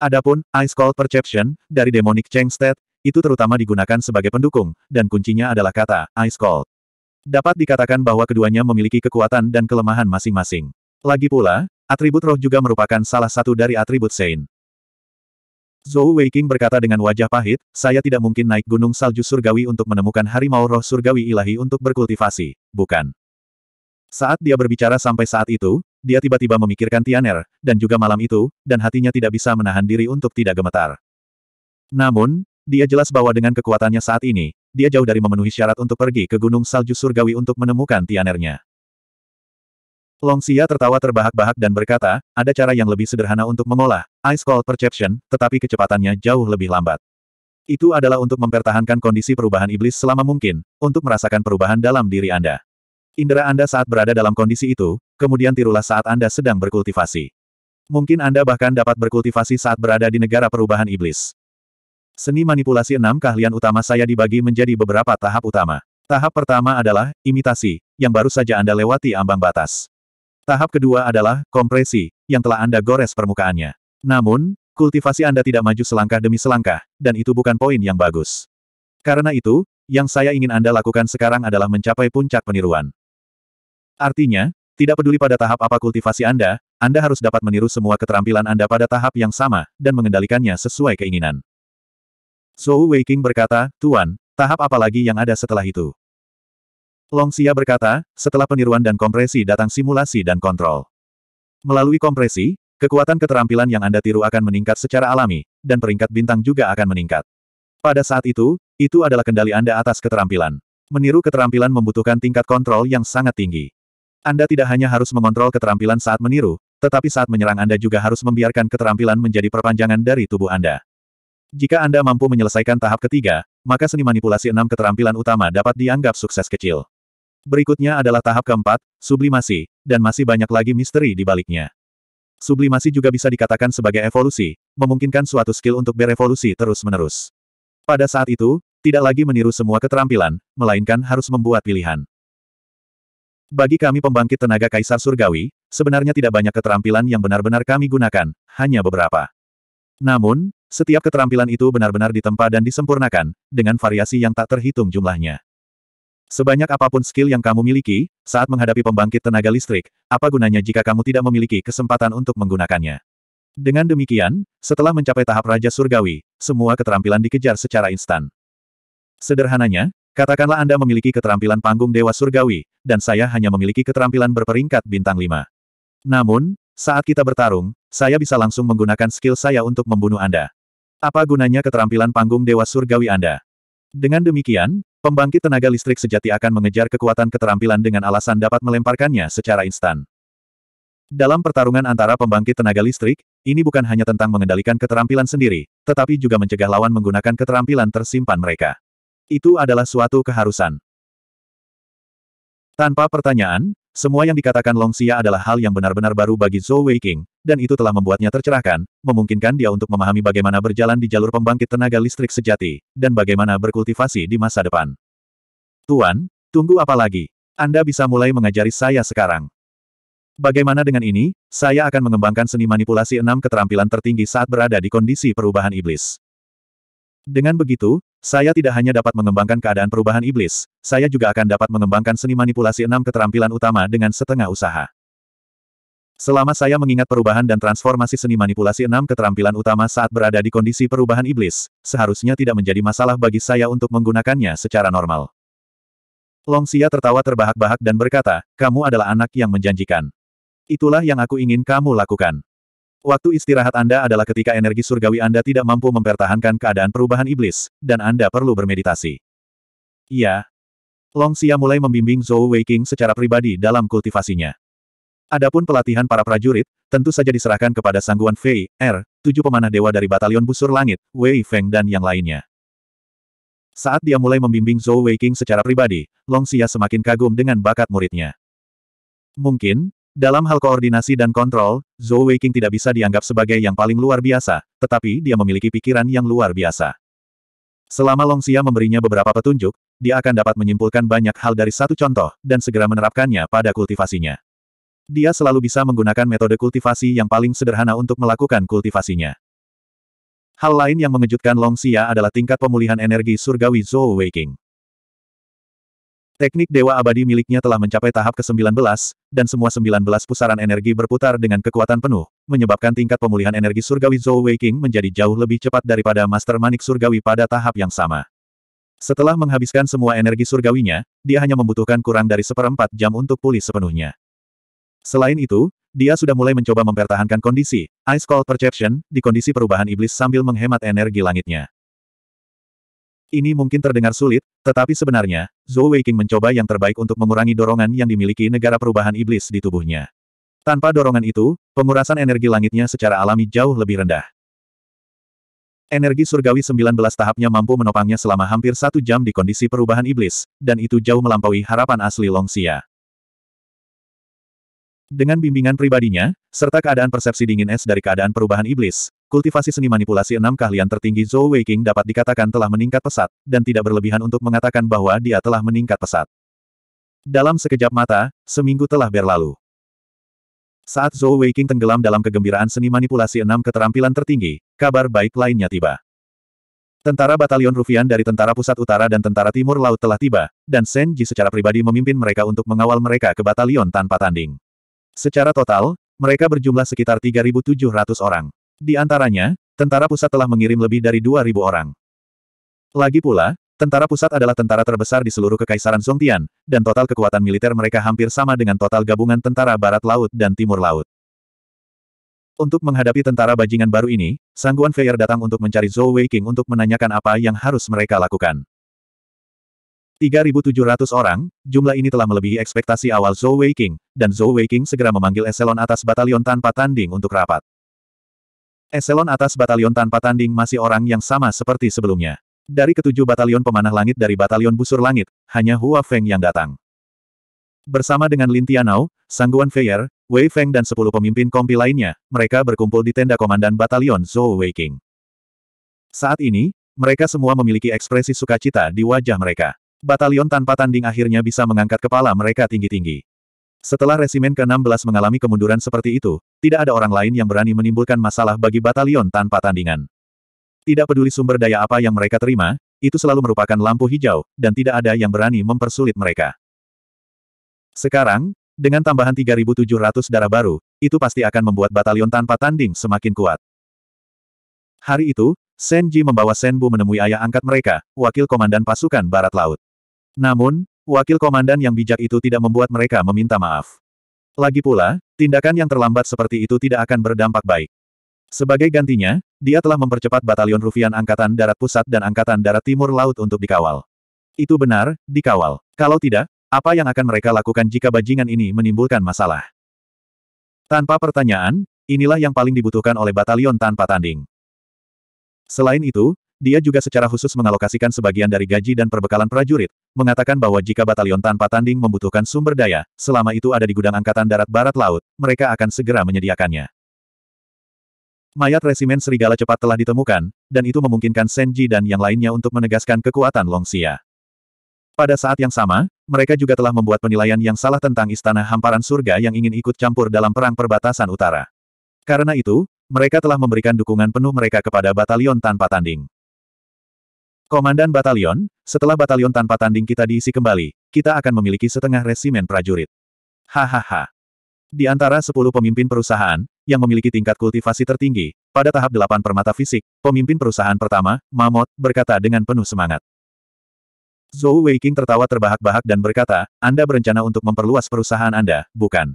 Adapun, Ice Cold Perception, dari Demonic State, itu terutama digunakan sebagai pendukung, dan kuncinya adalah kata, Ice Cold. Dapat dikatakan bahwa keduanya memiliki kekuatan dan kelemahan masing-masing. Lagi pula, atribut roh juga merupakan salah satu dari atribut Sein. Zhou Weiqing berkata dengan wajah pahit, saya tidak mungkin naik gunung salju surgawi untuk menemukan harimau roh surgawi ilahi untuk berkultivasi, bukan? Saat dia berbicara sampai saat itu, dia tiba-tiba memikirkan Tianer, dan juga malam itu, dan hatinya tidak bisa menahan diri untuk tidak gemetar. Namun, dia jelas bahwa dengan kekuatannya saat ini, dia jauh dari memenuhi syarat untuk pergi ke Gunung Salju Surgawi untuk menemukan Tianernya. Xia tertawa terbahak-bahak dan berkata, ada cara yang lebih sederhana untuk mengolah, Ice Cold Perception, tetapi kecepatannya jauh lebih lambat. Itu adalah untuk mempertahankan kondisi perubahan iblis selama mungkin, untuk merasakan perubahan dalam diri Anda. Indera Anda saat berada dalam kondisi itu, kemudian tirulah saat Anda sedang berkultivasi. Mungkin Anda bahkan dapat berkultivasi saat berada di negara perubahan iblis. Seni manipulasi enam keahlian utama saya dibagi menjadi beberapa tahap utama. Tahap pertama adalah imitasi, yang baru saja Anda lewati ambang batas. Tahap kedua adalah kompresi, yang telah Anda gores permukaannya. Namun, kultivasi Anda tidak maju selangkah demi selangkah, dan itu bukan poin yang bagus. Karena itu, yang saya ingin Anda lakukan sekarang adalah mencapai puncak peniruan. Artinya, tidak peduli pada tahap apa kultivasi Anda, Anda harus dapat meniru semua keterampilan Anda pada tahap yang sama, dan mengendalikannya sesuai keinginan. Zhou Weiqing berkata, Tuan, tahap apa lagi yang ada setelah itu? Long Xia berkata, setelah peniruan dan kompresi datang simulasi dan kontrol. Melalui kompresi, kekuatan keterampilan yang Anda tiru akan meningkat secara alami, dan peringkat bintang juga akan meningkat. Pada saat itu, itu adalah kendali Anda atas keterampilan. Meniru keterampilan membutuhkan tingkat kontrol yang sangat tinggi. Anda tidak hanya harus mengontrol keterampilan saat meniru, tetapi saat menyerang Anda juga harus membiarkan keterampilan menjadi perpanjangan dari tubuh Anda. Jika Anda mampu menyelesaikan tahap ketiga, maka seni manipulasi enam keterampilan utama dapat dianggap sukses kecil. Berikutnya adalah tahap keempat, sublimasi, dan masih banyak lagi misteri di baliknya. Sublimasi juga bisa dikatakan sebagai evolusi, memungkinkan suatu skill untuk berevolusi terus-menerus. Pada saat itu, tidak lagi meniru semua keterampilan, melainkan harus membuat pilihan. Bagi kami pembangkit tenaga kaisar surgawi, sebenarnya tidak banyak keterampilan yang benar-benar kami gunakan, hanya beberapa. Namun, setiap keterampilan itu benar-benar ditempa dan disempurnakan, dengan variasi yang tak terhitung jumlahnya. Sebanyak apapun skill yang kamu miliki, saat menghadapi pembangkit tenaga listrik, apa gunanya jika kamu tidak memiliki kesempatan untuk menggunakannya? Dengan demikian, setelah mencapai tahap Raja Surgawi, semua keterampilan dikejar secara instan. Sederhananya, katakanlah Anda memiliki keterampilan panggung Dewa Surgawi, dan saya hanya memiliki keterampilan berperingkat bintang 5. Namun, saat kita bertarung, saya bisa langsung menggunakan skill saya untuk membunuh Anda. Apa gunanya keterampilan panggung Dewa Surgawi Anda? Dengan demikian, pembangkit tenaga listrik sejati akan mengejar kekuatan keterampilan dengan alasan dapat melemparkannya secara instan. Dalam pertarungan antara pembangkit tenaga listrik, ini bukan hanya tentang mengendalikan keterampilan sendiri, tetapi juga mencegah lawan menggunakan keterampilan tersimpan mereka. Itu adalah suatu keharusan. Tanpa pertanyaan, semua yang dikatakan Long Xia adalah hal yang benar-benar baru bagi Zhou Wei King, dan itu telah membuatnya tercerahkan, memungkinkan dia untuk memahami bagaimana berjalan di jalur pembangkit tenaga listrik sejati, dan bagaimana berkultivasi di masa depan. Tuan, tunggu apa lagi? Anda bisa mulai mengajari saya sekarang. Bagaimana dengan ini, saya akan mengembangkan seni manipulasi enam keterampilan tertinggi saat berada di kondisi perubahan iblis. Dengan begitu, saya tidak hanya dapat mengembangkan keadaan perubahan iblis, saya juga akan dapat mengembangkan seni manipulasi enam keterampilan utama dengan setengah usaha. Selama saya mengingat perubahan dan transformasi seni manipulasi enam keterampilan utama saat berada di kondisi perubahan iblis, seharusnya tidak menjadi masalah bagi saya untuk menggunakannya secara normal. Long Xia tertawa terbahak-bahak dan berkata, kamu adalah anak yang menjanjikan. Itulah yang aku ingin kamu lakukan. Waktu istirahat Anda adalah ketika energi surgawi Anda tidak mampu mempertahankan keadaan perubahan iblis, dan Anda perlu bermeditasi. Iya. Long Xia mulai membimbing Zhou Weiqing secara pribadi dalam kultivasinya. Adapun pelatihan para prajurit, tentu saja diserahkan kepada sangguan Fei, R, er, tujuh pemanah dewa dari Batalion Busur Langit, Wei Feng dan yang lainnya. Saat dia mulai membimbing Zhou Weiqing secara pribadi, Long Xia semakin kagum dengan bakat muridnya. Mungkin, dalam hal koordinasi dan kontrol, Zhou Weiqing tidak bisa dianggap sebagai yang paling luar biasa, tetapi dia memiliki pikiran yang luar biasa. Selama Long Xia memberinya beberapa petunjuk, dia akan dapat menyimpulkan banyak hal dari satu contoh, dan segera menerapkannya pada kultivasinya. Dia selalu bisa menggunakan metode kultivasi yang paling sederhana untuk melakukan kultivasinya. Hal lain yang mengejutkan Long Xia adalah tingkat pemulihan energi surgawi Zhou Weiqing. Teknik Dewa Abadi miliknya telah mencapai tahap ke-19, dan semua 19 pusaran energi berputar dengan kekuatan penuh, menyebabkan tingkat pemulihan energi surgawi Zhou Weiqing menjadi jauh lebih cepat daripada Master Manik Surgawi pada tahap yang sama. Setelah menghabiskan semua energi surgawinya, dia hanya membutuhkan kurang dari seperempat jam untuk pulih sepenuhnya. Selain itu, dia sudah mulai mencoba mempertahankan kondisi, Ice Cold Perception, di kondisi perubahan iblis sambil menghemat energi langitnya. Ini mungkin terdengar sulit, tetapi sebenarnya, Zhou Weiqing mencoba yang terbaik untuk mengurangi dorongan yang dimiliki negara perubahan iblis di tubuhnya. Tanpa dorongan itu, pengurasan energi langitnya secara alami jauh lebih rendah. Energi surgawi 19 tahapnya mampu menopangnya selama hampir satu jam di kondisi perubahan iblis, dan itu jauh melampaui harapan asli Long Xia. Dengan bimbingan pribadinya, serta keadaan persepsi dingin es dari keadaan perubahan iblis, Kultivasi seni manipulasi enam keahlian tertinggi Zhou Weiqing dapat dikatakan telah meningkat pesat, dan tidak berlebihan untuk mengatakan bahwa dia telah meningkat pesat. Dalam sekejap mata, seminggu telah berlalu. Saat Zhou Weiqing tenggelam dalam kegembiraan seni manipulasi enam keterampilan tertinggi, kabar baik lainnya tiba. Tentara batalion Rufian dari Tentara Pusat Utara dan Tentara Timur Laut telah tiba, dan Shen Ji secara pribadi memimpin mereka untuk mengawal mereka ke batalion tanpa tanding. Secara total, mereka berjumlah sekitar 3.700 orang. Di antaranya, tentara pusat telah mengirim lebih dari 2.000 orang. Lagi pula, tentara pusat adalah tentara terbesar di seluruh Kekaisaran Songtian, dan total kekuatan militer mereka hampir sama dengan total gabungan tentara Barat Laut dan Timur Laut. Untuk menghadapi tentara bajingan baru ini, Sangguan Feier datang untuk mencari Zhou Weiqing untuk menanyakan apa yang harus mereka lakukan. 3.700 orang, jumlah ini telah melebihi ekspektasi awal Zhou Weiqing, dan Zhou Weiqing segera memanggil eselon atas batalion tanpa tanding untuk rapat. Eselon atas batalion tanpa tanding masih orang yang sama seperti sebelumnya. Dari ketujuh batalion pemanah langit dari batalion busur langit, hanya Hua Feng yang datang. Bersama dengan Lin Tianao, Sangguan Feier, Wei Feng dan sepuluh pemimpin kompi lainnya, mereka berkumpul di tenda komandan batalion Zhou Weiking. Saat ini, mereka semua memiliki ekspresi sukacita di wajah mereka. Batalion tanpa tanding akhirnya bisa mengangkat kepala mereka tinggi-tinggi. Setelah resimen ke-16 mengalami kemunduran seperti itu, tidak ada orang lain yang berani menimbulkan masalah bagi batalion tanpa tandingan. Tidak peduli sumber daya apa yang mereka terima, itu selalu merupakan lampu hijau, dan tidak ada yang berani mempersulit mereka. Sekarang, dengan tambahan 3.700 darah baru, itu pasti akan membuat batalion tanpa tanding semakin kuat. Hari itu, Senji membawa Senbu menemui ayah angkat mereka, wakil komandan pasukan Barat Laut. Namun, wakil komandan yang bijak itu tidak membuat mereka meminta maaf. Lagi pula, Tindakan yang terlambat seperti itu tidak akan berdampak baik. Sebagai gantinya, dia telah mempercepat batalion Rufian Angkatan Darat Pusat dan Angkatan Darat Timur Laut untuk dikawal. Itu benar, dikawal. Kalau tidak, apa yang akan mereka lakukan jika bajingan ini menimbulkan masalah? Tanpa pertanyaan, inilah yang paling dibutuhkan oleh batalion tanpa tanding. Selain itu, dia juga secara khusus mengalokasikan sebagian dari gaji dan perbekalan prajurit, mengatakan bahwa jika batalion tanpa tanding membutuhkan sumber daya, selama itu ada di gudang Angkatan Darat Barat Laut, mereka akan segera menyediakannya. Mayat resimen serigala cepat telah ditemukan, dan itu memungkinkan Senji dan yang lainnya untuk menegaskan kekuatan Longxia. Pada saat yang sama, mereka juga telah membuat penilaian yang salah tentang Istana Hamparan Surga yang ingin ikut campur dalam Perang Perbatasan Utara. Karena itu, mereka telah memberikan dukungan penuh mereka kepada batalion tanpa tanding. Komandan batalion, setelah batalion tanpa tanding kita diisi kembali, kita akan memiliki setengah resimen prajurit. Hahaha. Di antara sepuluh pemimpin perusahaan, yang memiliki tingkat kultivasi tertinggi, pada tahap delapan permata fisik, pemimpin perusahaan pertama, Mamot, berkata dengan penuh semangat. Zhou Weiking tertawa terbahak-bahak dan berkata, Anda berencana untuk memperluas perusahaan Anda, bukan?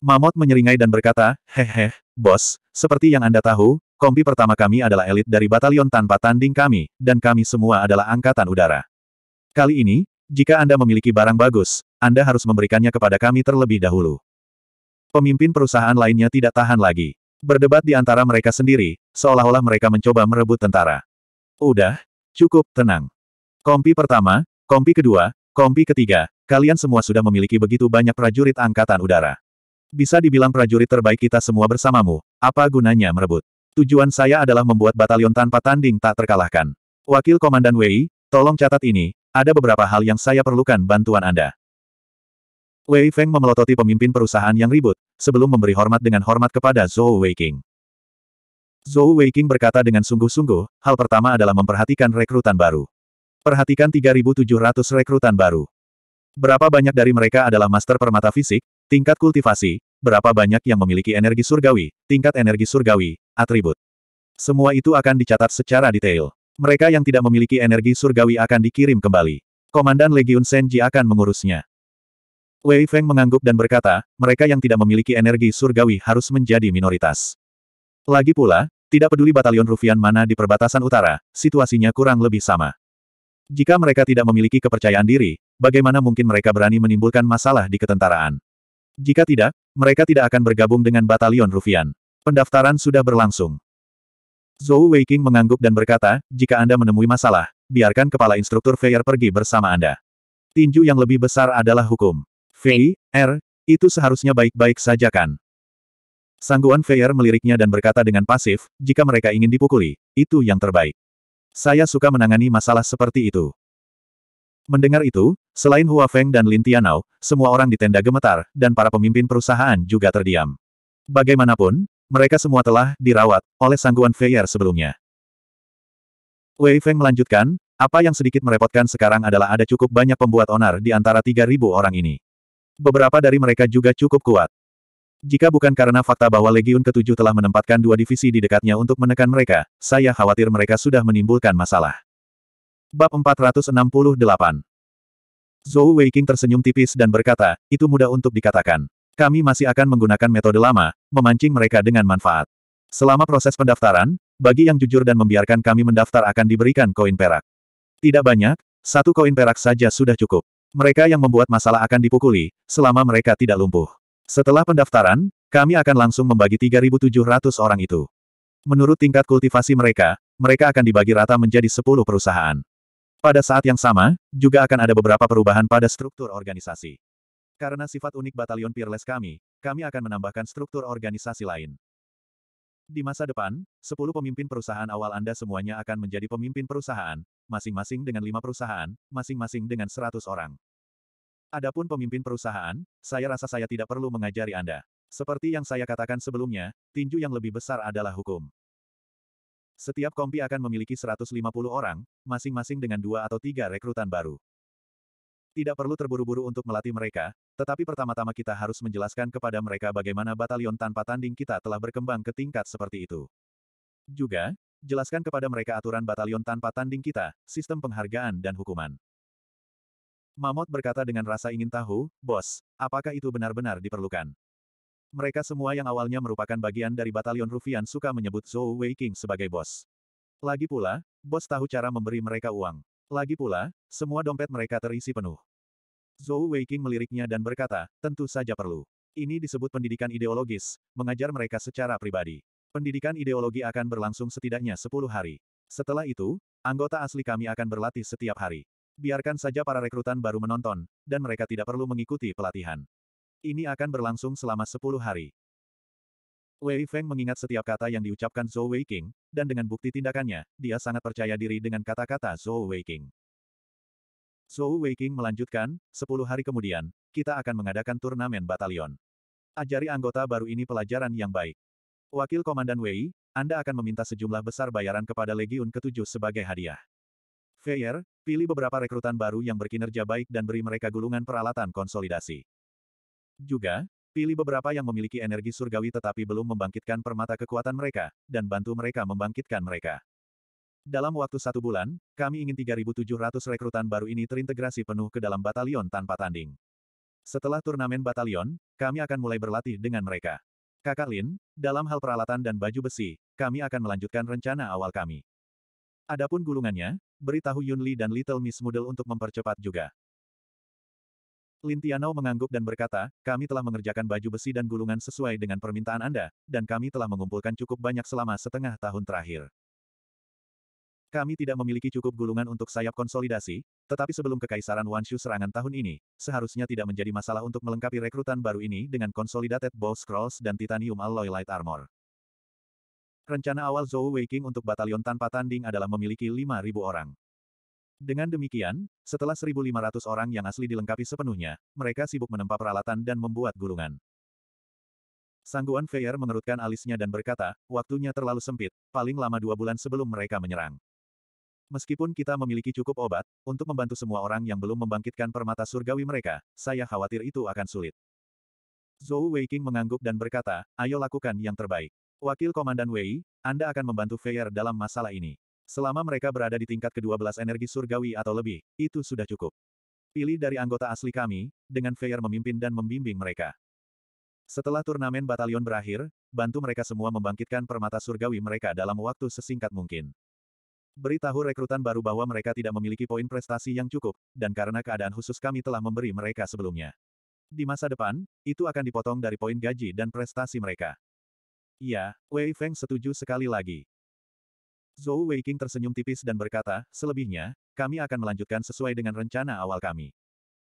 Mamot menyeringai dan berkata, Hehe, bos, seperti yang Anda tahu, Kompi pertama kami adalah elit dari batalion tanpa tanding kami, dan kami semua adalah angkatan udara. Kali ini, jika Anda memiliki barang bagus, Anda harus memberikannya kepada kami terlebih dahulu. Pemimpin perusahaan lainnya tidak tahan lagi. Berdebat di antara mereka sendiri, seolah-olah mereka mencoba merebut tentara. Udah, cukup, tenang. Kompi pertama, kompi kedua, kompi ketiga, kalian semua sudah memiliki begitu banyak prajurit angkatan udara. Bisa dibilang prajurit terbaik kita semua bersamamu, apa gunanya merebut? Tujuan saya adalah membuat batalion tanpa tanding tak terkalahkan. Wakil Komandan Wei, tolong catat ini, ada beberapa hal yang saya perlukan bantuan Anda. Wei Feng memelototi pemimpin perusahaan yang ribut, sebelum memberi hormat dengan hormat kepada Zhou Weiqing. Zhou Weiqing berkata dengan sungguh-sungguh, hal pertama adalah memperhatikan rekrutan baru. Perhatikan 3.700 rekrutan baru. Berapa banyak dari mereka adalah master permata fisik, tingkat kultivasi, berapa banyak yang memiliki energi surgawi, tingkat energi surgawi, Atribut. Semua itu akan dicatat secara detail. Mereka yang tidak memiliki energi surgawi akan dikirim kembali. Komandan Legiun Senji akan mengurusnya. Wei Feng mengangguk dan berkata, mereka yang tidak memiliki energi surgawi harus menjadi minoritas. Lagi pula, tidak peduli batalion Rufian mana di perbatasan utara, situasinya kurang lebih sama. Jika mereka tidak memiliki kepercayaan diri, bagaimana mungkin mereka berani menimbulkan masalah di ketentaraan? Jika tidak, mereka tidak akan bergabung dengan batalion Rufian. Pendaftaran sudah berlangsung. Zhou Weiqing mengangguk dan berkata, jika Anda menemui masalah, biarkan kepala instruktur Feier pergi bersama Anda. Tinju yang lebih besar adalah hukum. Fei, R, er, itu seharusnya baik-baik saja kan? Sangguan Feier meliriknya dan berkata dengan pasif, jika mereka ingin dipukuli, itu yang terbaik. Saya suka menangani masalah seperti itu. Mendengar itu, selain Hua Feng dan Lin Tianao, semua orang di tenda gemetar, dan para pemimpin perusahaan juga terdiam. Bagaimanapun, mereka semua telah dirawat oleh sangguan Feier sebelumnya. Wei Feng melanjutkan, apa yang sedikit merepotkan sekarang adalah ada cukup banyak pembuat onar di antara 3.000 orang ini. Beberapa dari mereka juga cukup kuat. Jika bukan karena fakta bahwa Legiun Ketujuh telah menempatkan dua divisi di dekatnya untuk menekan mereka, saya khawatir mereka sudah menimbulkan masalah. Bab 468 Zhou Weiking tersenyum tipis dan berkata, itu mudah untuk dikatakan. Kami masih akan menggunakan metode lama, memancing mereka dengan manfaat. Selama proses pendaftaran, bagi yang jujur dan membiarkan kami mendaftar akan diberikan koin perak. Tidak banyak, satu koin perak saja sudah cukup. Mereka yang membuat masalah akan dipukuli, selama mereka tidak lumpuh. Setelah pendaftaran, kami akan langsung membagi 3.700 orang itu. Menurut tingkat kultivasi mereka, mereka akan dibagi rata menjadi 10 perusahaan. Pada saat yang sama, juga akan ada beberapa perubahan pada struktur organisasi. Karena sifat unik batalion Peerless kami, kami akan menambahkan struktur organisasi lain. Di masa depan, 10 pemimpin perusahaan awal Anda semuanya akan menjadi pemimpin perusahaan, masing-masing dengan 5 perusahaan, masing-masing dengan 100 orang. Adapun pemimpin perusahaan, saya rasa saya tidak perlu mengajari Anda. Seperti yang saya katakan sebelumnya, tinju yang lebih besar adalah hukum. Setiap kompi akan memiliki 150 orang, masing-masing dengan dua atau tiga rekrutan baru. Tidak perlu terburu-buru untuk melatih mereka, tetapi pertama-tama kita harus menjelaskan kepada mereka bagaimana batalion tanpa tanding kita telah berkembang ke tingkat seperti itu. Juga, jelaskan kepada mereka aturan batalion tanpa tanding kita, sistem penghargaan dan hukuman. Mamot berkata dengan rasa ingin tahu, Bos, apakah itu benar-benar diperlukan? Mereka semua yang awalnya merupakan bagian dari batalion Rufian suka menyebut Zhou Wei King sebagai bos. Lagi pula, bos tahu cara memberi mereka uang. Lagi pula, semua dompet mereka terisi penuh. Zhou Weiqing meliriknya dan berkata, tentu saja perlu. Ini disebut pendidikan ideologis, mengajar mereka secara pribadi. Pendidikan ideologi akan berlangsung setidaknya 10 hari. Setelah itu, anggota asli kami akan berlatih setiap hari. Biarkan saja para rekrutan baru menonton, dan mereka tidak perlu mengikuti pelatihan. Ini akan berlangsung selama 10 hari. Wei Feng mengingat setiap kata yang diucapkan Zhou Weiking, dan dengan bukti tindakannya, dia sangat percaya diri dengan kata-kata Zhou Weiking. Zhou Weiking melanjutkan, sepuluh hari kemudian, kita akan mengadakan turnamen batalion. Ajari anggota baru ini pelajaran yang baik. Wakil Komandan Wei, Anda akan meminta sejumlah besar bayaran kepada Legiun ketujuh sebagai hadiah. Feier, pilih beberapa rekrutan baru yang berkinerja baik dan beri mereka gulungan peralatan konsolidasi. Juga, Pilih beberapa yang memiliki energi surgawi tetapi belum membangkitkan permata kekuatan mereka, dan bantu mereka membangkitkan mereka. Dalam waktu satu bulan, kami ingin 3.700 rekrutan baru ini terintegrasi penuh ke dalam batalion tanpa tanding. Setelah turnamen batalion, kami akan mulai berlatih dengan mereka. Kakak Lin, dalam hal peralatan dan baju besi, kami akan melanjutkan rencana awal kami. Adapun gulungannya, beritahu Yunli dan Little Miss Moodle untuk mempercepat juga. Lin Tianao mengangguk dan berkata, kami telah mengerjakan baju besi dan gulungan sesuai dengan permintaan Anda, dan kami telah mengumpulkan cukup banyak selama setengah tahun terakhir. Kami tidak memiliki cukup gulungan untuk sayap konsolidasi, tetapi sebelum kekaisaran Wanshu serangan tahun ini, seharusnya tidak menjadi masalah untuk melengkapi rekrutan baru ini dengan Consolidated Bow Scrolls dan Titanium Alloy Light Armor. Rencana awal Zhou Weiking untuk batalion tanpa tanding adalah memiliki 5.000 orang. Dengan demikian, setelah 1.500 orang yang asli dilengkapi sepenuhnya, mereka sibuk menempa peralatan dan membuat gulungan. Sangguan Feyer mengerutkan alisnya dan berkata, waktunya terlalu sempit, paling lama dua bulan sebelum mereka menyerang. Meskipun kita memiliki cukup obat, untuk membantu semua orang yang belum membangkitkan permata surgawi mereka, saya khawatir itu akan sulit. Zhou Weiking mengangguk dan berkata, ayo lakukan yang terbaik. Wakil Komandan Wei, Anda akan membantu Feyer dalam masalah ini. Selama mereka berada di tingkat ke-12 energi surgawi atau lebih, itu sudah cukup. Pilih dari anggota asli kami, dengan Feyer memimpin dan membimbing mereka. Setelah turnamen batalion berakhir, bantu mereka semua membangkitkan permata surgawi mereka dalam waktu sesingkat mungkin. Beritahu rekrutan baru bahwa mereka tidak memiliki poin prestasi yang cukup, dan karena keadaan khusus kami telah memberi mereka sebelumnya. Di masa depan, itu akan dipotong dari poin gaji dan prestasi mereka. Ya, Wei Feng setuju sekali lagi. Zhou Weiqing tersenyum tipis dan berkata, selebihnya, kami akan melanjutkan sesuai dengan rencana awal kami.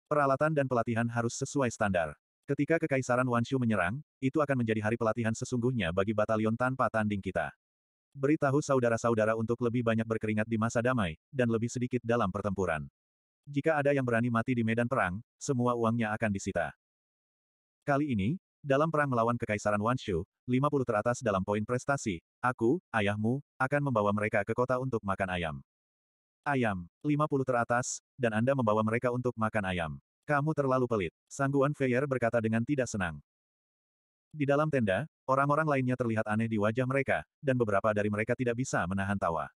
Peralatan dan pelatihan harus sesuai standar. Ketika Kekaisaran Wanshu menyerang, itu akan menjadi hari pelatihan sesungguhnya bagi batalion tanpa tanding kita. Beritahu saudara-saudara untuk lebih banyak berkeringat di masa damai, dan lebih sedikit dalam pertempuran. Jika ada yang berani mati di medan perang, semua uangnya akan disita. Kali ini, dalam perang melawan Kekaisaran Wanshu, 50 teratas dalam poin prestasi, aku, ayahmu, akan membawa mereka ke kota untuk makan ayam. Ayam, 50 teratas, dan Anda membawa mereka untuk makan ayam. Kamu terlalu pelit, Sangguan Feier berkata dengan tidak senang. Di dalam tenda, orang-orang lainnya terlihat aneh di wajah mereka, dan beberapa dari mereka tidak bisa menahan tawa.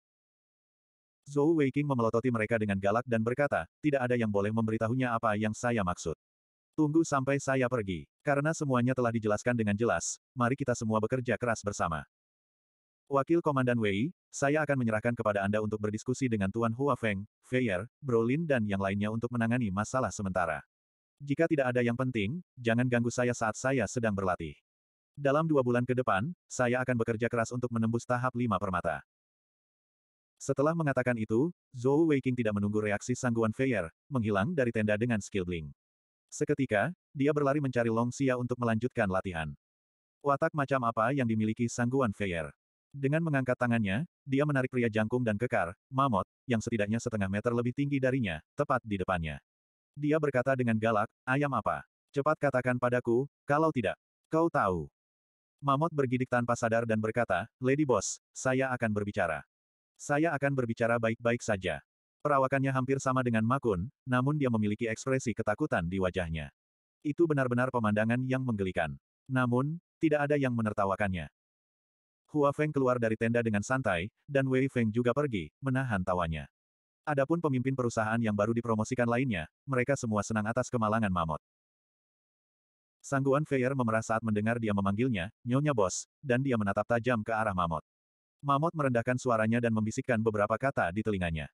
Zhou Weiking memelototi mereka dengan galak dan berkata, tidak ada yang boleh memberitahunya apa yang saya maksud. Tunggu sampai saya pergi. Karena semuanya telah dijelaskan dengan jelas, mari kita semua bekerja keras bersama. Wakil Komandan Wei, saya akan menyerahkan kepada Anda untuk berdiskusi dengan Tuan Hua Feng, Feier, Brolin dan yang lainnya untuk menangani masalah sementara. Jika tidak ada yang penting, jangan ganggu saya saat saya sedang berlatih. Dalam dua bulan ke depan, saya akan bekerja keras untuk menembus tahap lima permata. Setelah mengatakan itu, Zhou Weiqing tidak menunggu reaksi sangguan Feier, menghilang dari tenda dengan skill bling. Seketika, dia berlari mencari Long Xia untuk melanjutkan latihan. Watak macam apa yang dimiliki Sangguan Feier? Dengan mengangkat tangannya, dia menarik pria jangkung dan kekar, Mamot, yang setidaknya setengah meter lebih tinggi darinya, tepat di depannya. Dia berkata dengan galak, ayam apa? Cepat katakan padaku, kalau tidak. Kau tahu. Mamot bergidik tanpa sadar dan berkata, Lady Boss, saya akan berbicara. Saya akan berbicara baik-baik saja. Perawakannya hampir sama dengan Makun, namun dia memiliki ekspresi ketakutan di wajahnya. Itu benar-benar pemandangan yang menggelikan. Namun, tidak ada yang menertawakannya. Hua Feng keluar dari tenda dengan santai, dan Wei Feng juga pergi, menahan tawanya. Adapun pemimpin perusahaan yang baru dipromosikan lainnya, mereka semua senang atas kemalangan Mamot. Sangguan Feier memerah saat mendengar dia memanggilnya, Nyonya Bos, dan dia menatap tajam ke arah Mamot. Mamot merendahkan suaranya dan membisikkan beberapa kata di telinganya.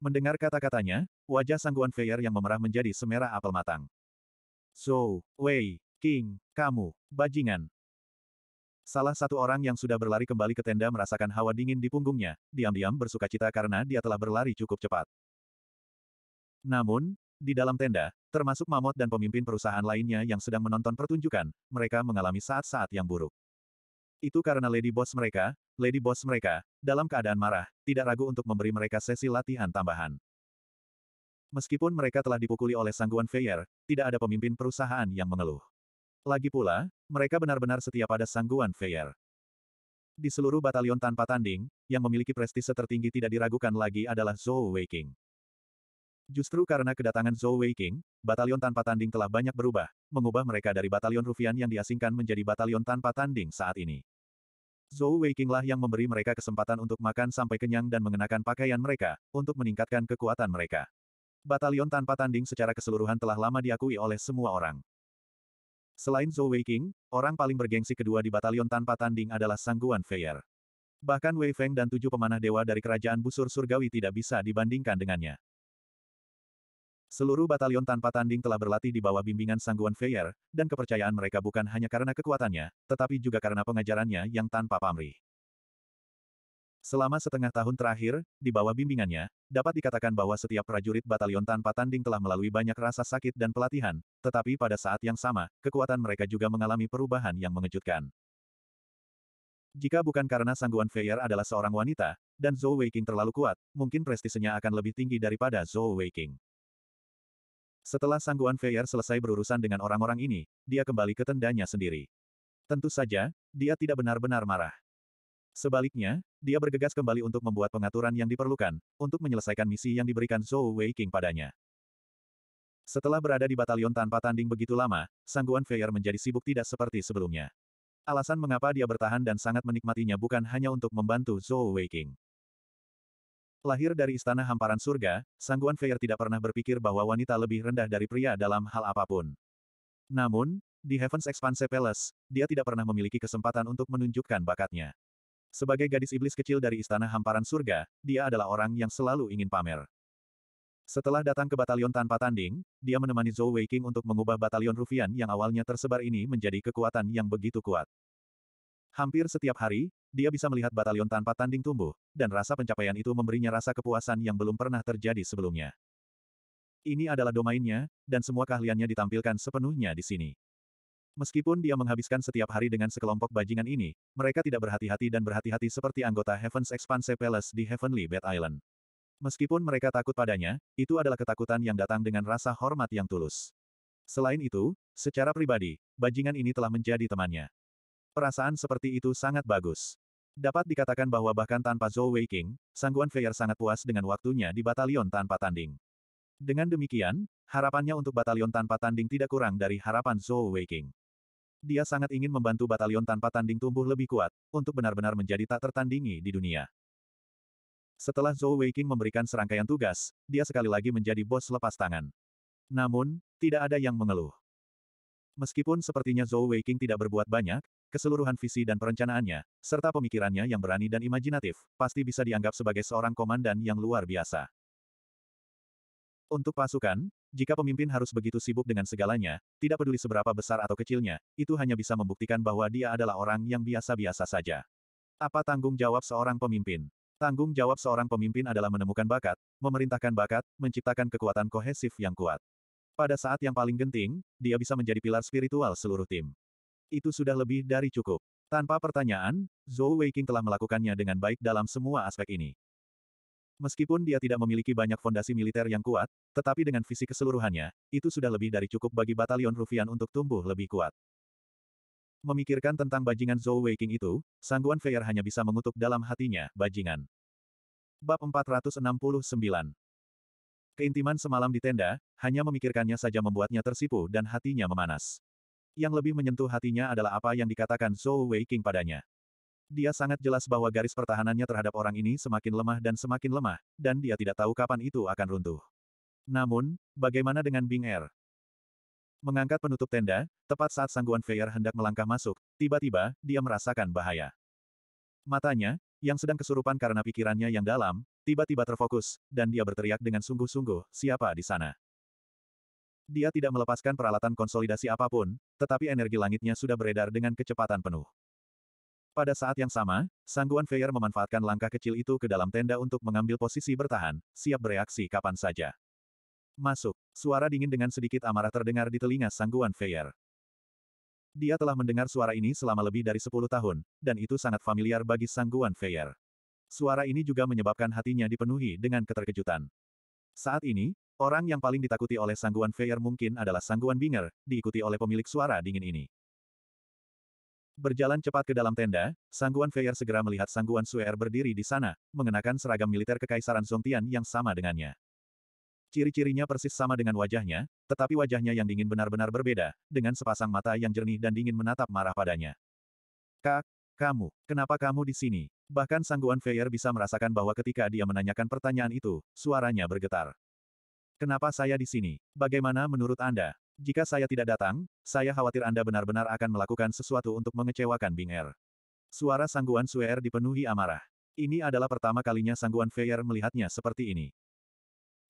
Mendengar kata-katanya, wajah Sangguan Feier yang memerah menjadi semerah apel matang. So, Wei, King, kamu, bajingan. Salah satu orang yang sudah berlari kembali ke tenda merasakan hawa dingin di punggungnya, diam-diam bersuka cita karena dia telah berlari cukup cepat. Namun, di dalam tenda, termasuk Mamot dan pemimpin perusahaan lainnya yang sedang menonton pertunjukan, mereka mengalami saat-saat yang buruk. Itu karena Lady Boss mereka, Lady Boss mereka, dalam keadaan marah, tidak ragu untuk memberi mereka sesi latihan tambahan. Meskipun mereka telah dipukuli oleh sangguan Feyer, tidak ada pemimpin perusahaan yang mengeluh. Lagi pula, mereka benar-benar setia pada sangguan Feyer. Di seluruh batalion tanpa tanding, yang memiliki prestise tertinggi tidak diragukan lagi adalah Zhou Weiking. Justru karena kedatangan Zhou Weiking, batalion tanpa tanding telah banyak berubah, mengubah mereka dari batalion Rufian yang diasingkan menjadi batalion tanpa tanding saat ini. Zhou Weikinglah yang memberi mereka kesempatan untuk makan sampai kenyang dan mengenakan pakaian mereka, untuk meningkatkan kekuatan mereka. Batalion tanpa tanding secara keseluruhan telah lama diakui oleh semua orang. Selain Zhou Weiking, orang paling bergengsi kedua di batalion tanpa tanding adalah Sangguan Feier. Bahkan Wei Feng dan tujuh pemanah dewa dari kerajaan busur surgawi tidak bisa dibandingkan dengannya. Seluruh batalion tanpa tanding telah berlatih di bawah bimbingan sangguan Feyer, dan kepercayaan mereka bukan hanya karena kekuatannya, tetapi juga karena pengajarannya yang tanpa pamrih. Selama setengah tahun terakhir, di bawah bimbingannya, dapat dikatakan bahwa setiap prajurit batalion tanpa tanding telah melalui banyak rasa sakit dan pelatihan, tetapi pada saat yang sama, kekuatan mereka juga mengalami perubahan yang mengejutkan. Jika bukan karena sangguan Feyer adalah seorang wanita, dan Zhou Weiking terlalu kuat, mungkin prestisenya akan lebih tinggi daripada Zhou Weiking. Setelah sangguan Feir selesai berurusan dengan orang-orang ini, dia kembali ke tendanya sendiri. Tentu saja, dia tidak benar-benar marah. Sebaliknya, dia bergegas kembali untuk membuat pengaturan yang diperlukan, untuk menyelesaikan misi yang diberikan Zhou Wei King padanya. Setelah berada di batalion tanpa tanding begitu lama, sangguan Feir menjadi sibuk tidak seperti sebelumnya. Alasan mengapa dia bertahan dan sangat menikmatinya bukan hanya untuk membantu Zhou Wei King. Lahir dari istana hamparan surga, Sangguan Feier tidak pernah berpikir bahwa wanita lebih rendah dari pria dalam hal apapun. Namun, di Heaven's Expanse Palace, dia tidak pernah memiliki kesempatan untuk menunjukkan bakatnya. Sebagai gadis iblis kecil dari istana hamparan surga, dia adalah orang yang selalu ingin pamer. Setelah datang ke batalion tanpa tanding, dia menemani Zhou Weiqing untuk mengubah batalion Rufian yang awalnya tersebar ini menjadi kekuatan yang begitu kuat. Hampir setiap hari, dia bisa melihat batalion tanpa tanding tumbuh, dan rasa pencapaian itu memberinya rasa kepuasan yang belum pernah terjadi sebelumnya. Ini adalah domainnya, dan semua keahliannya ditampilkan sepenuhnya di sini. Meskipun dia menghabiskan setiap hari dengan sekelompok bajingan ini, mereka tidak berhati-hati dan berhati-hati seperti anggota Heaven's Expanse Palace di Heavenly Bed Island. Meskipun mereka takut padanya, itu adalah ketakutan yang datang dengan rasa hormat yang tulus. Selain itu, secara pribadi, bajingan ini telah menjadi temannya. Perasaan seperti itu sangat bagus. Dapat dikatakan bahwa bahkan tanpa Zhou Weiqing, Sangguan Feier sangat puas dengan waktunya di batalion tanpa tanding. Dengan demikian, harapannya untuk batalion tanpa tanding tidak kurang dari harapan Zhou Weiqing. Dia sangat ingin membantu batalion tanpa tanding tumbuh lebih kuat, untuk benar-benar menjadi tak tertandingi di dunia. Setelah Zhou Weiqing memberikan serangkaian tugas, dia sekali lagi menjadi bos lepas tangan. Namun, tidak ada yang mengeluh. Meskipun sepertinya Zhou Weiqing tidak berbuat banyak, keseluruhan visi dan perencanaannya, serta pemikirannya yang berani dan imajinatif, pasti bisa dianggap sebagai seorang komandan yang luar biasa. Untuk pasukan, jika pemimpin harus begitu sibuk dengan segalanya, tidak peduli seberapa besar atau kecilnya, itu hanya bisa membuktikan bahwa dia adalah orang yang biasa-biasa saja. Apa tanggung jawab seorang pemimpin? Tanggung jawab seorang pemimpin adalah menemukan bakat, memerintahkan bakat, menciptakan kekuatan kohesif yang kuat. Pada saat yang paling genting, dia bisa menjadi pilar spiritual seluruh tim itu sudah lebih dari cukup. Tanpa pertanyaan, Zhou Weiqing telah melakukannya dengan baik dalam semua aspek ini. Meskipun dia tidak memiliki banyak fondasi militer yang kuat, tetapi dengan visi keseluruhannya, itu sudah lebih dari cukup bagi batalion Rufian untuk tumbuh lebih kuat. Memikirkan tentang bajingan Zhou Weiqing itu, Sangguan Feier hanya bisa mengutuk dalam hatinya, bajingan. Bab 469 Keintiman semalam di tenda, hanya memikirkannya saja membuatnya tersipu dan hatinya memanas. Yang lebih menyentuh hatinya adalah apa yang dikatakan Zhou Weiqing padanya. Dia sangat jelas bahwa garis pertahanannya terhadap orang ini semakin lemah dan semakin lemah, dan dia tidak tahu kapan itu akan runtuh. Namun, bagaimana dengan Bing Er? Mengangkat penutup tenda, tepat saat sangguan Feier hendak melangkah masuk, tiba-tiba, dia merasakan bahaya. Matanya, yang sedang kesurupan karena pikirannya yang dalam, tiba-tiba terfokus, dan dia berteriak dengan sungguh-sungguh, siapa di sana? Dia tidak melepaskan peralatan konsolidasi apapun, tetapi energi langitnya sudah beredar dengan kecepatan penuh. Pada saat yang sama, Sangguan Feier memanfaatkan langkah kecil itu ke dalam tenda untuk mengambil posisi bertahan, siap bereaksi kapan saja. Masuk, suara dingin dengan sedikit amarah terdengar di telinga Sangguan Feier. Dia telah mendengar suara ini selama lebih dari 10 tahun, dan itu sangat familiar bagi Sangguan Feier. Suara ini juga menyebabkan hatinya dipenuhi dengan keterkejutan. Saat ini, Orang yang paling ditakuti oleh sangguan Feyer mungkin adalah sangguan Binger, diikuti oleh pemilik suara dingin ini. Berjalan cepat ke dalam tenda, sangguan Feyer segera melihat sangguan Suer berdiri di sana, mengenakan seragam militer kekaisaran Songtian yang sama dengannya. Ciri-cirinya persis sama dengan wajahnya, tetapi wajahnya yang dingin benar-benar berbeda, dengan sepasang mata yang jernih dan dingin menatap marah padanya. Kak, kamu, kenapa kamu di sini? Bahkan sangguan Feyer bisa merasakan bahwa ketika dia menanyakan pertanyaan itu, suaranya bergetar. Kenapa saya di sini? Bagaimana menurut Anda? Jika saya tidak datang, saya khawatir Anda benar-benar akan melakukan sesuatu untuk mengecewakan Bing Er. Suara sangguan Suer er dipenuhi amarah. Ini adalah pertama kalinya sangguan Feier melihatnya seperti ini.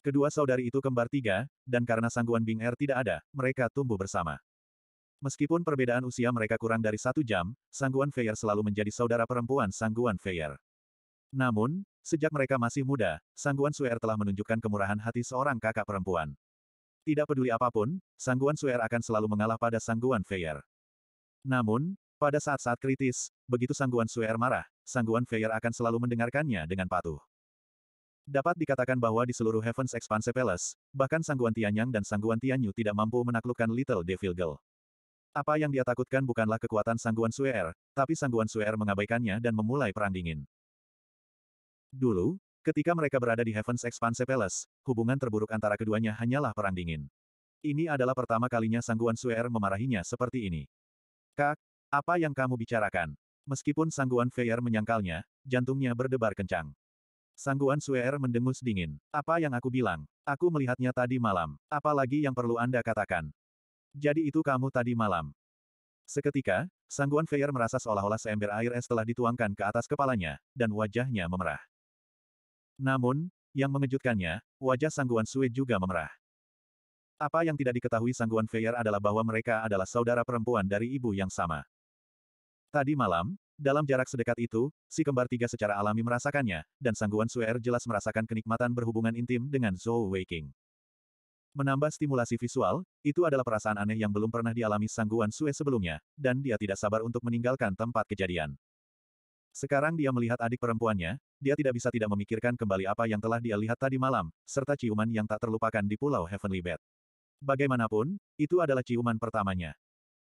Kedua saudari itu kembar tiga, dan karena sangguan Bing Er tidak ada, mereka tumbuh bersama. Meskipun perbedaan usia mereka kurang dari satu jam, sangguan Feier selalu menjadi saudara perempuan sangguan Feier. Namun, Sejak mereka masih muda, Sangguan Suer telah menunjukkan kemurahan hati seorang kakak perempuan. Tidak peduli apapun, Sangguan Suer akan selalu mengalah pada Sangguan Feier. Namun, pada saat-saat kritis, begitu Sangguan Suer marah, Sangguan Feier akan selalu mendengarkannya dengan patuh. Dapat dikatakan bahwa di seluruh Heaven's Expanse Palace, bahkan Sangguan Tianyang dan Sangguan Tianyu tidak mampu menaklukkan Little Devil Girl. Apa yang dia takutkan bukanlah kekuatan Sangguan Suer, tapi Sangguan Suer mengabaikannya dan memulai perang dingin. Dulu, ketika mereka berada di Heaven's Expanse Palace, hubungan terburuk antara keduanya hanyalah perang dingin. Ini adalah pertama kalinya Sang Guan Suer memarahinya seperti ini. Kak, apa yang kamu bicarakan? Meskipun Sang Guan Feier menyangkalnya, jantungnya berdebar kencang. Sang Guan Suer mendengus dingin. Apa yang aku bilang? Aku melihatnya tadi malam. Apalagi yang perlu Anda katakan? Jadi itu kamu tadi malam. Seketika, Sangguan Guan Feier merasa seolah-olah seember air es telah dituangkan ke atas kepalanya, dan wajahnya memerah. Namun, yang mengejutkannya, wajah Sangguan Sui juga memerah. Apa yang tidak diketahui Sangguan Feier adalah bahwa mereka adalah saudara perempuan dari ibu yang sama. Tadi malam, dalam jarak sedekat itu, si kembar tiga secara alami merasakannya, dan Sangguan Suer jelas merasakan kenikmatan berhubungan intim dengan Zhou Weiqing. Menambah stimulasi visual, itu adalah perasaan aneh yang belum pernah dialami Sangguan Sue sebelumnya, dan dia tidak sabar untuk meninggalkan tempat kejadian. Sekarang dia melihat adik perempuannya, dia tidak bisa tidak memikirkan kembali apa yang telah dia lihat tadi malam, serta ciuman yang tak terlupakan di Pulau Heavenly Bed. Bagaimanapun, itu adalah ciuman pertamanya.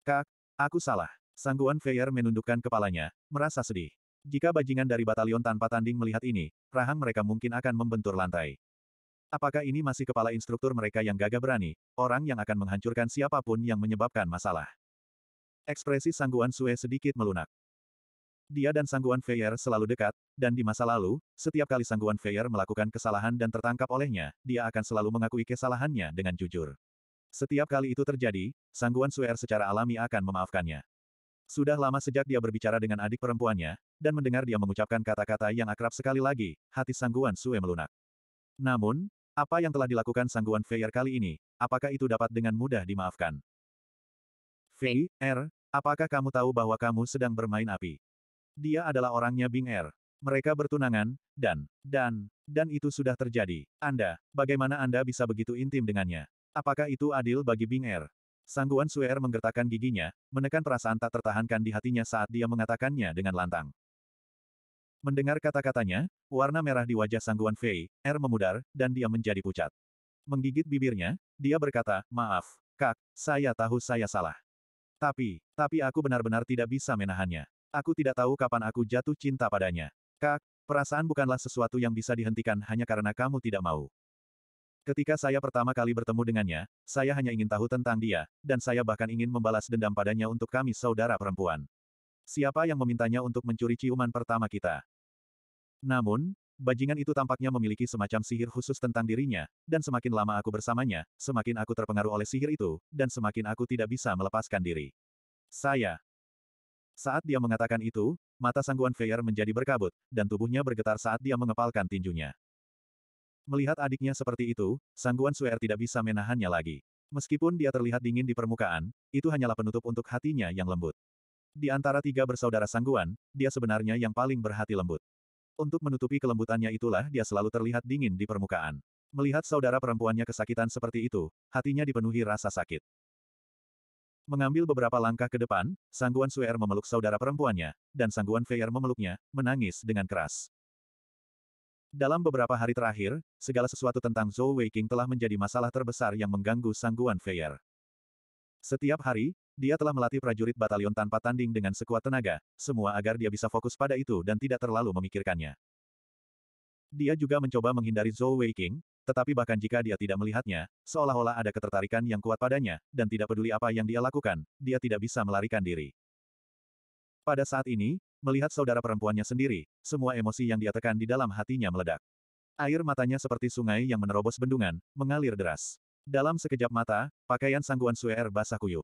Kak, aku salah. Sangguan Feier menundukkan kepalanya, merasa sedih. Jika bajingan dari batalion tanpa tanding melihat ini, rahang mereka mungkin akan membentur lantai. Apakah ini masih kepala instruktur mereka yang gagah berani, orang yang akan menghancurkan siapapun yang menyebabkan masalah? Ekspresi Sangguan Sue sedikit melunak. Dia dan Sangguan Feier selalu dekat, dan di masa lalu, setiap kali Sangguan Feier melakukan kesalahan dan tertangkap olehnya, dia akan selalu mengakui kesalahannya dengan jujur. Setiap kali itu terjadi, Sangguan Suer secara alami akan memaafkannya. Sudah lama sejak dia berbicara dengan adik perempuannya, dan mendengar dia mengucapkan kata-kata yang akrab sekali lagi, hati Sangguan Sue melunak. Namun, apa yang telah dilakukan Sangguan Feier kali ini, apakah itu dapat dengan mudah dimaafkan? Fei, R, er, apakah kamu tahu bahwa kamu sedang bermain api? Dia adalah orangnya Bing Er. Mereka bertunangan, dan, dan, dan itu sudah terjadi. Anda, bagaimana Anda bisa begitu intim dengannya? Apakah itu adil bagi Bing Er? Sangguan Suer er menggertakkan giginya, menekan perasaan tak tertahankan di hatinya saat dia mengatakannya dengan lantang. Mendengar kata-katanya, warna merah di wajah Sangguan Fei, Er memudar, dan dia menjadi pucat. Menggigit bibirnya, dia berkata, maaf, kak, saya tahu saya salah. Tapi, tapi aku benar-benar tidak bisa menahannya. Aku tidak tahu kapan aku jatuh cinta padanya. Kak, perasaan bukanlah sesuatu yang bisa dihentikan hanya karena kamu tidak mau. Ketika saya pertama kali bertemu dengannya, saya hanya ingin tahu tentang dia, dan saya bahkan ingin membalas dendam padanya untuk kami saudara perempuan. Siapa yang memintanya untuk mencuri ciuman pertama kita? Namun, Bajingan itu tampaknya memiliki semacam sihir khusus tentang dirinya, dan semakin lama aku bersamanya, semakin aku terpengaruh oleh sihir itu, dan semakin aku tidak bisa melepaskan diri. Saya saat dia mengatakan itu, mata sangguan Feyer menjadi berkabut, dan tubuhnya bergetar saat dia mengepalkan tinjunya. Melihat adiknya seperti itu, sangguan Suer tidak bisa menahannya lagi. Meskipun dia terlihat dingin di permukaan, itu hanyalah penutup untuk hatinya yang lembut. Di antara tiga bersaudara sangguan, dia sebenarnya yang paling berhati lembut. Untuk menutupi kelembutannya itulah dia selalu terlihat dingin di permukaan. Melihat saudara perempuannya kesakitan seperti itu, hatinya dipenuhi rasa sakit. Mengambil beberapa langkah ke depan, Sangguan Suer memeluk saudara perempuannya, dan Sangguan Feier memeluknya, menangis dengan keras. Dalam beberapa hari terakhir, segala sesuatu tentang Zhou Weiqing telah menjadi masalah terbesar yang mengganggu Sangguan Feier. Setiap hari, dia telah melatih prajurit batalion tanpa tanding dengan sekuat tenaga, semua agar dia bisa fokus pada itu dan tidak terlalu memikirkannya. Dia juga mencoba menghindari Zhou Weiqing, tetapi bahkan jika dia tidak melihatnya, seolah-olah ada ketertarikan yang kuat padanya, dan tidak peduli apa yang dia lakukan, dia tidak bisa melarikan diri. Pada saat ini, melihat saudara perempuannya sendiri, semua emosi yang dia tekan di dalam hatinya meledak. Air matanya seperti sungai yang menerobos bendungan, mengalir deras. Dalam sekejap mata, pakaian sangguan Suer er basah kuyup.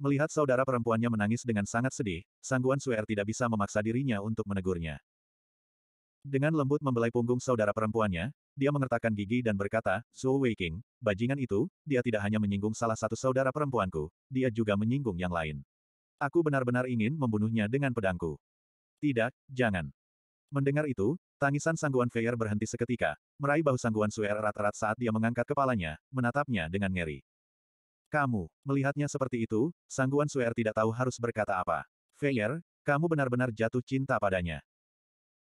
Melihat saudara perempuannya menangis dengan sangat sedih, Sangguan Suer er tidak bisa memaksa dirinya untuk menegurnya. Dengan lembut membelai punggung saudara perempuannya, dia mengertakkan gigi dan berkata, Zhou Weiqing, bajingan itu, dia tidak hanya menyinggung salah satu saudara perempuanku, dia juga menyinggung yang lain. Aku benar-benar ingin membunuhnya dengan pedangku. Tidak, jangan. Mendengar itu, tangisan sangguan Feier berhenti seketika, meraih bahu sangguan Suer erat-erat saat dia mengangkat kepalanya, menatapnya dengan ngeri. Kamu, melihatnya seperti itu, Sangguan Suer tidak tahu harus berkata apa. Feier, kamu benar-benar jatuh cinta padanya.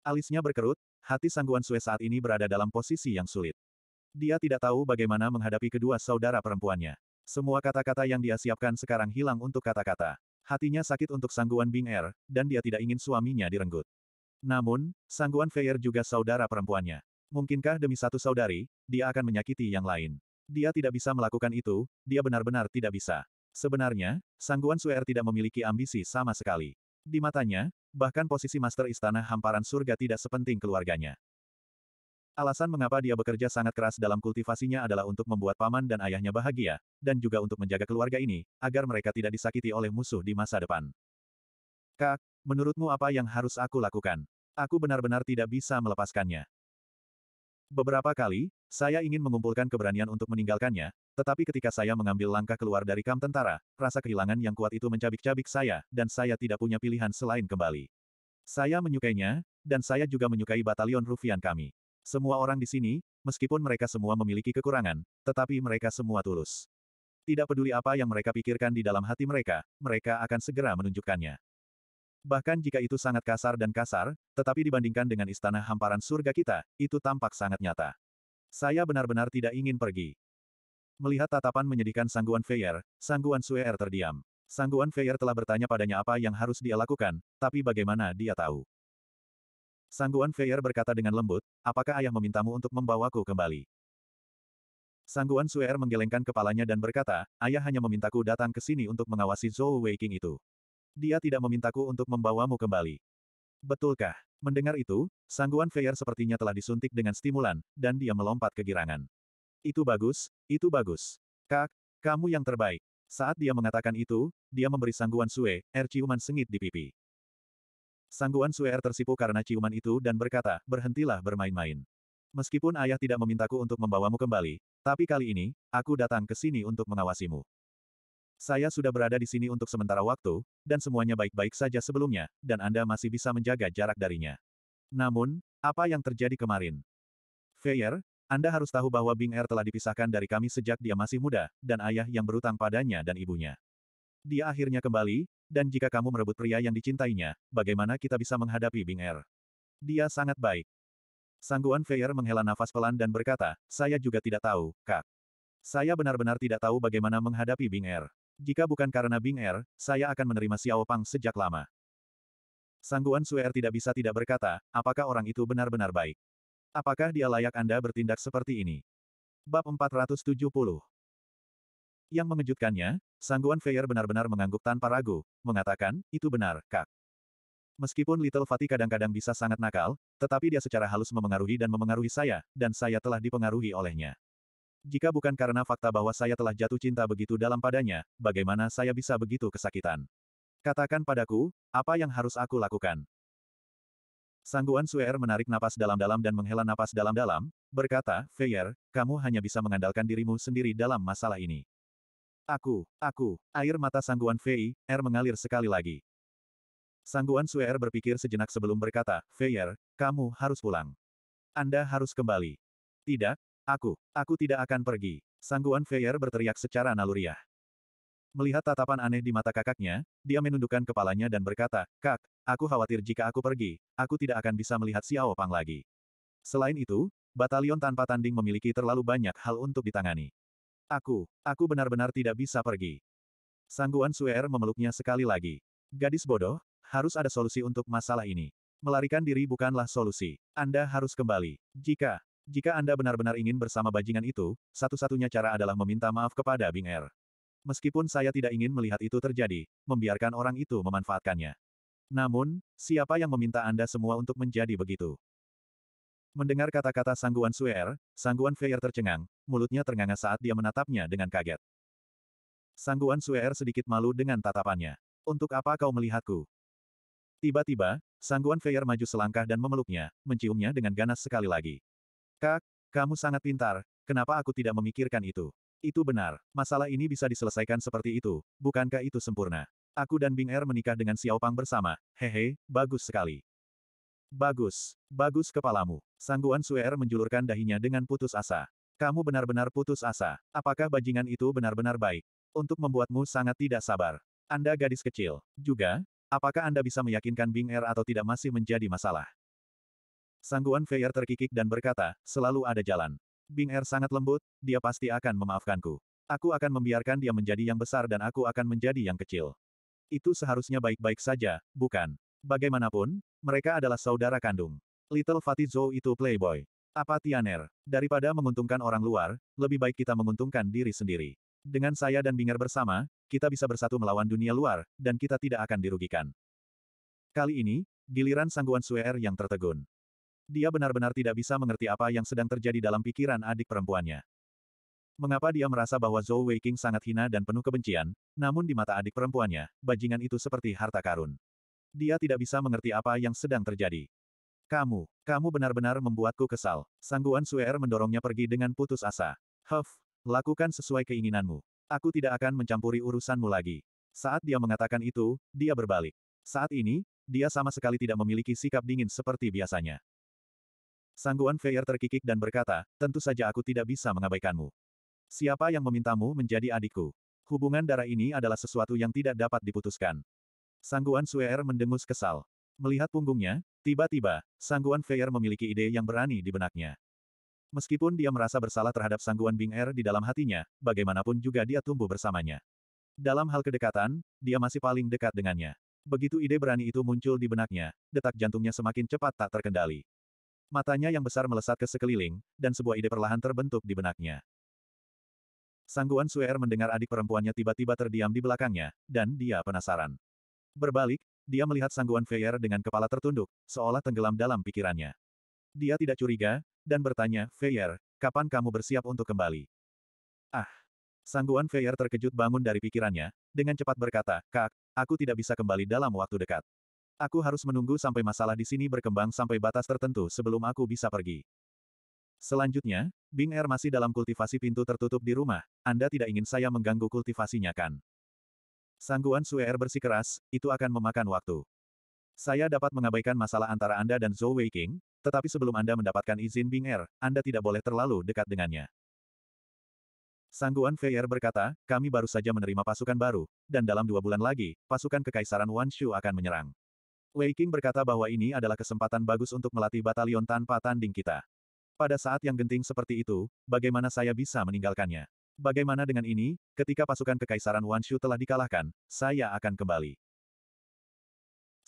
Alisnya berkerut, hati Sangguan Sue saat ini berada dalam posisi yang sulit. Dia tidak tahu bagaimana menghadapi kedua saudara perempuannya. Semua kata-kata yang dia siapkan sekarang hilang untuk kata-kata. Hatinya sakit untuk Sangguan Bing Er, dan dia tidak ingin suaminya direnggut. Namun, Sangguan Feier juga saudara perempuannya. Mungkinkah demi satu saudari, dia akan menyakiti yang lain? Dia tidak bisa melakukan itu, dia benar-benar tidak bisa. Sebenarnya, Sangguan Suer tidak memiliki ambisi sama sekali. Di matanya, bahkan posisi Master Istana Hamparan Surga tidak sepenting keluarganya. Alasan mengapa dia bekerja sangat keras dalam kultivasinya adalah untuk membuat paman dan ayahnya bahagia, dan juga untuk menjaga keluarga ini, agar mereka tidak disakiti oleh musuh di masa depan. Kak, menurutmu apa yang harus aku lakukan? Aku benar-benar tidak bisa melepaskannya. Beberapa kali, saya ingin mengumpulkan keberanian untuk meninggalkannya, tetapi ketika saya mengambil langkah keluar dari kamp tentara, rasa kehilangan yang kuat itu mencabik-cabik saya, dan saya tidak punya pilihan selain kembali. Saya menyukainya, dan saya juga menyukai batalion Rufian kami. Semua orang di sini, meskipun mereka semua memiliki kekurangan, tetapi mereka semua tulus. Tidak peduli apa yang mereka pikirkan di dalam hati mereka, mereka akan segera menunjukkannya. Bahkan jika itu sangat kasar dan kasar, tetapi dibandingkan dengan istana hamparan surga kita, itu tampak sangat nyata. Saya benar-benar tidak ingin pergi. Melihat tatapan menyedihkan Sangguan Feyer, Sangguan Suer er terdiam. Sangguan Feyer telah bertanya padanya apa yang harus dia lakukan, tapi bagaimana dia tahu. Sangguan Feyer berkata dengan lembut, apakah ayah memintamu untuk membawaku kembali? Sangguan Suer er menggelengkan kepalanya dan berkata, ayah hanya memintaku datang ke sini untuk mengawasi Zhou Weiking itu. Dia tidak memintaku untuk membawamu kembali. Betulkah? Mendengar itu, sangguan Feyer sepertinya telah disuntik dengan stimulan, dan dia melompat kegirangan. Itu bagus, itu bagus. Kak, kamu yang terbaik. Saat dia mengatakan itu, dia memberi sangguan Sue, er ciuman sengit di pipi. Sangguan Sue er tersipu karena ciuman itu dan berkata, berhentilah bermain-main. Meskipun ayah tidak memintaku untuk membawamu kembali, tapi kali ini, aku datang ke sini untuk mengawasimu. Saya sudah berada di sini untuk sementara waktu, dan semuanya baik-baik saja sebelumnya, dan Anda masih bisa menjaga jarak darinya. Namun, apa yang terjadi kemarin? Feyer, Anda harus tahu bahwa Bing Er telah dipisahkan dari kami sejak dia masih muda, dan ayah yang berutang padanya dan ibunya. Dia akhirnya kembali, dan jika kamu merebut pria yang dicintainya, bagaimana kita bisa menghadapi Bing Er? Dia sangat baik. Sangguan Feyer menghela nafas pelan dan berkata, saya juga tidak tahu, Kak. Saya benar-benar tidak tahu bagaimana menghadapi Bing Er. Jika bukan karena Bing Er, saya akan menerima Xiao Pang sejak lama. Sangguan Suer er tidak bisa tidak berkata, apakah orang itu benar-benar baik? Apakah dia layak Anda bertindak seperti ini? Bab 470 Yang mengejutkannya, Sangguan Feier benar-benar mengangguk tanpa ragu, mengatakan, itu benar, kak. Meskipun Little Fatih kadang-kadang bisa sangat nakal, tetapi dia secara halus memengaruhi dan memengaruhi saya, dan saya telah dipengaruhi olehnya. Jika bukan karena fakta bahwa saya telah jatuh cinta begitu dalam padanya, bagaimana saya bisa begitu kesakitan? Katakan padaku, apa yang harus aku lakukan? Sangguan Suer menarik napas dalam-dalam dan menghela napas dalam-dalam, berkata, Feyer, kamu hanya bisa mengandalkan dirimu sendiri dalam masalah ini. Aku, aku, air mata Sangguan Fei, air er mengalir sekali lagi. Sangguan Suer berpikir sejenak sebelum berkata, Feyer, kamu harus pulang. Anda harus kembali. Tidak, Aku, aku tidak akan pergi. Sangguan Feyer berteriak secara naluriah. Melihat tatapan aneh di mata kakaknya, dia menundukkan kepalanya dan berkata, Kak, aku khawatir jika aku pergi, aku tidak akan bisa melihat Xiao Pang lagi. Selain itu, batalion tanpa tanding memiliki terlalu banyak hal untuk ditangani. Aku, aku benar-benar tidak bisa pergi. Sangguan Suer memeluknya sekali lagi. Gadis bodoh, harus ada solusi untuk masalah ini. Melarikan diri bukanlah solusi. Anda harus kembali. Jika jika Anda benar-benar ingin bersama bajingan itu, satu-satunya cara adalah meminta maaf kepada Bing Er. Meskipun saya tidak ingin melihat itu terjadi, membiarkan orang itu memanfaatkannya. Namun, siapa yang meminta Anda semua untuk menjadi begitu? Mendengar kata-kata sangguan Suer, er, sangguan Feier tercengang, mulutnya ternganga saat dia menatapnya dengan kaget. Sangguan Suer er sedikit malu dengan tatapannya. Untuk apa kau melihatku? Tiba-tiba, sangguan Feier maju selangkah dan memeluknya, menciumnya dengan ganas sekali lagi. Kak, kamu sangat pintar, kenapa aku tidak memikirkan itu? Itu benar, masalah ini bisa diselesaikan seperti itu, bukankah itu sempurna? Aku dan Bing Er menikah dengan Xiao Pang bersama, hehe, bagus sekali. Bagus, bagus kepalamu. Sangguan Suer er menjulurkan dahinya dengan putus asa. Kamu benar-benar putus asa. Apakah bajingan itu benar-benar baik? Untuk membuatmu sangat tidak sabar. Anda gadis kecil. Juga, apakah Anda bisa meyakinkan Bing Er atau tidak masih menjadi masalah? Sangguan Feier terkikik dan berkata, selalu ada jalan. Bing Er sangat lembut, dia pasti akan memaafkanku. Aku akan membiarkan dia menjadi yang besar dan aku akan menjadi yang kecil. Itu seharusnya baik-baik saja, bukan? Bagaimanapun, mereka adalah saudara kandung. Little Fatih Zhou itu playboy. Apa Tianer? Daripada menguntungkan orang luar, lebih baik kita menguntungkan diri sendiri. Dengan saya dan Binger bersama, kita bisa bersatu melawan dunia luar, dan kita tidak akan dirugikan. Kali ini, giliran sangguan Suer yang tertegun. Dia benar-benar tidak bisa mengerti apa yang sedang terjadi dalam pikiran adik perempuannya. Mengapa dia merasa bahwa Zhou Weiqing sangat hina dan penuh kebencian, namun di mata adik perempuannya, bajingan itu seperti harta karun. Dia tidak bisa mengerti apa yang sedang terjadi. Kamu, kamu benar-benar membuatku kesal. Sangguan Suer mendorongnya pergi dengan putus asa. Huff, lakukan sesuai keinginanmu. Aku tidak akan mencampuri urusanmu lagi. Saat dia mengatakan itu, dia berbalik. Saat ini, dia sama sekali tidak memiliki sikap dingin seperti biasanya. Sangguan Feier terkikik dan berkata, tentu saja aku tidak bisa mengabaikanmu. Siapa yang memintamu menjadi adikku? Hubungan darah ini adalah sesuatu yang tidak dapat diputuskan. Sangguan Suer mendengus kesal. Melihat punggungnya, tiba-tiba, Sangguan Feier memiliki ide yang berani di benaknya. Meskipun dia merasa bersalah terhadap Sangguan Bing Er di dalam hatinya, bagaimanapun juga dia tumbuh bersamanya. Dalam hal kedekatan, dia masih paling dekat dengannya. Begitu ide berani itu muncul di benaknya, detak jantungnya semakin cepat tak terkendali. Matanya yang besar melesat ke sekeliling, dan sebuah ide perlahan terbentuk di benaknya. Sangguan Suer mendengar adik perempuannya tiba-tiba terdiam di belakangnya, dan dia penasaran. Berbalik, dia melihat Sangguan Feier dengan kepala tertunduk, seolah tenggelam dalam pikirannya. Dia tidak curiga, dan bertanya, Feier, kapan kamu bersiap untuk kembali? Ah! Sangguan Feier terkejut bangun dari pikirannya, dengan cepat berkata, Kak, aku tidak bisa kembali dalam waktu dekat. Aku harus menunggu sampai masalah di sini berkembang sampai batas tertentu sebelum aku bisa pergi. Selanjutnya, Bing Er masih dalam kultivasi pintu tertutup di rumah, Anda tidak ingin saya mengganggu kultivasinya kan? Sangguan Sue Er bersikeras, itu akan memakan waktu. Saya dapat mengabaikan masalah antara Anda dan Zhou Weiqing, tetapi sebelum Anda mendapatkan izin Bing Er, Anda tidak boleh terlalu dekat dengannya. Sangguan Er berkata, kami baru saja menerima pasukan baru, dan dalam dua bulan lagi, pasukan Kekaisaran Wanshu akan menyerang. Wei King berkata bahwa ini adalah kesempatan bagus untuk melatih batalion tanpa tanding kita. Pada saat yang genting seperti itu, bagaimana saya bisa meninggalkannya? Bagaimana dengan ini, ketika pasukan kekaisaran Wanshu telah dikalahkan, saya akan kembali.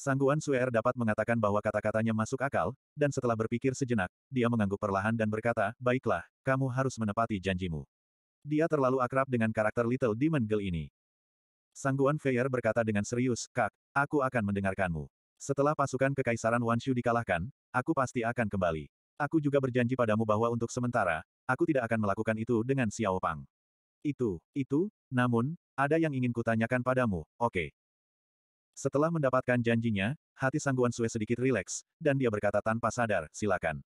Sangguan Suer dapat mengatakan bahwa kata-katanya masuk akal, dan setelah berpikir sejenak, dia mengangguk perlahan dan berkata, Baiklah, kamu harus menepati janjimu. Dia terlalu akrab dengan karakter Little Demon Girl ini. Sangguan Feier berkata dengan serius, Kak, aku akan mendengarkanmu. Setelah pasukan kekaisaran Wanshu dikalahkan, aku pasti akan kembali. Aku juga berjanji padamu bahwa untuk sementara, aku tidak akan melakukan itu dengan Xiao Pang. Itu, itu, namun, ada yang ingin kutanyakan padamu, oke. Okay. Setelah mendapatkan janjinya, hati Sangguan Sue sedikit rileks, dan dia berkata tanpa sadar, silakan.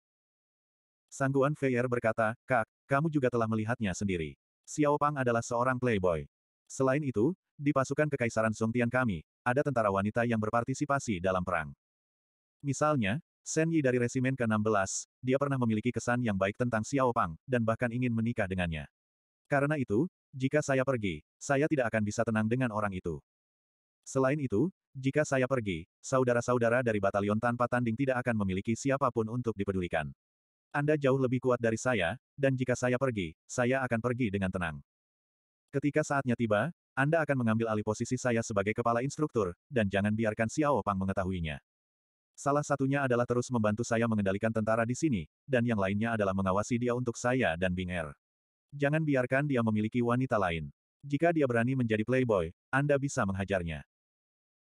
Sangguan Feier berkata, Kak, kamu juga telah melihatnya sendiri. Xiao Pang adalah seorang playboy. Selain itu, di pasukan Kekaisaran Songtian kami, ada tentara wanita yang berpartisipasi dalam perang. Misalnya, Shen Yi dari Resimen ke-16, dia pernah memiliki kesan yang baik tentang Xiao Pang, dan bahkan ingin menikah dengannya. Karena itu, jika saya pergi, saya tidak akan bisa tenang dengan orang itu. Selain itu, jika saya pergi, saudara-saudara dari batalion tanpa tanding tidak akan memiliki siapapun untuk dipedulikan. Anda jauh lebih kuat dari saya, dan jika saya pergi, saya akan pergi dengan tenang. Ketika saatnya tiba, anda akan mengambil alih posisi saya sebagai kepala instruktur, dan jangan biarkan Xiao Pang mengetahuinya. Salah satunya adalah terus membantu saya mengendalikan tentara di sini, dan yang lainnya adalah mengawasi dia untuk saya dan Bing Er. Jangan biarkan dia memiliki wanita lain. Jika dia berani menjadi playboy, Anda bisa menghajarnya.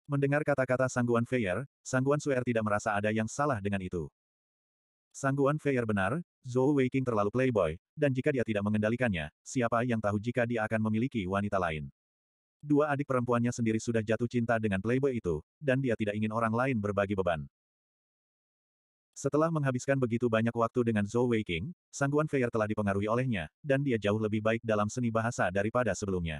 Mendengar kata-kata Sangguan Feier, Sangguan Suer tidak merasa ada yang salah dengan itu. Sangguan Feier benar, Zhou Weiqing terlalu playboy, dan jika dia tidak mengendalikannya, siapa yang tahu jika dia akan memiliki wanita lain. Dua adik perempuannya sendiri sudah jatuh cinta dengan playboy itu, dan dia tidak ingin orang lain berbagi beban. Setelah menghabiskan begitu banyak waktu dengan Zhou Weiqing, Sangguan Feier telah dipengaruhi olehnya, dan dia jauh lebih baik dalam seni bahasa daripada sebelumnya.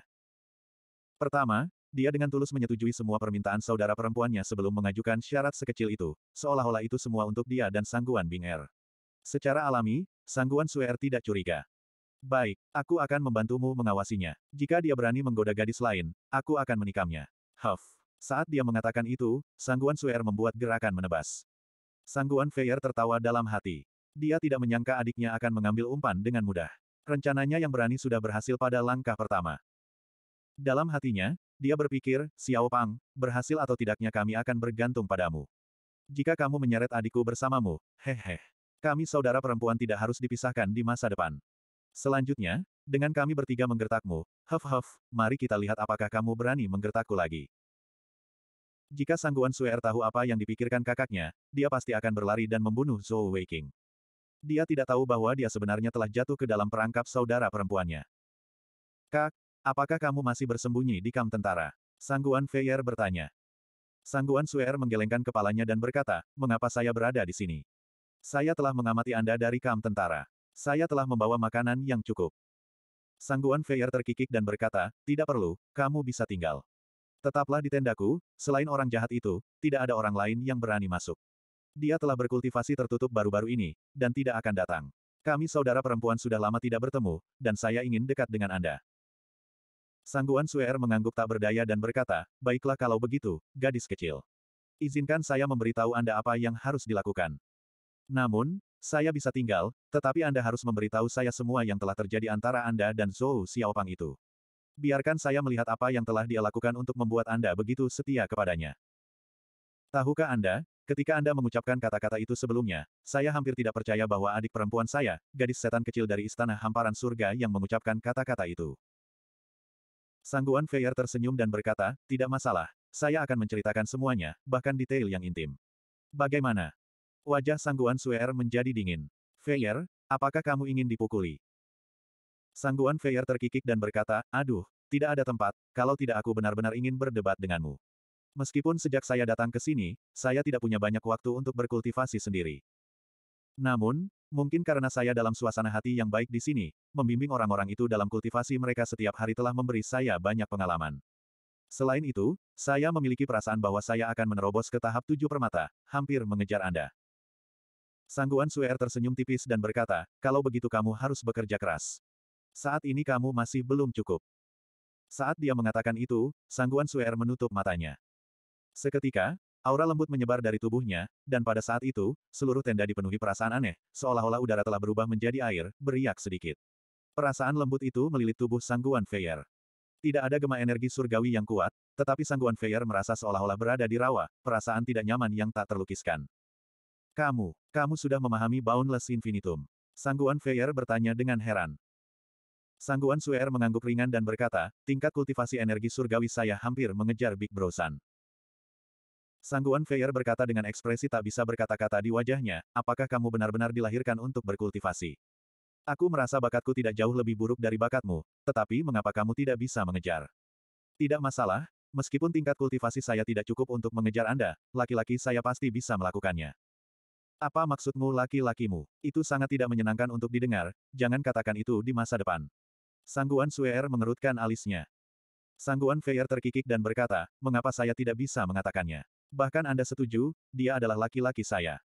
Pertama, dia dengan tulus menyetujui semua permintaan saudara perempuannya sebelum mengajukan syarat sekecil itu, seolah-olah itu semua untuk dia dan Sangguan Bing Er. Secara alami, Sangguan Suer tidak curiga. Baik, aku akan membantumu mengawasinya. Jika dia berani menggoda gadis lain, aku akan menikamnya. Huff. Saat dia mengatakan itu, Sangguan Suer membuat gerakan menebas. Sangguan Feier tertawa dalam hati. Dia tidak menyangka adiknya akan mengambil umpan dengan mudah. Rencananya yang berani sudah berhasil pada langkah pertama. Dalam hatinya, dia berpikir, Xiao Pang, berhasil atau tidaknya kami akan bergantung padamu. Jika kamu menyeret adikku bersamamu, hehe. Kami saudara perempuan tidak harus dipisahkan di masa depan. Selanjutnya, dengan kami bertiga menggertakmu, huff huff, mari kita lihat apakah kamu berani menggertakku lagi. Jika Sangguan Suer tahu apa yang dipikirkan kakaknya, dia pasti akan berlari dan membunuh Zhou Weiqing. Dia tidak tahu bahwa dia sebenarnya telah jatuh ke dalam perangkap saudara perempuannya. Kak, apakah kamu masih bersembunyi di kam tentara? Sangguan Feier bertanya. Sangguan Suer menggelengkan kepalanya dan berkata, mengapa saya berada di sini? Saya telah mengamati Anda dari kam tentara. Saya telah membawa makanan yang cukup. Sangguan Feier terkikik dan berkata, tidak perlu, kamu bisa tinggal. Tetaplah di tendaku, selain orang jahat itu, tidak ada orang lain yang berani masuk. Dia telah berkultivasi tertutup baru-baru ini, dan tidak akan datang. Kami saudara perempuan sudah lama tidak bertemu, dan saya ingin dekat dengan Anda. Sangguan Suer mengangguk tak berdaya dan berkata, baiklah kalau begitu, gadis kecil. Izinkan saya memberitahu Anda apa yang harus dilakukan. Namun, saya bisa tinggal, tetapi Anda harus memberitahu saya semua yang telah terjadi antara Anda dan Zhou Xiaopang itu. Biarkan saya melihat apa yang telah dia lakukan untuk membuat Anda begitu setia kepadanya. Tahukah Anda, ketika Anda mengucapkan kata-kata itu sebelumnya, saya hampir tidak percaya bahwa adik perempuan saya, gadis setan kecil dari istana hamparan surga yang mengucapkan kata-kata itu. Sangguan Feier tersenyum dan berkata, tidak masalah, saya akan menceritakan semuanya, bahkan detail yang intim. Bagaimana? Wajah Sangguan Suer menjadi dingin. Feier, apakah kamu ingin dipukuli? Sangguan Feier terkikik dan berkata, aduh, tidak ada tempat, kalau tidak aku benar-benar ingin berdebat denganmu. Meskipun sejak saya datang ke sini, saya tidak punya banyak waktu untuk berkultivasi sendiri. Namun, mungkin karena saya dalam suasana hati yang baik di sini, membimbing orang-orang itu dalam kultivasi mereka setiap hari telah memberi saya banyak pengalaman. Selain itu, saya memiliki perasaan bahwa saya akan menerobos ke tahap tujuh permata, hampir mengejar Anda. Sangguan Suer tersenyum tipis dan berkata, kalau begitu kamu harus bekerja keras. Saat ini kamu masih belum cukup. Saat dia mengatakan itu, Sangguan Suer menutup matanya. Seketika, aura lembut menyebar dari tubuhnya, dan pada saat itu, seluruh tenda dipenuhi perasaan aneh, seolah-olah udara telah berubah menjadi air, beriak sedikit. Perasaan lembut itu melilit tubuh Sangguan Feyer. Tidak ada gema energi surgawi yang kuat, tetapi Sangguan Feyer merasa seolah-olah berada di rawa, perasaan tidak nyaman yang tak terlukiskan. Kamu, kamu sudah memahami Boundless Infinitum. Sangguan Feir bertanya dengan heran. Sangguan Suer mengangguk ringan dan berkata, tingkat kultivasi energi surgawi saya hampir mengejar Big Brosan." Sangguan Feir berkata dengan ekspresi tak bisa berkata-kata di wajahnya, apakah kamu benar-benar dilahirkan untuk berkultivasi? Aku merasa bakatku tidak jauh lebih buruk dari bakatmu, tetapi mengapa kamu tidak bisa mengejar? Tidak masalah, meskipun tingkat kultivasi saya tidak cukup untuk mengejar Anda, laki-laki saya pasti bisa melakukannya. Apa maksudmu laki-lakimu? Itu sangat tidak menyenangkan untuk didengar, jangan katakan itu di masa depan. Sangguan Suer mengerutkan alisnya. Sangguan Feier terkikik dan berkata, mengapa saya tidak bisa mengatakannya? Bahkan Anda setuju, dia adalah laki-laki saya.